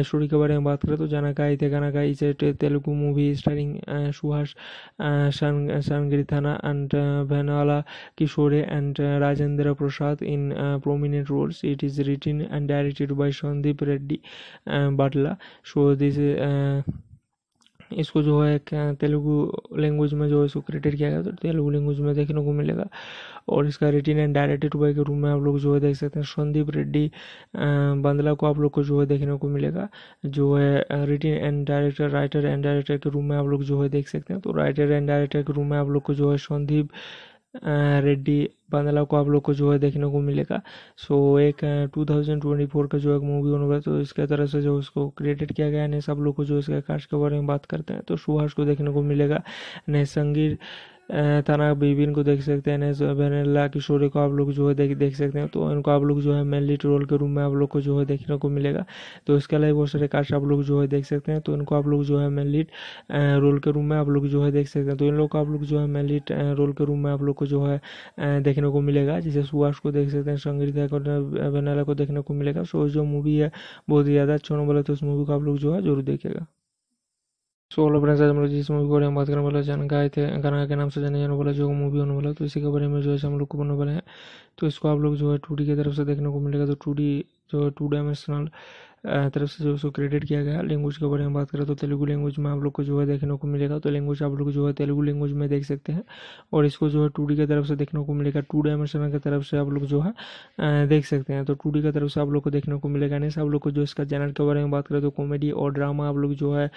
स्टोरी के बारे में बात करें तो जाना का इथे गाना का इसे Telugu movie starring Suhas Sangeerthana and भैनाला Kishore and Rajendra Prasad in prominent roles it is written and directed by Sandeep Reddy Batla so this Uh, इसको जो है तेलुगु लैंग्वेज में जो है इसको क्रिएटेड किया गया तो तेलुगु लैंग्वेज में देखने को मिलेगा और इसका रिटिन एंड डायरेक्टेड बाई के रूम में आप लोग जो है देख सकते हैं संदीप रेड्डी बंदला को आप लोग को जो है देखने को मिलेगा जो है written and director writer and director के रूम में आप लोग जो है देख सकते हैं तो राइटर एंड डायरेक्टर के रूम में आप लोग को जो है संदीप रेड्डी बंदला को आप लोग को जो है देखने को मिलेगा सो एक 2024 का जो एक मूवी होने वाला तो इसके तरह से जो उसको क्रिएटेड किया गया है सब लोग को जो इसके कास्ट के बारे में बात करते हैं तो सुहास को देखने को मिलेगा नए संगीर ताना बीबीन को देख सकते हैं वेनेला किशोरी को आप लोग जो है देख देख सकते हैं तो इनको आप लोग जो है मेन लीड रोल के रूम में आप लोग को जो है देखने को मिलेगा तो इसके अलावा बहुत सारे कास्ट आप लोग जो है देख सकते हैं तो इनको आप लोग जो है मेन लीड रोल के रूम में आप लोग जो है देख सकते हैं तो इन लोग को आप लोग जो है मेन लीड रोल के रूम में आप लोग को जो है देखने को मिलेगा जैसे सुभाष को देख सकते हैं संगीता को वेनेला को देखने को मिलेगा सो जो मूवी है बहुत ही ज़्यादा अच्छा बोला तो उस मूवी को आप लोग जो है जरूर देखेगा सो हेलो फ्रेंड्स आज हम लोग जिस मूवी के बारे में बात करने वाले जान गाय थे गाना के नाम से जाने जाने वाला जो मूवी होने वाला तो इसी के बारे में जो है हम लोग को बनने वाले हैं तो इसको आप लोग जो है टू की तरफ से देखने को मिलेगा तो टू जो है टू डायमेंशनल तरफ से जो उसको क्रेडिट किया गया लैंग्वेज के बारे में बात करें तो तेलुगू लैंग्वेज में आप लोग को जो है देखने को मिलेगा तो लैंग्वेज आप लोग जो है तेलुगू लैंग्वेज में देख सकते हैं और इसको जो है टू की तरफ से देखने को मिलेगा टू डायमेंशन की तरफ से आप लोग जो है देख सकते हैं तो टू की तरफ से आप लोग को देखने को मिलेगा नहीं आप लोग को जो इसका जेनर के बारे में बात करें तो कॉमेडी और ड्रामा आप लोग जो है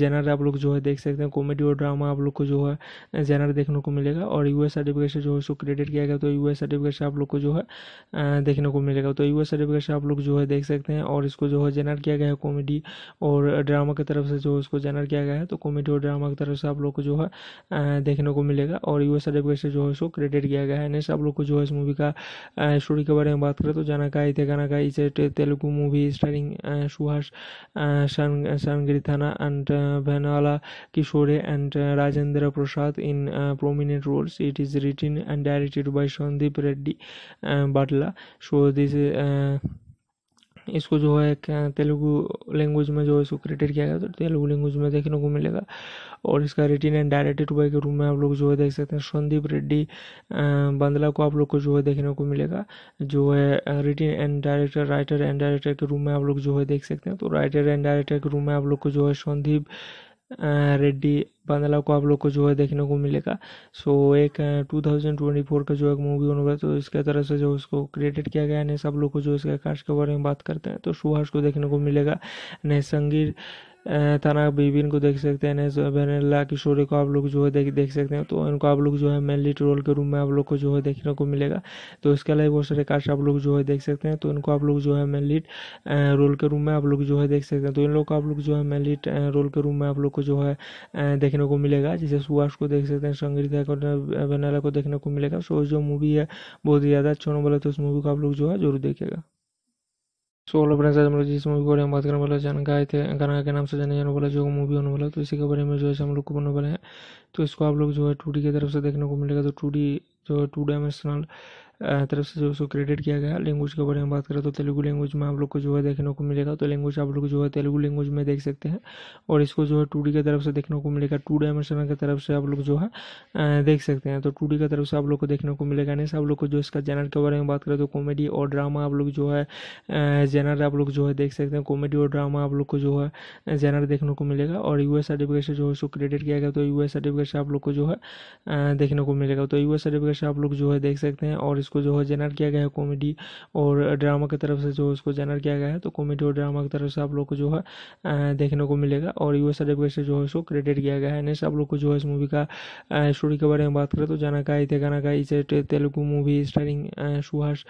जेनर आप लोग जो है देख सकते हैं कॉमेडी और ड्रामा आप लोग को जो है जेनर देखने को मिलेगा और एस सर्टिफिकेट से जो है उसको क्रेडिट किया गया तो एस सर्टिफिकेट से आप लोग को जो है देखने को मिलेगा तो एस सर्टिफिकेट से आप लोग जो है देख सकते हैं और इसको जो है जेनर किया गया है कॉमेडी और ड्रामा की तरफ से जो इसको जेनर किया गया है तो कॉमेडी और ड्रामा की तरफ से आप लोग को जो है देखने को मिलेगा और यू एस से जो है इसको क्रेडिट किया गया है नेक्स्ट आप लोग को जो है इस मूवी का स्टोरी के बारे में बात करें तो जाना का इते गाना Telugu movie starring Suhas Sangeerthana and Vennela Kishore and Rajendra Prasad in prominent roles it is written and directed by Sandeep Reddy Batla so this uh, इसको जो है तेलुगु लैंग्वेज में जो है इसको क्रिएटेड किया गया तो तेलुगु लैंग्वेज में देखने को मिलेगा और इसका रिटिन एंड डायरेक्टेड बाई के रूम में आप लोग जो है देख सकते हैं संदीप रेड्डी बंदला को आप लोग को जो है देखने को मिलेगा जो है written and director writer and director के रूम में आप लोग जो है देख सकते हैं तो राइटर एंड डायरेक्टर के रूम में आप लोग को जो है संदीप रेड्डी बांदला को आप लोग को जो है देखने को मिलेगा सो एक 2024 का जो एक मूवी होने वाला तो इसके तरह से जो उसको क्रिएटेड किया गया है सब लोग को जो इसके कास्ट के बारे में बात करते हैं तो सुभाष को देखने को मिलेगा संगीर ताना बीबी को देख सकते हैं वेनेला किशोरी को आप लोग जो है देख देख सकते हैं तो इनको आप लोग जो है मेनली ट्रोल के रूम में आप लोग को जो है देखने को मिलेगा तो इसके अलावा बहुत सारे कास्ट आप लोग जो है देख सकते हैं तो इनको आप लोग जो है मेनली रोल के रूम में आप लोग जो है देख सकते हैं तो इन लोग को आप लोग जो है मेनली रोल के रूम में आप लोग को जो है देखने को मिलेगा जैसे सुभाष को देख सकते हैं संगीता को को देखने को मिलेगा सो जो मूवी है बहुत ही ज़्यादा अच्छा होने वाला तो उस मूवी को आप लोग जो है जरूर देखेगा सोलो फ्रेंड्स आज हम लोग जिस मूवी के बारे में बात करने वाले जान गाय थे गाना के नाम से जाने जाने वाला जो मूवी होने वाला तो इसी के बारे में जो है हम लोग को बनने वाले हैं तो इसको आप लोग जो है टू की तरफ से देखने को मिलेगा तो टू जो है टू डायमेंशनल तरफ से जो उसको क्रेडिट किया गया लैंग्वेज के बारे में बात करें तो तेलुगु लैंग्वेज में आप लोग को जो है देखने को मिलेगा तो लैंग्वेज आप लोग जो है तेलुगु लैंग्वेज में देख सकते हैं और इसको जो है टू की तरफ से देखने को मिलेगा टू डायमेंशन की तरफ से आप लोग जो है देख सकते हैं तो टू की तरफ से आप लोग को देखने को मिलेगा नहीं आप लोग को जो इसका जैनर के बारे में बात करें तो कॉमेडी और ड्रामा आप लोग जो है जैनर आप लोग जो है देख सकते हैं कॉमेडी और ड्रामा आप लोग को जो है जैनर देखने को मिलेगा और यू सर्टिफिकेट से जो है उसको क्रेडिट किया गया तो यू सर्टिफिकेट से आप लोग को जो है देखने को मिलेगा तो यू सर्टिफिकेट से आप लोग जो है देख सकते हैं और इसको जो है जेनर किया गया है कॉमेडी और ड्रामा की तरफ से जो इसको जेनर किया गया है तो कॉमेडी और ड्रामा की तरफ से आप लोग को जो है देखने को मिलेगा और यू एस से जो है इसको क्रेडिट किया गया है नेक्स्ट आप लोग को जो है इस मूवी का स्टोरी के बारे में बात करें तो जाना का इते गाना का इसे Telugu movie starring Suhas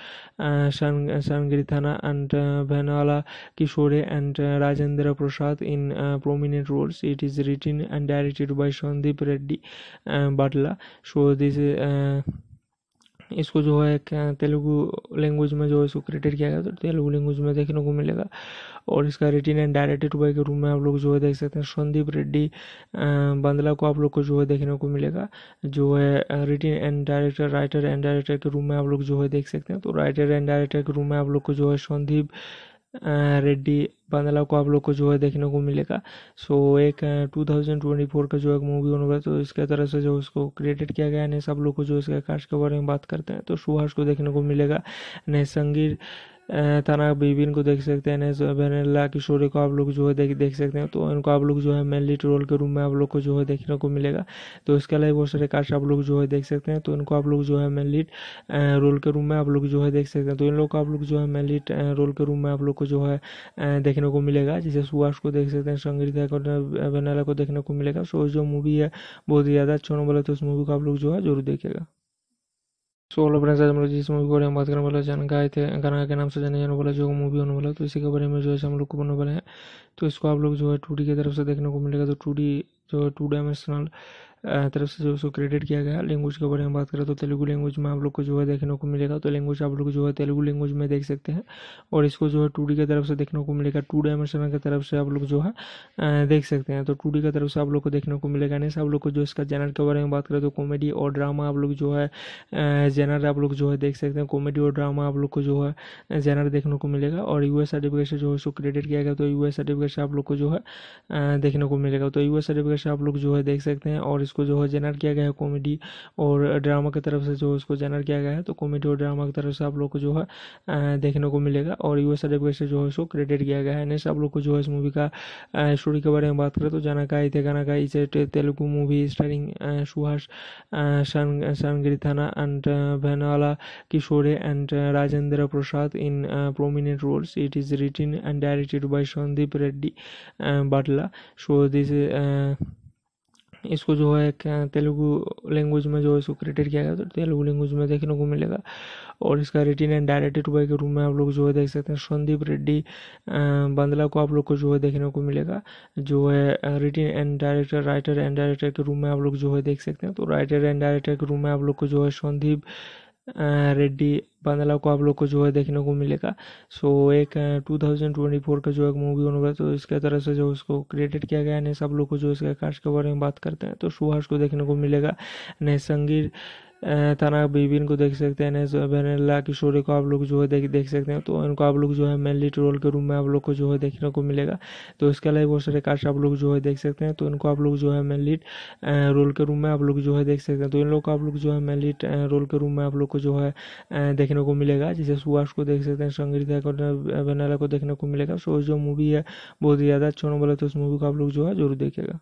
Sangeerthana and Vennela Kishore and Rajendra Prasad in prominent roles it is written and directed by Sandeep Reddy Batla so this इसको जो है क्या तेलुगु लैंग्वेज में जो है इसको क्रिएटेड किया गया तो तेलुगु लैंग्वेज में देखने को मिलेगा और इसका रिटिन एंड डायरेक्टेड बाई के रूम में आप लोग जो है देख सकते हैं संदीप रेड्डी बंदला को आप लोग को जो है देखने को मिलेगा जो है written and director writer and director के रूम में आप लोग जो है देख सकते हैं तो राइटर एंड डायरेक्टर के रूम में आप लोग को जो है संदीप रेड्डी बांदला को आप लोग को जो है देखने को मिलेगा सो so, एक 2024 का जो है मूवी होने वाला तो इसके तरह से जो उसको क्रिएटेड किया गया है सब लोग को जो इसके कास्ट के बारे में बात करते हैं तो सुहास को देखने को मिलेगा संगीर थाना बीबीन को देख सकते हैं नेस वेनेला किशोरी को आप लोग जो है देख देख सकते हैं तो इनको आप लोग जो है मेन लीड रोल के रूम में आप लोग को जो है देखने को मिलेगा तो इसके अलावा बहुत सारे कास्ट आप लोग जो है देख सकते हैं तो इनको आप लोग जो है मेन लीड रोल के रूम में आप लोग जो है देख सकते हैं तो इन लोग को आप लोग जो है मेन लीड रोल के रूम में आप लोग को जो है देखने को मिलेगा जैसे सुभाष को देख सकते हैं संगीता को वेनेला को देखने को मिलेगा सो जो मूवी है बहुत ही ज़्यादा अच्छा होने वाला है तो उस मूवी को आप लोग जो है जरूर देखेगा सो हेलो फ्रेंड्स आज हम लोग जिस मूवी के बारे में बात करने वाले जान गाए थे गाना के नाम से जाने जाने वाला जो मूवी होने वाला तो इसी के बारे में जो है हम लोग को बनने वाले हैं तो इसको आप लोग जो है टू की तरफ से देखने को मिलेगा तो टू जो है टू डायमेंशनल तरफ से जो उसको क्रेडिट किया गया लैंग्वेज के बारे में बात करें तो तेलुगू लैंग्वेज में आप लोग को जो है देखने को मिलेगा तो लैंग्वेज आप लोग जो है तेलुगू लैंग्वेज में देख सकते हैं और इसको जो है टू की तरफ से देखने को मिलेगा टू डायमेंशन की तरफ से आप लोग जो है देख सकते हैं तो टू की तरफ से आप लोग को देखने को मिलेगा नहीं आप लोग को जो इसका जेनर के बारे में बात करें तो कॉमेडी और ड्रामा आप लोग जो है जेनर आप लोग जो है देख सकते हैं कॉमेडी और ड्रामा आप लोग को जो है जेनर देखने को मिलेगा और एस सर्टिफिकेट से जो है उसको क्रेडिट किया गया तो एस सर्टिफिकेट से आप लोग को जो है देखने को मिलेगा तो एस सर्टिफिकेट से आप लोग जो है देख सकते हैं और उसको जो है जेनर किया गया है कॉमेडी और ड्रामा की तरफ से जो उसको जेनर किया गया है तो कॉमेडी और ड्रामा की तरफ से आप लोग को जो है देखने को मिलेगा और यू एस से जो है इसको क्रेडिट किया गया है नेक्स्ट आप लोग को जो है इस मूवी का स्टोरी के बारे में बात करें तो जाना का इथे गाना का तेलुगु मूवी स्टारिंग सुहास थाना and भैनाला Kishore and Rajendra Prasad in prominent roles it is written and directed by Sandeep Reddy Batla so this इसको जो है तेलुगु लैंग्वेज में जो है इसको क्रिएटेड किया गया तो तेलुगु लैंग्वेज में देखने को मिलेगा और इसका रिटिन एंड डायरेक्टेड बाई के रूम में आप लोग जो है देख सकते हैं संदीप रेड्डी बंदला को आप लोग को जो है देखने को मिलेगा जो है written and director writer and director के रूम में आप लोग जो है देख सकते हैं तो राइटर एंड डायरेक्टर के रूम में आप लोग को जो है संदीप रेड्डी बांदला को आप लोग को जो है देखने को मिलेगा सो एक 2024 का जो एक मूवी होने वाला तो इसके तरह से जो उसको क्रिएटेड किया गया है सब लोग को जो इसके कास्ट के बारे में बात करते हैं तो सुहास को देखने को मिलेगा नए संगीर ताना बीबीन को देख सकते हैं वेनेला किशोरी को आप लोग जो है देख देख सकते हैं तो इनको आप लोग जो है मेन लीड रोल के रूम में आप लोग को जो है देखने को मिलेगा तो इसके अलावा बहुत सारे कास्ट आप लोग जो है देख सकते हैं तो इनको आप लोग जो है मेन लीड रोल के रूम में आप लोग जो है देख सकते हैं तो इन लोग को आप लोग जो है मेन लीड रोल के रूम में आप लोग को जो है देखने को मिलेगा जैसे सुभाष को देख सकते हैं संगीता को वेनेला को देखने को मिलेगा सो जो मूवी है बहुत ही ज़्यादा अच्छा बोला तो उस मूवी को आप लोग जो है जरूर देखेगा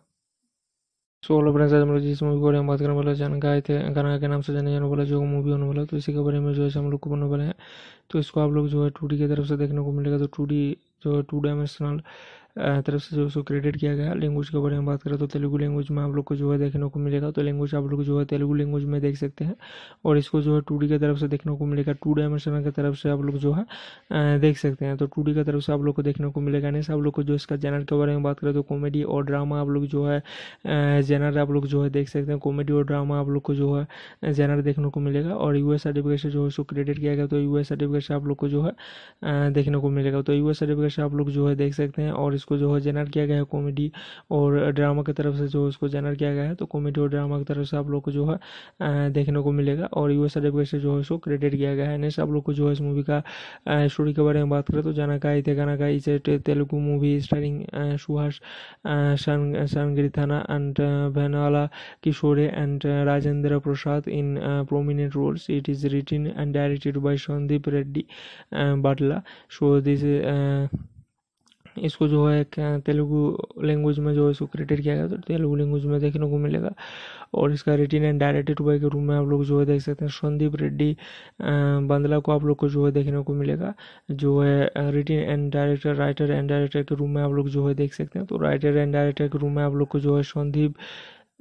सो हेलो फ्रेंड्स आज हम लोग जिस मूवी के बारे में बात करने वाले जान गाय थे गाना के नाम से जाने जाने वाला जो मूवी होने वाला तो इसी के बारे में जो है हम लोग को बनने वाले हैं तो इसको आप लोग जो है टू की तरफ से देखने को मिलेगा तो टू जो है टू डायमेंशनल तरफ से जो उसको क्रेडिट किया गया लैंग्वेज के बारे में बात करें तो तेलुगू लैंग्वेज में आप लोग को जो है देखने को मिलेगा तो लैंग्वेज आप लोग जो है तेलुगू लैंग्वेज में देख सकते हैं और इसको जो है टू की तरफ से देखने को मिलेगा टू डायमेंशन की तरफ से आप लोग जो है देख सकते हैं तो टू की तरफ से आप लोग को देखने को मिलेगा नहीं आप लोग को जो इसका जेनर के बारे में बात करें तो कॉमेडी और ड्रामा आप लोग जो है जेनर आप लोग जो है देख सकते हैं कॉमेडी और ड्रामा आप लोग को जो है जेनर देखने को मिलेगा और एस सर्टिफिकेट से जो है उसको क्रेडिट किया गया तो एस सर्टिफिकेट से आप लोग को जो है देखने को मिलेगा तो एस सर्टिफिकेट से आप लोग जो है देख सकते हैं और इसको जो है जेनर किया गया है कॉमेडी और ड्रामा की तरफ से जो इसको जेनर किया गया है तो कॉमेडी और ड्रामा की तरफ से आप लोग को जो है देखने को मिलेगा और यू एस से जो है इसको क्रेडिट किया गया है नेक्स्ट आप लोग को जो है इस मूवी का स्टोरी के बारे में बात करें तो जाना का इते गाना Telugu movie starring Suhas Sangeerthana and Vennela Kishore and Rajendra Prasad in prominent roles it is written and directed by Sandeep Reddy Batla so this uh, इसको जो है तेलुगु लैंग्वेज में जो है इसको क्रिएटेड किया गया तो तेलुगु लैंग्वेज में देखने को मिलेगा और इसका रिटिन एंड डायरेक्टेड बाई के रूम में आप लोग जो है देख सकते हैं संदीप रेड्डी बंदला को आप लोग को जो है देखने को मिलेगा जो है written and director writer and director के रूम में आप लोग जो है देख सकते हैं तो राइटर एंड डायरेक्टर के रूम में आप लोग को जो है संदीप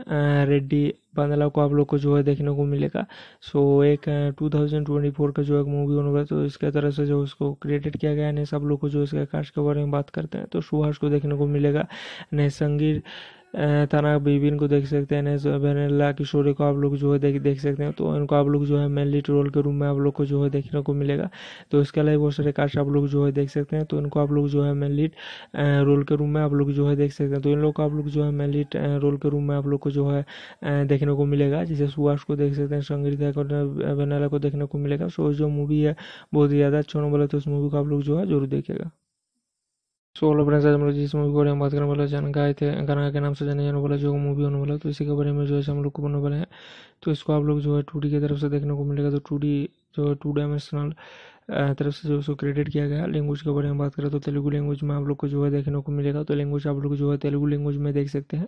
रेड्डी बांदला को आप लोग को जो है देखने को मिलेगा सो एक 2024 का जो एक मूवी होने वाला तो इसके तरह से जो उसको क्रिएटेड किया गया है सब लोग को जो इसके कास्ट के बारे में बात करते हैं तो सुहास को देखने को मिलेगा संगीर ताना बीबी को देख सकते हैं बहनला किशोरी को आप लोग जो है देख देख सकते हैं तो इनको आप लोग जो है मेनली ट्रोल के रूम में आप लोग को जो है देखने को मिलेगा तो इसके अलावा बहुत सारे कास्ट आप लोग जो है देख सकते हैं तो इनको आप लोग जो है मेनली रोल के रूम में आप लोग जो है देख सकते हैं तो इन लोग को आप लोग जो है मेनली रोल के रूम में आप लोग को जो है देखने को मिलेगा जैसे सुभाष को देख सकते हैं संगीता है वेनेला को देखने को मिलेगा सो जो मूवी है बहुत ही ज़्यादा अच्छा होने वाला तो उस मूवी को आप लोग जो है जरूर देखेगा सो सोलो फ्रेंड्स आज हम लोग जिस मूवी के बारे में बात करने वाले जान गाय थे गाना के नाम से जाने जाने वाला जो मूवी होने वाला तो इसी के बारे में जो है हम लोग को बनने वाले हैं तो इसको आप लोग जो है टू की तरफ से देखने को मिलेगा तो टू जो है टू डायमेंशनल तरफ से जो उसको क्रेडिट किया गया लैंग्वेज के बारे में बात करें तो तेलुगु लैंग्वेज में आप लोग को जो है देखने को मिलेगा तो लैंग्वेज आप लोग जो है तेलुगु लैंग्वेज में देख सकते हैं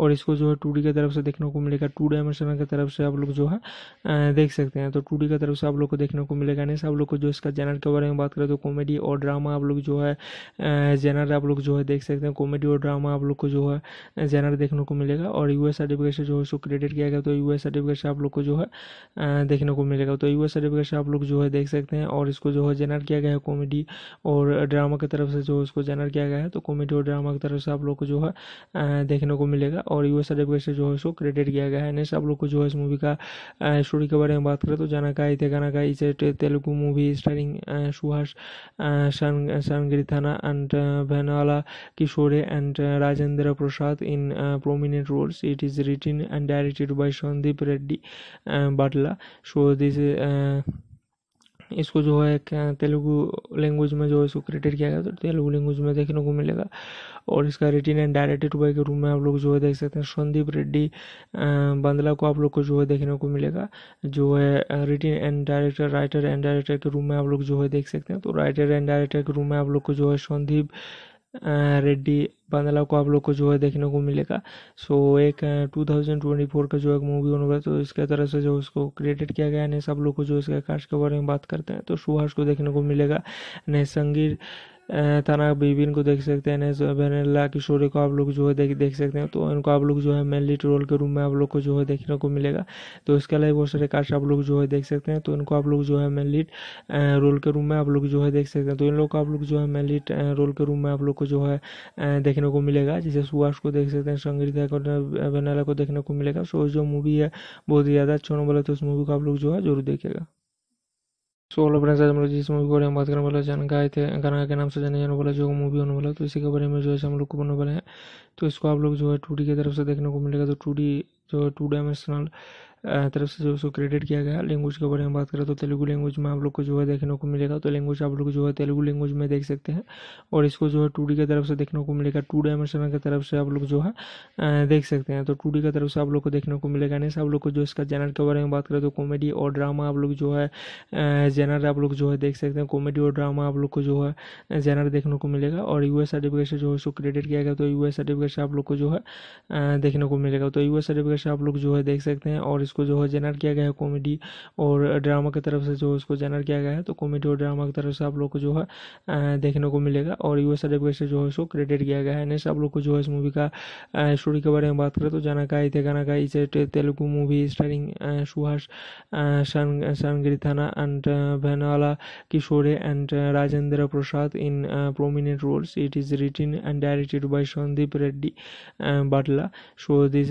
और इसको जो है टू की तरफ से देखने को मिलेगा टू डायमेंशन की तरफ से आप लोग जो है देख सकते हैं तो टू की तरफ से आप लोग को देखने को मिलेगा नहीं आप लोग को जो इसका जैनर के बारे में बात करें तो कॉमेडी और ड्रामा आप लोग जो है जैनर आप लोग जो है देख सकते हैं कॉमेडी और ड्रामा आप लोग को जो है जैनर देखने को मिलेगा और यू सर्टिफिकेट से जो है उसको क्रेडिट किया गया तो यू सर्टिफिकेट से आप लोग को जो है देखने को मिलेगा तो यू सर्टिफिकेट से आप लोग जो है देख सकते हैं और इसको इसको जो है जेनर किया गया है कॉमेडी और ड्रामा की तरफ से जो इसको जेनर किया गया है तो कॉमेडी और ड्रामा की तरफ से आप लोग को जो है देखने को मिलेगा और यू एस से जो है इसको क्रेडिट किया गया है नेक्स्ट आप लोग को जो है इस मूवी का स्टोरी के बारे में बात करें तो जाना का इते इज का इसे Telugu movie starring Suhas Sangeerthana and Vennela Kishore and Rajendra Prasad in prominent roles it is written and directed by Sandeep Reddy Batla so this इसको जो है क्या तेलुगु लैंग्वेज में जो है इसको क्रिएटेड किया गया तो तेलुगु लैंग्वेज में देखने को मिलेगा और इसका रिटिन एंड डायरेक्टेड बाई के रूम में आप लोग जो है देख सकते हैं संदीप रेड्डी बांदला को आप लोग को जो है देखने को मिलेगा जो है written and director writer and director के रूम में आप लोग जो है देख सकते हैं तो राइटर एंड डायरेक्टर के रूम में आप लोग को जो है संदीप रेड्डी पंद्रह को आप लोग को जो है देखने को मिलेगा सो एक टू थाउजेंड ट्वेंटी फोर का जो है मूवी होने वाला तो इसके तरह से जो उसको क्रिएटेड किया गया है सब लोग को जो इसके कास्ट के बारे में बात करते हैं तो सुहास को देखने को मिलेगा संगीर थाना बीबीन को देख सकते हैं वेनेला किशोरी को आप लोग जो है देख देख सकते हैं तो इनको आप लोग जो है मेन लीड रोल के रूम में आप लोग को जो है देखने को मिलेगा तो इसके अलावा बहुत सारे कास्ट आप लोग जो है देख सकते हैं तो इनको आप लोग जो है मेन लीड रोल के रूम में आप लोग जो है देख सकते हैं तो इन लोग को आप लोग जो है मेन लीड रोल के रूम में आप लोग को जो है देखने को मिलेगा जैसे सुभाष को देख सकते हैं संगीता को वेनेला को देखने को मिलेगा सो जो मूवी है बहुत ही ज़्यादा अच्छा होने वाला है तो उस मूवी को आप लोग जो है जरूर देखेगा सो हेलो फ्रेंड्स आज हम लोग जिस मूवी के बारे में बात करने वाले जान गाय थे गाना के नाम से जाने जाने वाला जो मूवी होने वाला तो इसी के बारे में जो है हम लोग को बनने वाले हैं तो इसको आप लोग जो है टू की तरफ से देखने को मिलेगा तो टू जो है टू डायमेंशनल तरफ से जो उसको क्रेडिट किया गया लैंग्वेज के बारे में बात करें तो तेलुगू लैंग्वेज में आप लोग को जो है देखने को मिलेगा तो लैंग्वेज आप लोग जो है तेलुगू लैंग्वेज में देख सकते हैं और इसको जो है टू की तरफ से देखने को मिलेगा टू डायमेंशन की तरफ से आप लोग जो है देख सकते हैं तो टू की तरफ से आप लोग को देखने को मिलेगा नहीं आप लोग को जो इसका जेनर के बारे में बात करें तो कॉमेडी और ड्रामा आप लोग जो है जेनर आप लोग जो है देख सकते हैं कॉमेडी और ड्रामा आप लोग को जो है जेनर देखने को मिलेगा और एस सर्टिफिकेट से जो है उसको क्रेडिट किया गया तो एस सर्टिफिकेट से आप लोग को जो है देखने को मिलेगा तो एस सर्टिफिकेट से आप लोग जो है देख सकते हैं और उसको जो है जेनर किया गया है कॉमेडी और ड्रामा की तरफ से जो उसको जेनर किया गया है तो कॉमेडी और ड्रामा की तरफ से आप लोग को जो है देखने को मिलेगा और यू एस से जो है इसको क्रेडिट किया गया है नेक्स्ट आप लोग को जो है इस मूवी का स्टोरी के बारे में बात करें तो जाना का इथे गाना का तेलुगु मूवी स्टारिंग सुहास थाना and भैनाला Kishore and Rajendra Prasad in prominent roles it is written and directed by Sandeep Reddy Batla so this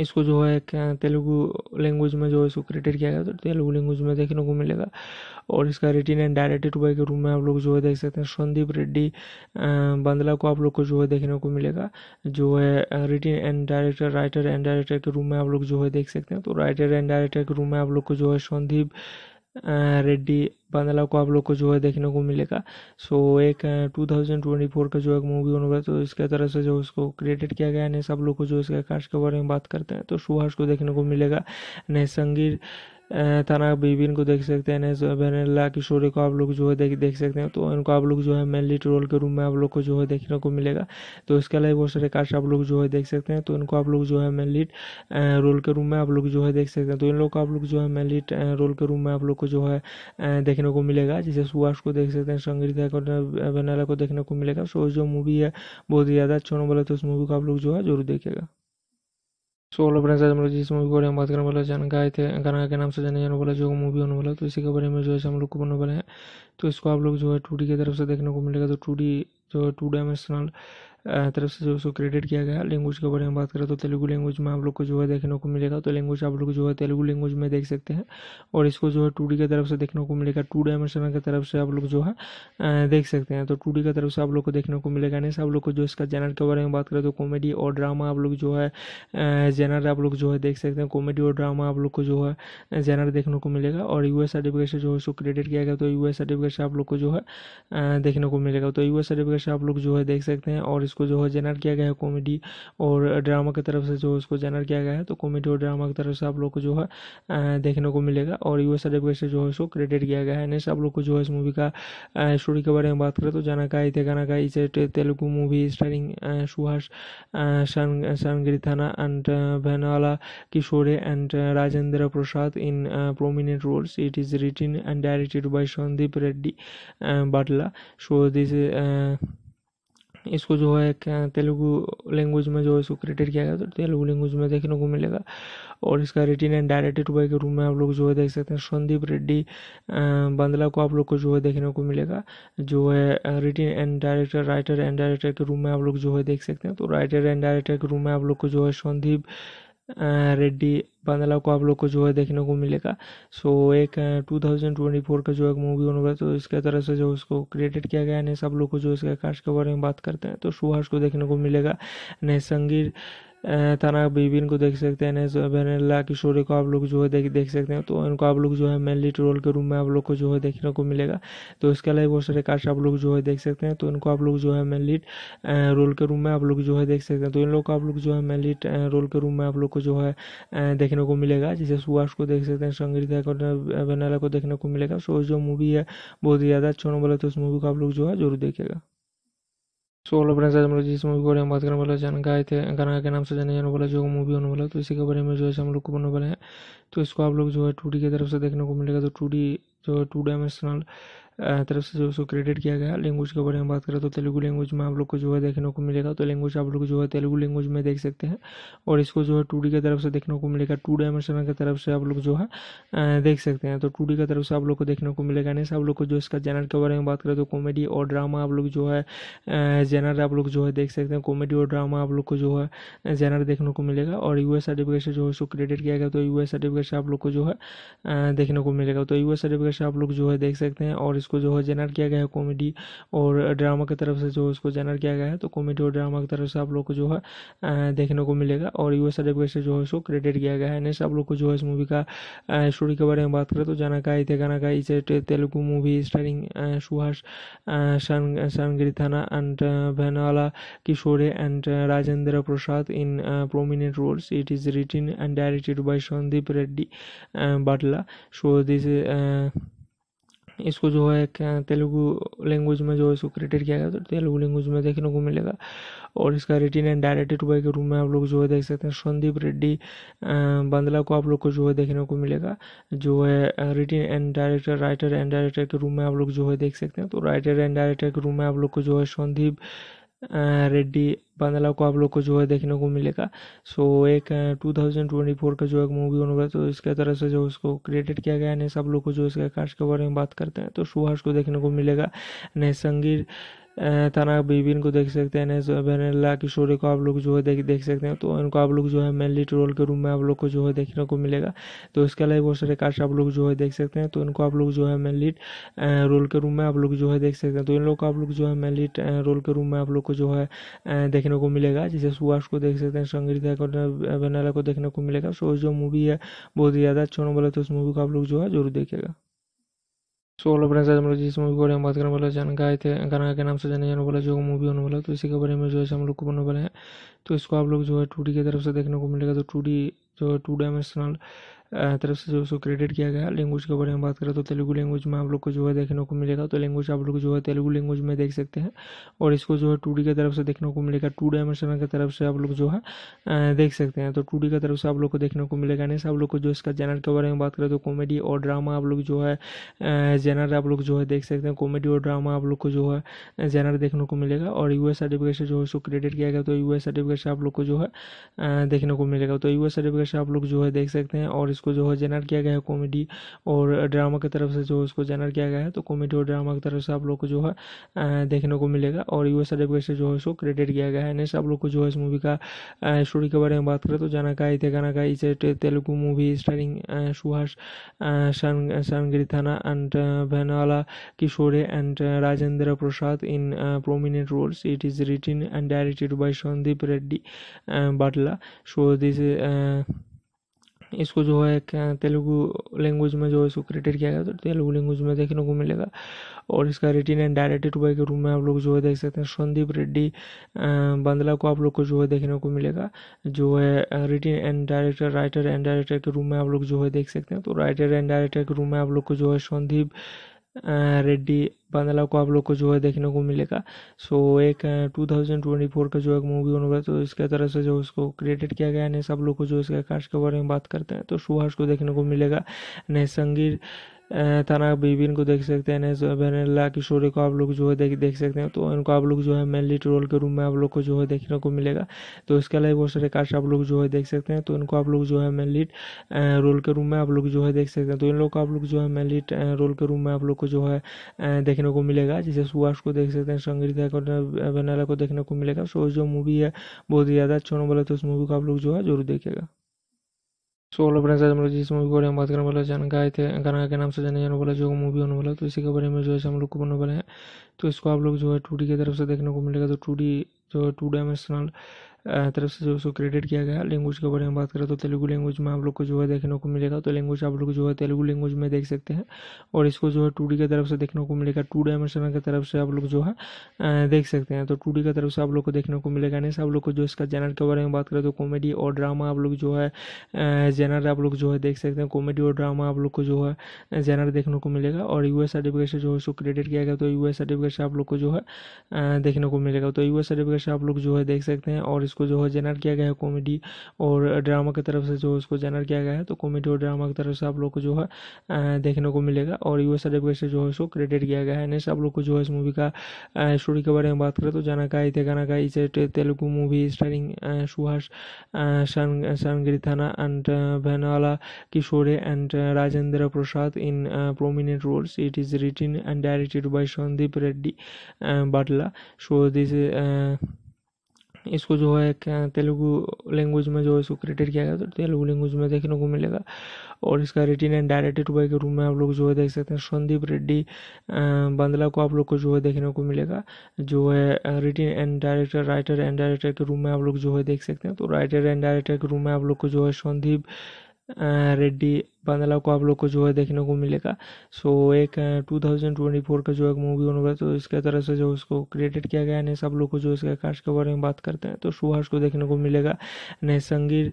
इसको जो है एक तेलुगु लैंग्वेज में जो है इसको क्रिएटेड किया गया तो तेलुगु लैंग्वेज में देखने को मिलेगा और इसका रिटिन एंड डायरेक्टेड बाई के रूम में आप लोग जो है देख सकते हैं संदीप रेड्डी बांदला को आप लोग को जो है देखने को मिलेगा जो है written and director writer and director के रूम में आप लोग जो है देख सकते हैं तो राइटर एंड डायरेक्टर के रूम में आप लोग को जो है संदीप रेड्डी बांदला को आप लोग को जो है देखने को मिलेगा सो एक 2024 का जो एक मूवी होने वाला तो इसके तरह से जो उसको क्रिएटेड किया गया है सब लोग को जो इसके कास्ट के बारे में बात करते हैं तो सुहास को देखने को मिलेगा नए संगीर ताना बीबीन को देख सकते हैं वेनेला किशोरी को आप लोग जो है देख देख सकते हैं तो इनको आप लोग जो है मेन लीड रोल के रूम में आप लोग को जो है देखने को मिलेगा तो इसके अलावा बहुत सारे कास्ट आप लोग जो है देख सकते हैं तो इनको आप लोग जो है मेन लीड रोल के रूम में आप लोग जो है देख सकते हैं तो इन लोग को आप लोग जो है मेन लीड रोल के रूम में आप लोग को जो है देखने को मिलेगा जैसे सुभाष को देख सकते हैं संगीता को वेनेला को देखने को मिलेगा सो जो मूवी है बहुत ही ज़्यादा अच्छा बोला तो उस मूवी को आप लोग जो है जरूर देखेगा सो हेलो फ्रेंड्स आज हम लोग जिस मूवी के बारे में बात करने वाले जान गाय थे गाना के नाम से जाने जाने वाला जो मूवी होने वाला तो इसी के बारे में जो है हम लोग को बनने वाले हैं तो इसको आप लोग जो है टू की तरफ से देखने को मिलेगा तो टू जो है टू डायमेंशनल तरफ से जो उसको क्रेडिट किया गया लैंग्वेज के बारे में बात करें तो तेलुगू लैंग्वेज में आप लोग को जो है देखने को मिलेगा तो लैंग्वेज आप लोग जो है तेलुगू लैंग्वेज में देख सकते हैं और इसको जो है टू की तरफ से देखने को मिलेगा टू डायमेंशन की तरफ से आप लोग जो है देख सकते हैं तो टू की तरफ से आप लोग को देखने को मिलेगा नहीं आप लोग को जो इसका जैनर के बारे में बात करें तो कॉमेडी और ड्रामा आप लोग जो है जैनर आप लोग जो है देख सकते हैं कॉमेडी और ड्रामा आप लोग को जो है जैनर देखने को मिलेगा और एस सर्टिफिकेट से जो है उसको क्रेडिट किया गया तो एस सर्टिफिकेट से आप लोग को जो है देखने को मिलेगा तो एस सर्टिफिकेट से आप लोग जो है देख सकते हैं और इसको जो है जेनर किया गया है कॉमेडी और ड्रामा की तरफ से जो इसको जेनर किया गया है तो कॉमेडी और ड्रामा की तरफ से आप लोग को जो है देखने को मिलेगा और यू एस से जो है इसको क्रेडिट किया गया है नेक्स्ट आप लोग को जो है इस मूवी का स्टोरी के बारे में बात करें तो जाना का इते इज का इसे Telugu movie starring Suhas Sangeerthana and Vennela Kishore and Rajendra Prasad in prominent roles it is written and directed by Sandeep Reddy Batla so so uh, इसको जो है क्या तेलुगु लैंग्वेज में जो है इसको क्रिएटेड किया गया तो तेलुगु लैंग्वेज में देखने को मिलेगा और इसका रिटिन एंड डायरेक्टेड बाय के रूम में आप लोग जो है देख सकते हैं संदीप रेड्डी बंदला को आप लोग को जो है देखने को मिलेगा जो है written and director writer and director के रूम में आप लोग जो है देख सकते हैं तो राइटर एंड डायरेक्टर के रूम में आप लोग को जो है संदीप रेड्डी बांदला को आप लोग को जो है देखने को मिलेगा सो एक 2024 का जो एक मूवी होने वाला तो इसके तरह से जो उसको क्रिएटेड किया गया है सब लोग को जो इसके कास्ट के बारे में बात करते हैं तो सुहास को देखने को मिलेगा संगीर ताना बीबीन इनको देख सकते हैं बहनला किशोरी को आप लोग जो है देख देख सकते हैं तो इनको आप लोग जो है लीड रोल के रूम में आप लोग को जो है देखने को मिलेगा तो इसके अलावा बहुत सारे कास्ट आप लोग जो है देख सकते हैं तो इनको आप लोग जो है लीड रोल के रूम में आप लोग जो है देख सकते हैं तो इन लोग को आप लोग जो है लीड रोल के रूम में आप लोग को जो है देखने को मिलेगा जैसे सुभाष को देख सकते हैं संगीता है वेनेला को देखने को मिलेगा सो जो मूवी है बहुत ही ज़्यादा अच्छा होने वाला तो उस मूवी को आप लोग जो है जरूर देखेगा सो सोलो फ्रेंड्स आज हम लोग जिस मूवी के बारे में बात करने वाले जान गाय थे गाना के नाम से जाने जाने वाला जो मूवी होने वाला तो इसी के बारे में जो है हम लोग को बनने वाले हैं तो इसको आप लोग जो है टू की तरफ से देखने को मिलेगा तो टू जो है टू डायमेंशनल तरफ से जो उसको क्रेडिट किया गया लैंग्वेज के बारे में बात करें तो तेलुगु लैंग्वेज में आप लोग को जो है देखने को मिलेगा तो लैंग्वेज आप लोग जो है तेलुगु लैंग्वेज में देख सकते हैं और इसको जो है टू की तरफ से देखने को मिलेगा टू डायमेंशन की तरफ से आप लोग जो है देख सकते हैं तो टू की तरफ से आप लोग को देखने को मिलेगा नहीं आप लोग को जो इसका जैनर के बारे में बात करें तो कॉमेडी और ड्रामा आप लोग जो है जैनर आप लोग जो है देख सकते हैं कॉमेडी और ड्रामा आप लोग को जो है जैनर देखने को मिलेगा और यू सर्टिफिकेट से जो है उसको क्रेडिट किया गया तो यू सर्टिफिकेट से आप लोग को जो है देखने को मिलेगा तो यू सर्टिफिकेट से आप लोग जो है देख सकते हैं और इसको जो है जेनर किया गया है कॉमेडी और ड्रामा की तरफ से जो इसको जेनर किया गया है तो कॉमेडी और ड्रामा की तरफ से आप लोग को जो है देखने को मिलेगा और यू एस से जो है इसको क्रेडिट किया गया है नेक्स्ट आप लोग को जो है इस मूवी का स्टोरी के बारे में बात करें तो जाना का इते इज का Telugu movie starring Suhas Sangeerthana and Vennela Kishore and Rajendra Prasad in prominent roles it is written and directed by Sandeep Reddy Batla so this uh, इसको जो है क्या तेलुगु लैंग्वेज में जो है इसको क्रिएटेड किया गया तो तेलुगु लैंग्वेज में देखने को मिलेगा और इसका रिटिन एंड डायरेक्टेड बाई के रूप में आप लोग जो है देख सकते हैं संदीप रेड्डी बंदला को आप लोग को जो है देखने को मिलेगा जो है written and director writer and director के रूप में आप लोग जो है देख सकते हैं तो राइटर एंड डायरेक्टर के रूप में आप लोग को जो है संदीप रेड्डी बांदला को आप लोग को जो है देखने को मिलेगा सो so, एक 2024 का जो एक मूवी होने वाला तो इसके तरह से जो उसको क्रिएटेड किया गया है सब लोग को जो इसके कास्ट के बारे में बात करते हैं तो सुहास को देखने को मिलेगा संगीर थाना बीबीन को देख सकते हैं नेस की किशोरी को आप लोग जो है देख देख सकते हैं तो इनको आप लोग जो है मेन लीड रोल के रूम में आप लोग को जो है देखने को मिलेगा तो इसके अलावा बहुत सारे कास्ट आप लोग जो है देख सकते हैं तो इनको आप लोग जो है मेन लीड रोल के रूम में आप लोग जो है देख सकते हैं तो इन लोग को आप लोग जो है मेन लीड रोल के रूम में आप लोग को जो है देखने को मिलेगा जैसे सुभाष को देख सकते हैं संगीता को वेनेला को देखने को मिलेगा सो जो मूवी है बहुत ही ज़्यादा अच्छा होने वाला है तो उस मूवी को आप लोग जो है जरूर देखेगा सोलह अप्रैल से हम लोग जिस मूवी के बारे में बात करने वाले है गाय थे गाना के नाम से जाने जाने वाला जो मूवी होने वाला तो इसी के बारे में जो है हम लोग को बनने वाले हैं तो इसको आप लोग जो है टू की तरफ से देखने को मिलेगा तो टू जो है टू डायमेंशनल तरफ से जो उसको क्रेडिट किया गया लैंग्वेज के बारे में बात करें तो तेलुगू लैंग्वेज में आप लोग को जो है देखने को मिलेगा तो लैंग्वेज आप लोग जो है तेलुगू लैंग्वेज में देख सकते हैं और इसको जो है टू की तरफ से देखने को मिलेगा टू डायमेंशन की तरफ से आप लोग जो है देख सकते हैं तो टू की तरफ से आप लोग को देखने को मिलेगा नहीं आप लोग को जो इसका जेनर के बारे में बात करें तो कॉमेडी और ड्रामा आप लोग जो है जेनर आप लोग जो है देख सकते हैं कॉमेडी और ड्रामा आप लोग को जो है जेनर देखने को मिलेगा और यू सर्टिफिकेट से जो है उसको क्रेडिट किया गया तो यू सर्टिफिकेट से आप लोग को जो है देखने को मिलेगा तो यू सर्टिफिकेट से आप लोग जो है देख सकते हैं और उसको जो है जेनर किया गया है कॉमेडी और ड्रामा की तरफ से जो उसको जेनर किया गया है तो कॉमेडी और ड्रामा की तरफ से आप लोग को जो है देखने को मिलेगा और यू एस से जो है इसको क्रेडिट किया गया है नेक्स्ट आप लोग को जो है इस मूवी का स्टोरी के बारे में बात करें तो जानकाई थे गाना इसे तेलुगु मूवी स्टारिंग सुहास थाना and Vanala Kishore and Rajendra Prasad in prominent roles it is written and directed by Sandeep Reddy Batla so this Uh, इसको जो है एक तेलुगु लैंग्वेज में जो है इसको क्रिएटेड किया गया तो तेलुगु लैंग्वेज में देखने को मिलेगा और इसका रिटिन एंड डायरेक्टेड बाई के रूम में आप लोग जो है देख सकते हैं संदीप रेड्डी बंदला को आप लोग को जो है देखने को मिलेगा जो है written and director writer and director के रूम में आप लोग जो है देख सकते हैं तो राइटर एंड डायरेक्टर के रूम में आप लोग को जो है संदीप रेड्डी बांदला को आप लोग को जो है देखने को मिलेगा सो एक 2024 का जो एक मूवी होने वाला तो इसके तरह से जो उसको क्रिएटेड किया गया है सब लोग को जो इसके कास्ट के बारे में बात करते हैं तो सुहास को देखने को मिलेगा नए संगीर ताना बीबीन को देख सकते हैं वेनेला किशोरी को आप लोग जो है देख देख सकते हैं तो इनको आप लोग जो है मेन लीड रोल के रूम में आप लोग को जो है देखने को मिलेगा तो इसके अलावा बहुत सारे कास्ट आप लोग जो है देख सकते हैं तो इनको आप लोग जो है मेन लीड रोल के रूम में आप लोग जो है देख सकते हैं तो इन लोग को आप लोग जो है मेन लीड रोल के रूम में आप लोग को जो है देखने को मिलेगा जैसे सुभाष को देख सकते हैं संगीता को बहनला को देखने को मिलेगा सो जो मूवी है बहुत ही ज़्यादा अच्छा बोला तो उस मूवी को आप लोग जो है जरूर देखेगा सो हेलो फ्रेंड्स आज हम लोग जिस मूवी के बारे में बात करने वाले जान गाय थे गाना के नाम से जाने जाने वाला जो मूवी होने वाला तो इसी के बारे में जो है हम लोग को बनने वाले हैं तो इसको आप लोग जो है टू की तरफ से देखने को मिलेगा तो टू जो है टू डायमेंशनल तरफ से जो उसको क्रेडिट किया गया लैंग्वेज के बारे में बात करें तो तेलुगू लैंग्वेज में आप लोग को जो है देखने को मिलेगा तो लैंग्वेज आप लोग जो है तेलुगू लैंग्वेज में देख सकते हैं और इसको जो है टू की तरफ से देखने को मिलेगा टू डायमेंशन की तरफ से आप लोग जो है देख सकते हैं तो टू की तरफ से आप लोग को देखने को मिलेगा नहीं आप लोग को जो इसका जेनर के बारे में बात करें तो कॉमेडी और ड्रामा आप लोग जो है जेनर आप लोग जो है देख सकते हैं कॉमेडी और ड्रामा आप लोग को जो है जेनर देखने को मिलेगा और एस सर्टिफिकेट से जो है उसको क्रेडिट किया गया तो एस सर्टिफिकेट से आप लोग को जो है देखने को मिलेगा तो एस सर्टिफिकेट से आप लोग जो है देख सकते हैं और इसको जो है जेनर किया गया है कॉमेडी और ड्रामा की तरफ से जो इसको जेनर किया गया है तो कॉमेडी और ड्रामा की तरफ से आप लोग को जो है देखने को मिलेगा और यू एस से जो है इसको क्रेडिट किया गया है नेक्स्ट आप लोग को जो है इस मूवी का स्टोरी के बारे में बात करें तो जाना का इते इज का इसे Telugu movie starring Suhas Sangeerthana and Vennela Kishore and Rajendra Prasad in prominent roles it is written and directed by Sandeep Reddy Batla so so uh, इसको जो है क्या तेलुगु लैंग्वेज में जो है इसको क्रिएटेड किया गया तो तेलुगु लैंग्वेज में देखने को मिलेगा और इसका रिटिन एंड डायरेक्टेड बाय के रूम में आप लोग जो है देख सकते हैं संदीप रेड्डी बंदला को आप लोग को जो है देखने को मिलेगा जो है written and director writer and director के रूम में आप लोग जो है देख सकते हैं तो राइटर एंड डायरेक्टर के रूम में आप लोग को जो है संदीप रेड्डी बांदला को आप लोग को जो है देखने को मिलेगा सो एक 2024 का जो एक मूवी होने वाला तो इसके तरह से जो उसको क्रिएटेड किया गया है सब लोग को जो इसके कास्ट के बारे में बात करते हैं तो सुभाष को देखने को मिलेगा संगीर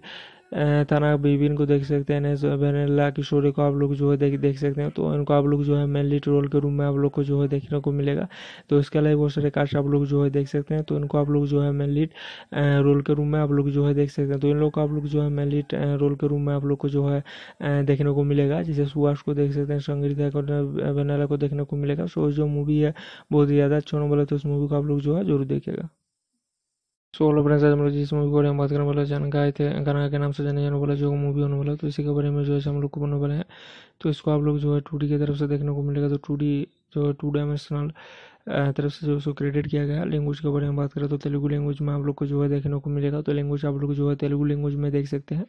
ताना बीबीन को देख सकते हैं वेनेला किशोरी को आप लोग जो है देख देख सकते हैं तो इनको आप लोग जो है मेनली ट्रोल के रूम में आप लोग को जो है देखने को मिलेगा तो इसके अलावा बहुत सारे कास्ट आप लोग जो है देख सकते हैं तो इनको आप लोग जो है मेनली रोल के रूम में आप लोग जो है देख सकते हैं तो इन लोग को आप लोग जो है मेनली रोल के रूम में आप लोग को जो है देखने को मिलेगा जैसे सुभाष को देख सकते हैं संगीता है वेनेला को देखने को मिलेगा सो जो मूवी है बहुत ही ज़्यादा अच्छा होने वाला तो उस मूवी को आप लोग जो है जरूर देखेगा सोलो फ्रेंड्स आज हम लोग जिस मूवी के बारे में बात करने वाले जान गाय थे गाना के नाम से जाने जाने वाला जो मूवी होने वाला तो इसी के बारे में जो है हम लोग को बनने वाले हैं तो इसको आप लोग जो है टू की तरफ से देखने को मिलेगा तो टू जो है टू डायमेंशनल तरफ से जो उसको क्रेडिट किया गया लैंग्वेज के बारे में बात करें तो तेलुगु लैंग्वेज में आप लोग को जो है देखने को मिलेगा तो लैंग्वेज आप लोग जो है तेलुगु लैंग्वेज में देख सकते हैं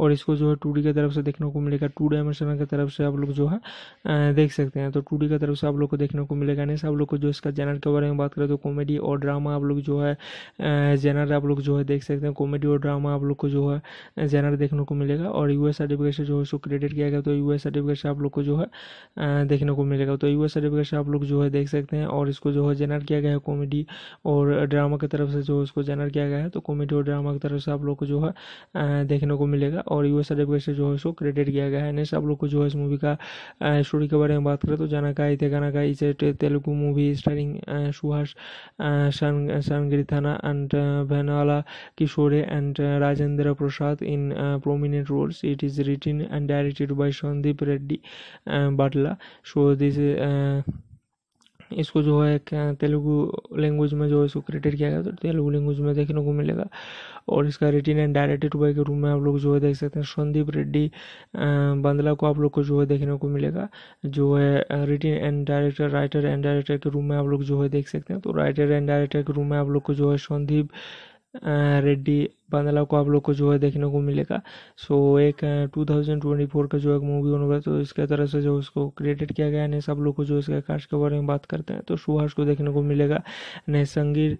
और इसको जो है टू की तरफ से देखने को मिलेगा टू डायमेंशन की तरफ से आप लोग जो है देख सकते हैं तो टू की तरफ से आप लोग को देखने को मिलेगा नहीं आप लोग को जो इसका जैनर के बारे में बात करें तो कॉमेडी और ड्रामा आप लोग जो है जैनर आप लोग जो है देख सकते हैं कॉमेडी और ड्रामा आप लोग को जो है जैनर देखने को मिलेगा और यू सर्टिफिकेट से जो है उसको क्रेडिट किया गया तो यू सर्टिफिकेट से आप लोग को जो है देखने को मिलेगा तो यू सर्टिफिकेट से आप लोग जो है देख सकते हैं और इसको जो है जेनर किया गया है कॉमेडी और ड्रामा की तरफ से जो इसको जेनर किया गया है तो कॉमेडी और ड्रामा की तरफ से आप लोग को जो है देखने को मिलेगा और यू एस से जो है इसको क्रेडिट किया गया है नेक्स्ट आप लोग को जो है इस मूवी का स्टोरी के बारे में बात करें तो जाना का इते गाना Telugu movie starring Suhas Sangeerthana and Vennela Kishore and Rajendra Prasad in prominent roles it is written and directed by Sandeep Reddy Batla so this Uh, इसको जो है तेलुगु लैंग्वेज में जो है इसको क्रिएटेड किया गया तो तेलुगु लैंग्वेज में देखने को मिलेगा और इसका रिटिन एंड डायरेक्टेड बाई के रूम में आप लोग जो है देख सकते हैं संदीप रेड्डी बंदला को आप लोग को जो है देखने को मिलेगा जो है written and director writer and director के रूम में आप लोग जो है देख सकते हैं तो राइटर एंड डायरेक्टर के रूम में आप लोग को जो है संदीप रेड्डी बांदला को आप लोग को जो है देखने को मिलेगा सो so, एक 2024 का जो एक मूवी होने वाला तो इसके तरह से जो उसको क्रिएटेड किया गया है सब लोग को जो इसके कास्ट के बारे में बात करते हैं तो सुहास को देखने को मिलेगा संगीर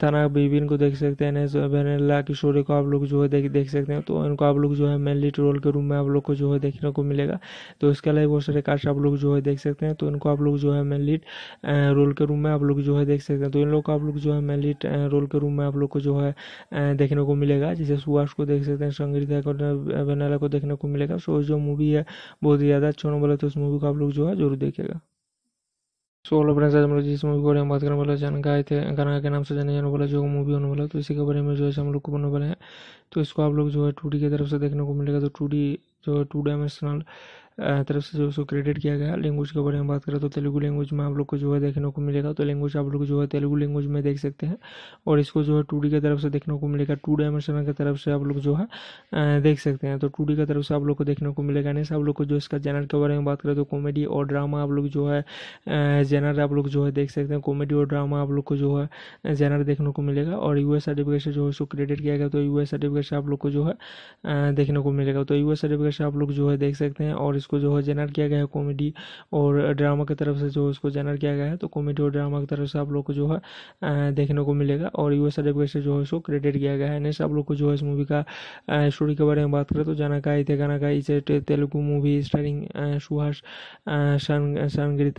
ताना बीबीन को देख सकते हैं नेस वेनेला किशोरी को आप लोग जो है देख देख सकते हैं तो इनको आप लोग जो है मेन लीड रोल के रूम में आप लोग को जो है देखने को मिलेगा तो इसके अलावा बहुत सारे कास्ट आप लोग जो है देख सकते हैं तो इनको आप लोग जो है मेन लीड रोल के रूम में आप लोग जो है देख सकते हैं तो इन लोग को आप लोग जो है मेन लीड रोल के रूम में आप लोग को जो है देखने को मिलेगा जैसे सुभाष को देख सकते हैं संगीता है को देखने को मिलेगा सो जो मूवी है बहुत ही ज़्यादा अच्छा होने वाला तो उस मूवी को आप लोग जो है जरूर देखेगा सोलह अप्रैल से हम लोग जिस मूवी के बारे में बात करने वाले है गाय थे गाना के नाम से जाने जाने वाला जो मूवी होने वाला तो इसी के बारे में जो है हम लोग को बनने वाले हैं तो इसको आप लोग जो है टू की तरफ से देखने को मिलेगा तो टू जो है टू डायमेंशनल तरफ से जो उसको क्रेडिट किया गया लैंग्वेज के बारे में बात करें तो तेलुगू लैंग्वेज में आप लोग को जो है देखने को मिलेगा तो लैंग्वेज आप लोग जो है तेलुगू लैंग्वेज में देख सकते हैं और इसको जो है टू की तरफ से देखने को मिलेगा टू डायमेंशन की तरफ से आप लोग जो है देख सकते हैं तो टू की तरफ से आप लोग को देखने को मिलेगा नहीं आप लोग को जो इसका जेनर के बारे में बात करें तो कॉमेडी और ड्रामा आप लोग जो है जेनर आप लोग जो है देख सकते हैं कॉमेडी और ड्रामा आप लोग को जो है जेनर देखने को मिलेगा और यू सर्टिफिकेट से जो है उसको क्रेडिट किया गया तो यू सर्टिफिकेट से आप लोग को जो है देखने को मिलेगा तो यू सर्टिफिकेट से आप लोग जो है देख सकते हैं और इसको जो है जेनर किया गया है कॉमेडी और ड्रामा की तरफ से जो उसको जेनर किया गया है तो कॉमेडी और ड्रामा की तरफ से आप लोग को जो है देखने को मिलेगा और यू एस से जो है इसको क्रेडिट किया गया है नेक्स्ट आप लोग को जो है इस मूवी का स्टोरी के बारे में बात करें तो जाना का इथे गाना का इसे तेलुगु मूवी स्टारिंग सुहास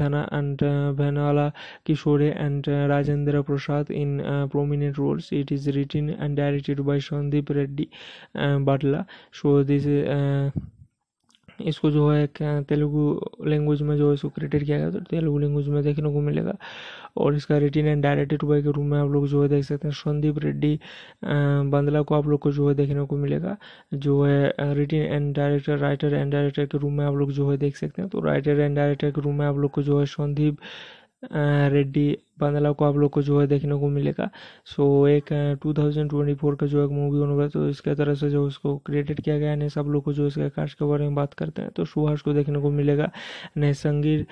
थाना and भैनाला Kishore and Rajendra Prasad in prominent roles it is written and directed by Sandeep Reddy Batla so this Uh, इसको जो है एक तेलुगु लैंग्वेज में जो है इसको क्रिएटेड किया गया तो तेलुगु लैंग्वेज में देखने को मिलेगा और इसका रिटिन एंड डायरेक्टेड बाई के रूम में आप लोग जो है देख सकते हैं संदीप रेड्डी बंदला को आप लोग को जो है देखने को मिलेगा जो है written and director writer and director के रूम में आप लोग जो है देख सकते हैं तो राइटर एंड डायरेक्टर के रूम में आप लोग को जो है संदीप रेड्डी बांदला को आप लोग को जो है देखने को मिलेगा सो एक 2024 का जो एक मूवी होने वाला तो इसके तरह से जो उसको क्रिएटेड किया गया है सब लोग को जो इसके कास्ट के बारे में बात करते हैं तो सुहास को देखने को मिलेगा नए संगीर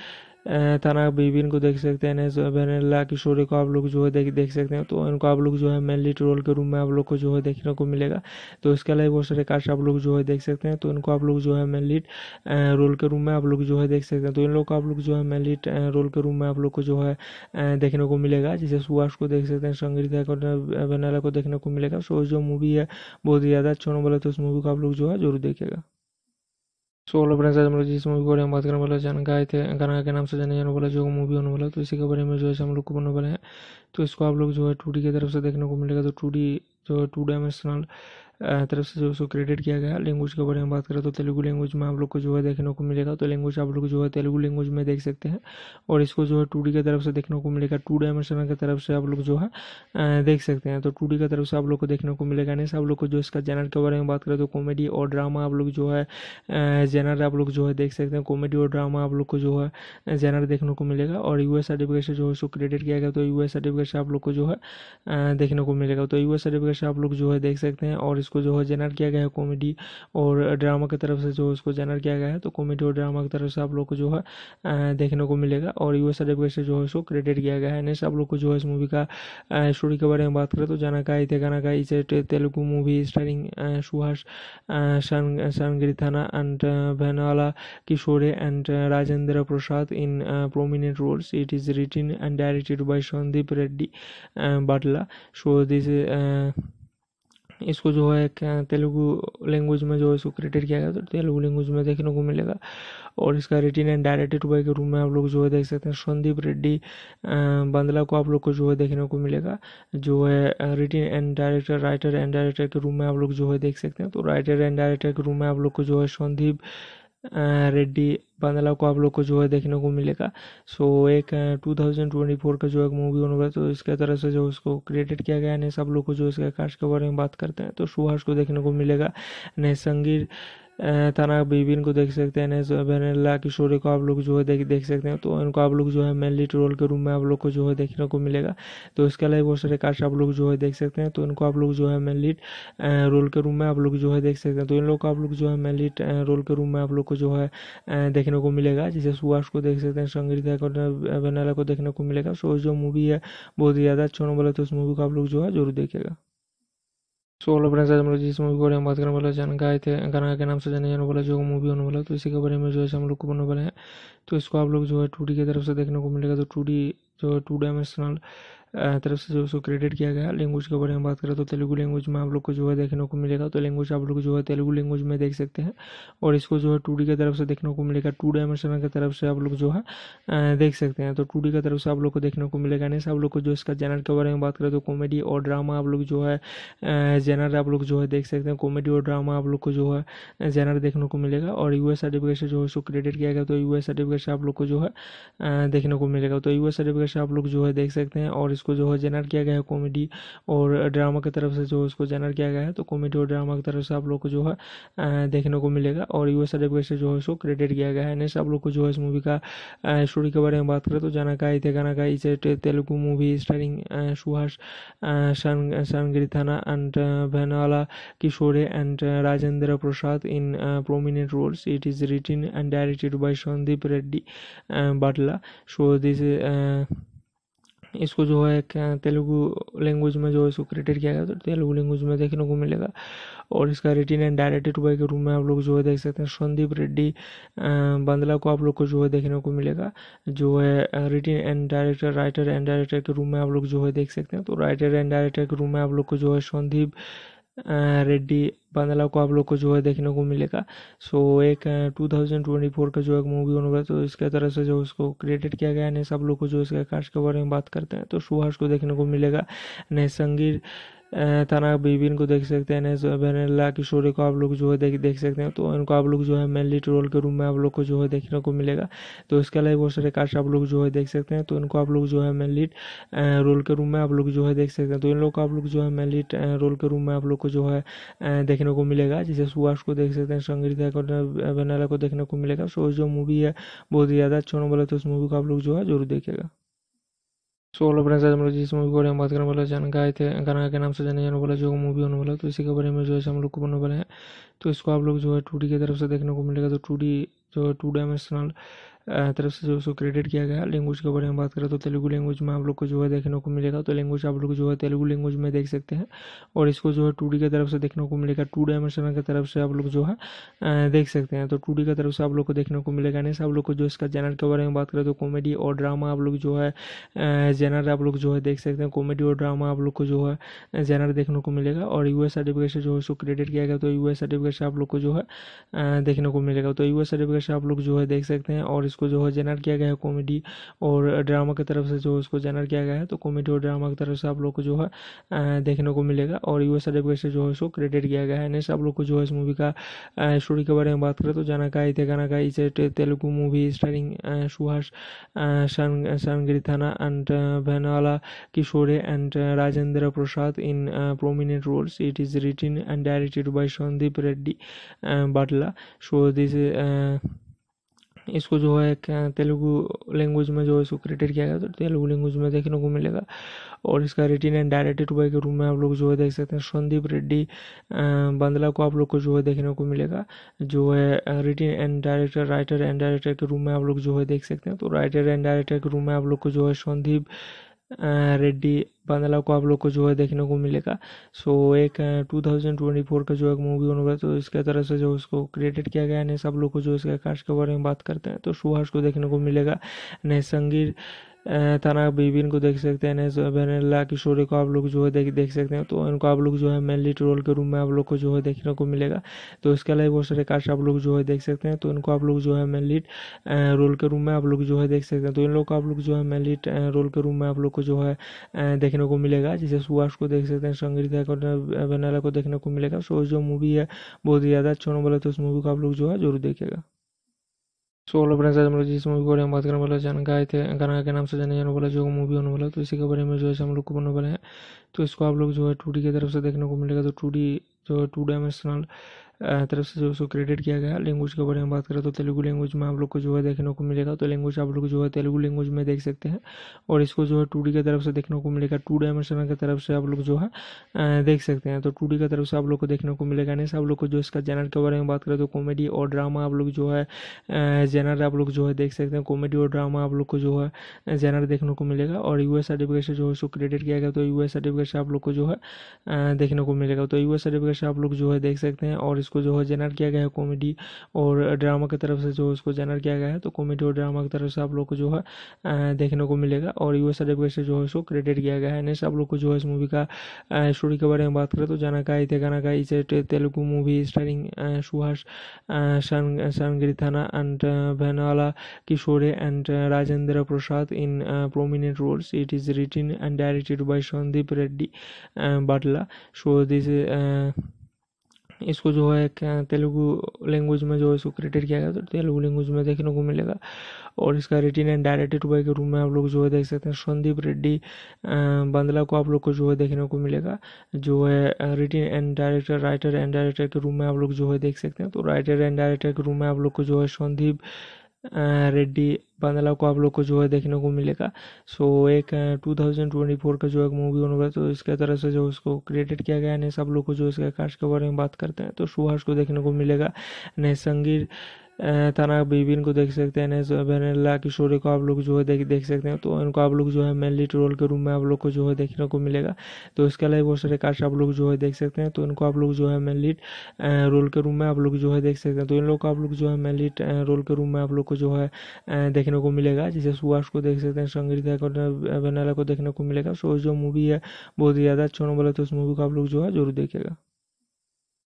ताना बीबीन को देख सकते हैं वेनेला किशोरी को आप लोग जो है देख देख सकते हैं तो इनको आप लोग जो है मेन लीड रोल के रूम में आप लोग को जो है देखने को मिलेगा तो इसके अलावा बहुत सारे कास्ट आप लोग जो है देख सकते हैं तो इनको आप लोग जो है मेन लीड रोल के रूम में आप लोग जो है देख सकते हैं तो इन लोग को आप लोग जो है मेन लीड रोल के रूम में आप लोग को जो है देखने को मिलेगा जैसे सुभाष को देख सकते हैं संगीता को बहनला को देखने को मिलेगा सो जो मूवी है बहुत ही ज़्यादा अच्छा बोला तो उस मूवी को आप लोग जो है जरूर देखेगा सो हेलो फ्रेंड्स आज हम लोग जिस मूवी के बारे में बात करने वाले जान गाय थे गाना के नाम से जाने जाने वाला जो मूवी होने वाला तो इसी के बारे में जो है हम लोग को बनने वाले हैं तो इसको आप लोग जो है टू की तरफ से देखने को मिलेगा तो टू जो है टू डायमेंशनल तरफ से जो उसको क्रेडिट किया गया लैंग्वेज के बारे में बात करें तो तेलुगू लैंग्वेज में आप लोग को जो है देखने को मिलेगा तो लैंग्वेज आप लोग जो है तेलुगू लैंग्वेज में देख सकते हैं और इसको जो है टू की तरफ से देखने को मिलेगा टू डायमेंशन की तरफ से आप लोग जो है देख सकते हैं तो टू की तरफ से आप लोग को देखने को मिलेगा नहीं आप लोग को जो इसका जैनर के बारे में बात करें तो कॉमेडी और ड्रामा आप लोग जो है जैनर आप लोग जो है देख सकते हैं कॉमेडी और ड्रामा आप लोग को जो है जैनर देखने को मिलेगा और एस सर्टिफिकेट से जो है उसको क्रेडिट किया गया तो एस सर्टिफिकेट से आप लोग को जो है देखने को मिलेगा तो एस सर्टिफिकेट से आप लोग जो है देख सकते हैं और इसको जो है जेनर किया गया है कॉमेडी और ड्रामा की तरफ से जो इसको जेनर किया गया है तो कॉमेडी और ड्रामा की तरफ से आप लोग को जो है देखने को मिलेगा और यू एस से जो है इसको क्रेडिट किया गया है नेक्स्ट आप लोग को जो है इस मूवी का स्टोरी के बारे में बात करें तो जाना का इते इज एट इसे Telugu movie starring Suhas Sangeerthana and Vennela Kishore and Rajendra Prasad in prominent roles it is written and directed by Sandeep Reddy Batla so so uh, इसको जो है क्या तेलुगु लैंग्वेज में जो है इसको क्रिएटेड किया गया तो तेलुगु लैंग्वेज में देखने को मिलेगा और इसका रिटिन एंड डायरेक्टेड बाई के रूम में आप लोग जो है देख सकते हैं संदीप रेड्डी बंदला को आप लोग को जो है देखने को मिलेगा जो है written and director writer and director के रूम में आप लोग जो है देख सकते हैं तो राइटर एंड डायरेक्टर के रूम में आप लोग को जो है संदीप रेड्डी बांदला को आप लोग को जो है देखने को मिलेगा सो एक 2024 का जो एक मूवी होने वाला तो इसके तरह से जो उसको क्रिएटेड किया गया है सब लोग को जो इसके कास्ट के बारे में बात करते हैं तो सुभाष को देखने को मिलेगा संगीर ताना बीबीन को देख सकते हैं वेनेला किशोरी को आप लोग जो है देख देख सकते हैं तो इनको आप लोग जो है मेनली ट्रोल के रूम में आप लोग को जो है देखने को मिलेगा तो इसके अलावा बहुत सारे कास्ट आप लोग जो है देख सकते हैं तो इनको आप लोग जो है मेनली रोल के रूम में आप लोग जो है देख सकते हैं तो इन लोग को आप लोग जो है मेनली रोल के रूम में आप लोग को जो है देखने को मिलेगा जैसे सुभाष को देख सकते हैं संगीता है वेनेला को देखने को मिलेगा सो जो मूवी है बहुत ही ज़्यादा अच्छा होने वाला तो उस मूवी को आप लोग जो है जरूर देखेगा सोलो फ्रेंड्स आज हम लोग जिस मूवी के बारे में बात करने वाले जान गाय थे गाना के नाम से जाने जाने वाला जो मूवी होने वाला तो इसी के बारे में जो है हम लोग को बनने वाले हैं तो इसको आप लोग जो है टू की तरफ से देखने को मिलेगा तो टू जो है टू डायमेंशनल तरफ से जो उसको क्रेडिट किया गया लैंग्वेज के बारे में बात करें तो तेलुगु लैंग्वेज में आप लोग को जो है देखने को मिलेगा तो लैंग्वेज आप लोग जो है तेलुगु लैंग्वेज में देख सकते हैं और इसको जो है टू की तरफ से देखने को मिलेगा टू डायमेंशन की तरफ से आप लोग जो है देख सकते हैं तो टू की तरफ से आप लोग को देखने को मिलेगा नहीं आप लोग को जो इसका जेनर के बारे में बात करें तो कॉमेडी और ड्रामा आप लोग जो है जेनर आप लोग जो है देख सकते हैं कॉमेडी और ड्रामा आप लोग को जो है जेनर देखने को मिलेगा और यू सर्टिफिकेट से जो है उसको क्रेडिट किया गया तो यू सर्टिफिकेट से आप लोग को जो है देखने को मिलेगा तो यू सर्टिफिकेट से आप लोग जो है देख सकते हैं और इसको जो है जेनर किया गया है कॉमेडी और ड्रामा की तरफ से जो इसको जेनर किया गया है तो कॉमेडी और ड्रामा की तरफ से आप लोग को जो है देखने को मिलेगा और यूएस सर्टिफिकेट से जो है इसको क्रेडिट किया गया है नेक्स्ट आप लोग को जो है इस मूवी का स्टोरी के बारे में बात करें तो जाना का इते गाना Telugu movie starring Suhas Sangeerthana and Vennela Kishore and Rajendra Prasad in prominent roles it is written and directed by Sandeep Reddy Batla so this uh, इसको जो है तेलुगु लैंग्वेज में जो है इसको क्रिएटेड किया गया तो तेलुगु लैंग्वेज में देखने को मिलेगा और इसका रिटिन एंड डायरेक्टेड बाई के रूम में आप लोग जो है देख सकते हैं संदीप रेड्डी बंदला को आप लोग को जो है देखने को मिलेगा जो है written and director writer and director के रूम में आप लोग जो है देख सकते हैं तो राइटर एंड डायरेक्टर के रूम में आप लोग को जो है संदीप रेड्डी बांदला को आप लोग को जो है देखने को मिलेगा सो so, एक 2024 का जो एक मूवी होने वाला तो इसके तरह से जो उसको क्रिएटेड किया गया है सब लोग को जो इसके कास्ट के बारे में बात करते हैं तो सुहास को देखने को मिलेगा संगीर ताना बीबीन को देख सकते हैं नेस की किशोरी को आप लोग जो है देख देख सकते हैं तो इनको आप लोग जो है मेन लीड रोल के रूम में आप लोग को जो है देखने को मिलेगा तो इसके अलावा बहुत सारे कास्ट आप लोग जो है देख सकते हैं तो इनको आप लोग जो है मेन लीड रोल के रूम में आप लोग जो है देख सकते हैं तो इन लोग को आप लोग जो है मेन लीड रोल के रूम में आप लोग को जो है देखने को मिलेगा जैसे सुभाष को देख सकते हैं संगीता को वेनेला को देखने को मिलेगा सो जो मूवी है बहुत ही ज़्यादा अच्छा होने वाला तो उस मूवी को आप लोग जो है जरूर देखेगा सो फ्रेंड्स आज हम लोग जिस मूवी के बारे में बात करने वाले जान गाए थे गाना के नाम से जाने जाने वाला जो मूवी होने वाला तो इसी के बारे में जो है हम लोग को बनने वाले हैं तो इसको आप लोग जो है टू की तरफ से देखने को मिलेगा तो टू जो है टू डायमेंशनल तरफ से जो उसको क्रेडिट किया गया लैंग्वेज के बारे में बात करें तो तेलुगू लैंग्वेज में आप लोग को जो है देखने को मिलेगा तो लैंग्वेज आप लोग जो है तेलुगू लैंग्वेज में देख सकते हैं और इसको जो है टू की तरफ से देखने को मिलेगा टू डायमेंशन की तरफ से आप लोग जो है देख सकते हैं तो टू की तरफ से आप लोग को देखने को मिलेगा नहीं आप लोग को जो इसका जेनर के बारे में बात करें तो कॉमेडी और ड्रामा आप लोग जो है जेनर आप लोग जो है देख सकते हैं कॉमेडी और ड्रामा आप लोग को जो है जेनर देखने को मिलेगा और यू सर्टिफिकेट से जो है उसको क्रेडिट किया गया तो यू सर्टिफिकेट से आप लोग को जो है देखने को मिलेगा तो यू सर्टिफिकेट से आप लोग जो है देख सकते हैं और इसको जो है जेनर किया गया है कॉमेडी और ड्रामा की तरफ से जो उसको जेनर किया गया है तो कॉमेडी और ड्रामा की तरफ से आप लोग को जो है देखने को मिलेगा और यू एस से जो है इसको क्रेडिट किया गया है नेक्स्ट आप लोग को जो है इस मूवी का स्टोरी के बारे में बात करें तो जाना का थे गाना का इसे तेलुगु मूवी स्टारिंग सुहास थाना and भैनाला Kishore and Rajendra Prasad in prominent roles it is written and directed by Sandeep Reddy Batla so this इसको जो है एक तेलुगु लैंग्वेज में जो है इसको क्रिएटेड किया गया तो तेलुगु लैंग्वेज में देखने को मिलेगा और इसका रिटिन एंड डायरेक्टेड बाई के रूम में आप लोग जो है देख सकते हैं संदीप रेड्डी बंदला को आप लोग को जो है देखने को मिलेगा जो है written and director writer and director के रूम में आप लोग जो है देख सकते हैं तो राइटर एंड डायरेक्टर के रूम में आप लोग को जो है संदीप रेड्डी बंदला को आप लोग को जो है देखने को मिलेगा सो एक 2024 का जो एक मूवी होने वाला तो इसके तरह से जो उसको क्रिएटेड किया गया है सब लोग को जो इसके कास्ट के बारे में बात करते हैं तो सुहास को देखने को मिलेगा नए संगीर ताना बीबीन को देख सकते हैं वेनेला किशोर को आप लोग जो है देख देख सकते हैं तो इनको आप लोग जो है मेन लीड रोल के रूम में आप लोग को जो है देखने को मिलेगा तो इसके अलावा बहुत सारे कास्ट आप लोग जो है देख सकते हैं तो इनको आप लोग जो है मेन लीड रोल के रूम में आप लोग जो है देख सकते हैं तो इन लोग को आप लोग जो है मेन लीड रोल के रूम में आप लोग को जो है देखने को मिलेगा जैसे सुभाष को देख सकते हैं संगीता को बहनला को देखने को मिलेगा सो जो मूवी है बहुत ही ज़्यादा अच्छा बोला तो उस मूवी को आप लोग जो है जरूर देखेगा सो हेलो फ्रेंड्स आज हम लोग जिस मूवी के बारे में बात करने वाले जान गाय थे गाना के नाम से जाने जाने वाला जो मूवी होने वाला तो इसी के बारे में जो है हम लोग को बनने वाले हैं तो इसको आप लोग जो है टू की तरफ से देखने को मिलेगा तो टू जो है टू डायमेंशनल तरफ से जो उसको क्रेडिट किया गया लैंग्वेज के बारे में बात करें तो तेलुगू लैंग्वेज में आप लोग को जो है देखने को मिलेगा तो लैंग्वेज आप लोग जो है तेलुगू लैंग्वेज में देख सकते हैं और इसको जो है टू की तरफ से देखने को मिलेगा टू डायमेंशन की तरफ से आप लोग जो है देख सकते हैं तो टू की तरफ से आप लोग को देखने को मिलेगा नहीं आप लोग को जो इसका जेनर के बारे में बात करें तो कॉमेडी और ड्रामा आप लोग जो है जेनर आप लोग जो है देख सकते हैं कॉमेडी और ड्रामा आप लोग को जो है जेनर देखने को मिलेगा और एस सर्टिफिकेट से जो है उसको क्रेडिट किया गया तो एस सर्टिफिकेट से आप लोग को जो है देखने को मिलेगा तो एस सर्टिफिकेट से आप लोग जो है देख सकते हैं और इसको जो है जेनर किया गया है कॉमेडी और ड्रामा की तरफ से जो इसको जेनर किया गया है तो कॉमेडी और ड्रामा की तरफ से आप लोग को जो है देखने को मिलेगा और यू एस से जो है इसको क्रेडिट किया गया है नेक्स्ट आप लोग को जो है इस मूवी का स्टोरी के बारे में बात करें तो जाना थे इते इज एट इसे Telugu movie starring Suhas Sangeerthana and Vennela Kishore and Rajendra Prasad in prominent roles it is written and directed by Sandeep Reddy Batla so so इसको जो है क्या तेलुगु लैंग्वेज में जो है इसको क्रिएटेड किया गया तो तेलुगु लैंग्वेज में देखने को मिलेगा और इसका रिटिन एंड डायरेक्टेड बाई के रूम में आप लोग जो है देख सकते हैं संदीप रेड्डी बंदला को आप लोग को जो है देखने को मिलेगा जो है written and director writer and director के रूम में आप लोग जो है देख सकते हैं तो राइटर एंड डायरेक्टर के रूम में आप लोग को जो है संदीप रेड्डी बंदला को आप लोग को जो है देखने को मिलेगा सो एक 2024 का जो एक मूवी होने वाला तो इसके तरह से जो उसको क्रिएटेड किया गया है सब लोग को जो इसके कास्ट के बारे में बात करते हैं तो सुभाष को देखने को मिलेगा संगीर ताना बीबीन को देख सकते हैं वेनेला किशोरी को आप लोग जो है देख देख सकते हैं तो इनको आप लोग जो है मेनली ट्रोल के रूम में आप लोग को जो है देखने को मिलेगा तो इसके अलावा बहुत सारे कास्ट आप लोग जो है देख सकते हैं तो इनको आप लोग जो है मेनली रोल के रूम में आप लोग जो है देख सकते हैं तो इन लोग को आप लोग जो है मेनली रोल के रूम में आप लोग को जो है देखने को मिलेगा जैसे सुभाष को देख सकते हैं संगीता है वेनेला को देखने को मिलेगा सो जो मूवी है बहुत ही ज़्यादा अच्छा होने वाला तो उस मूवी को आप लोग जो है जरूर देखेगा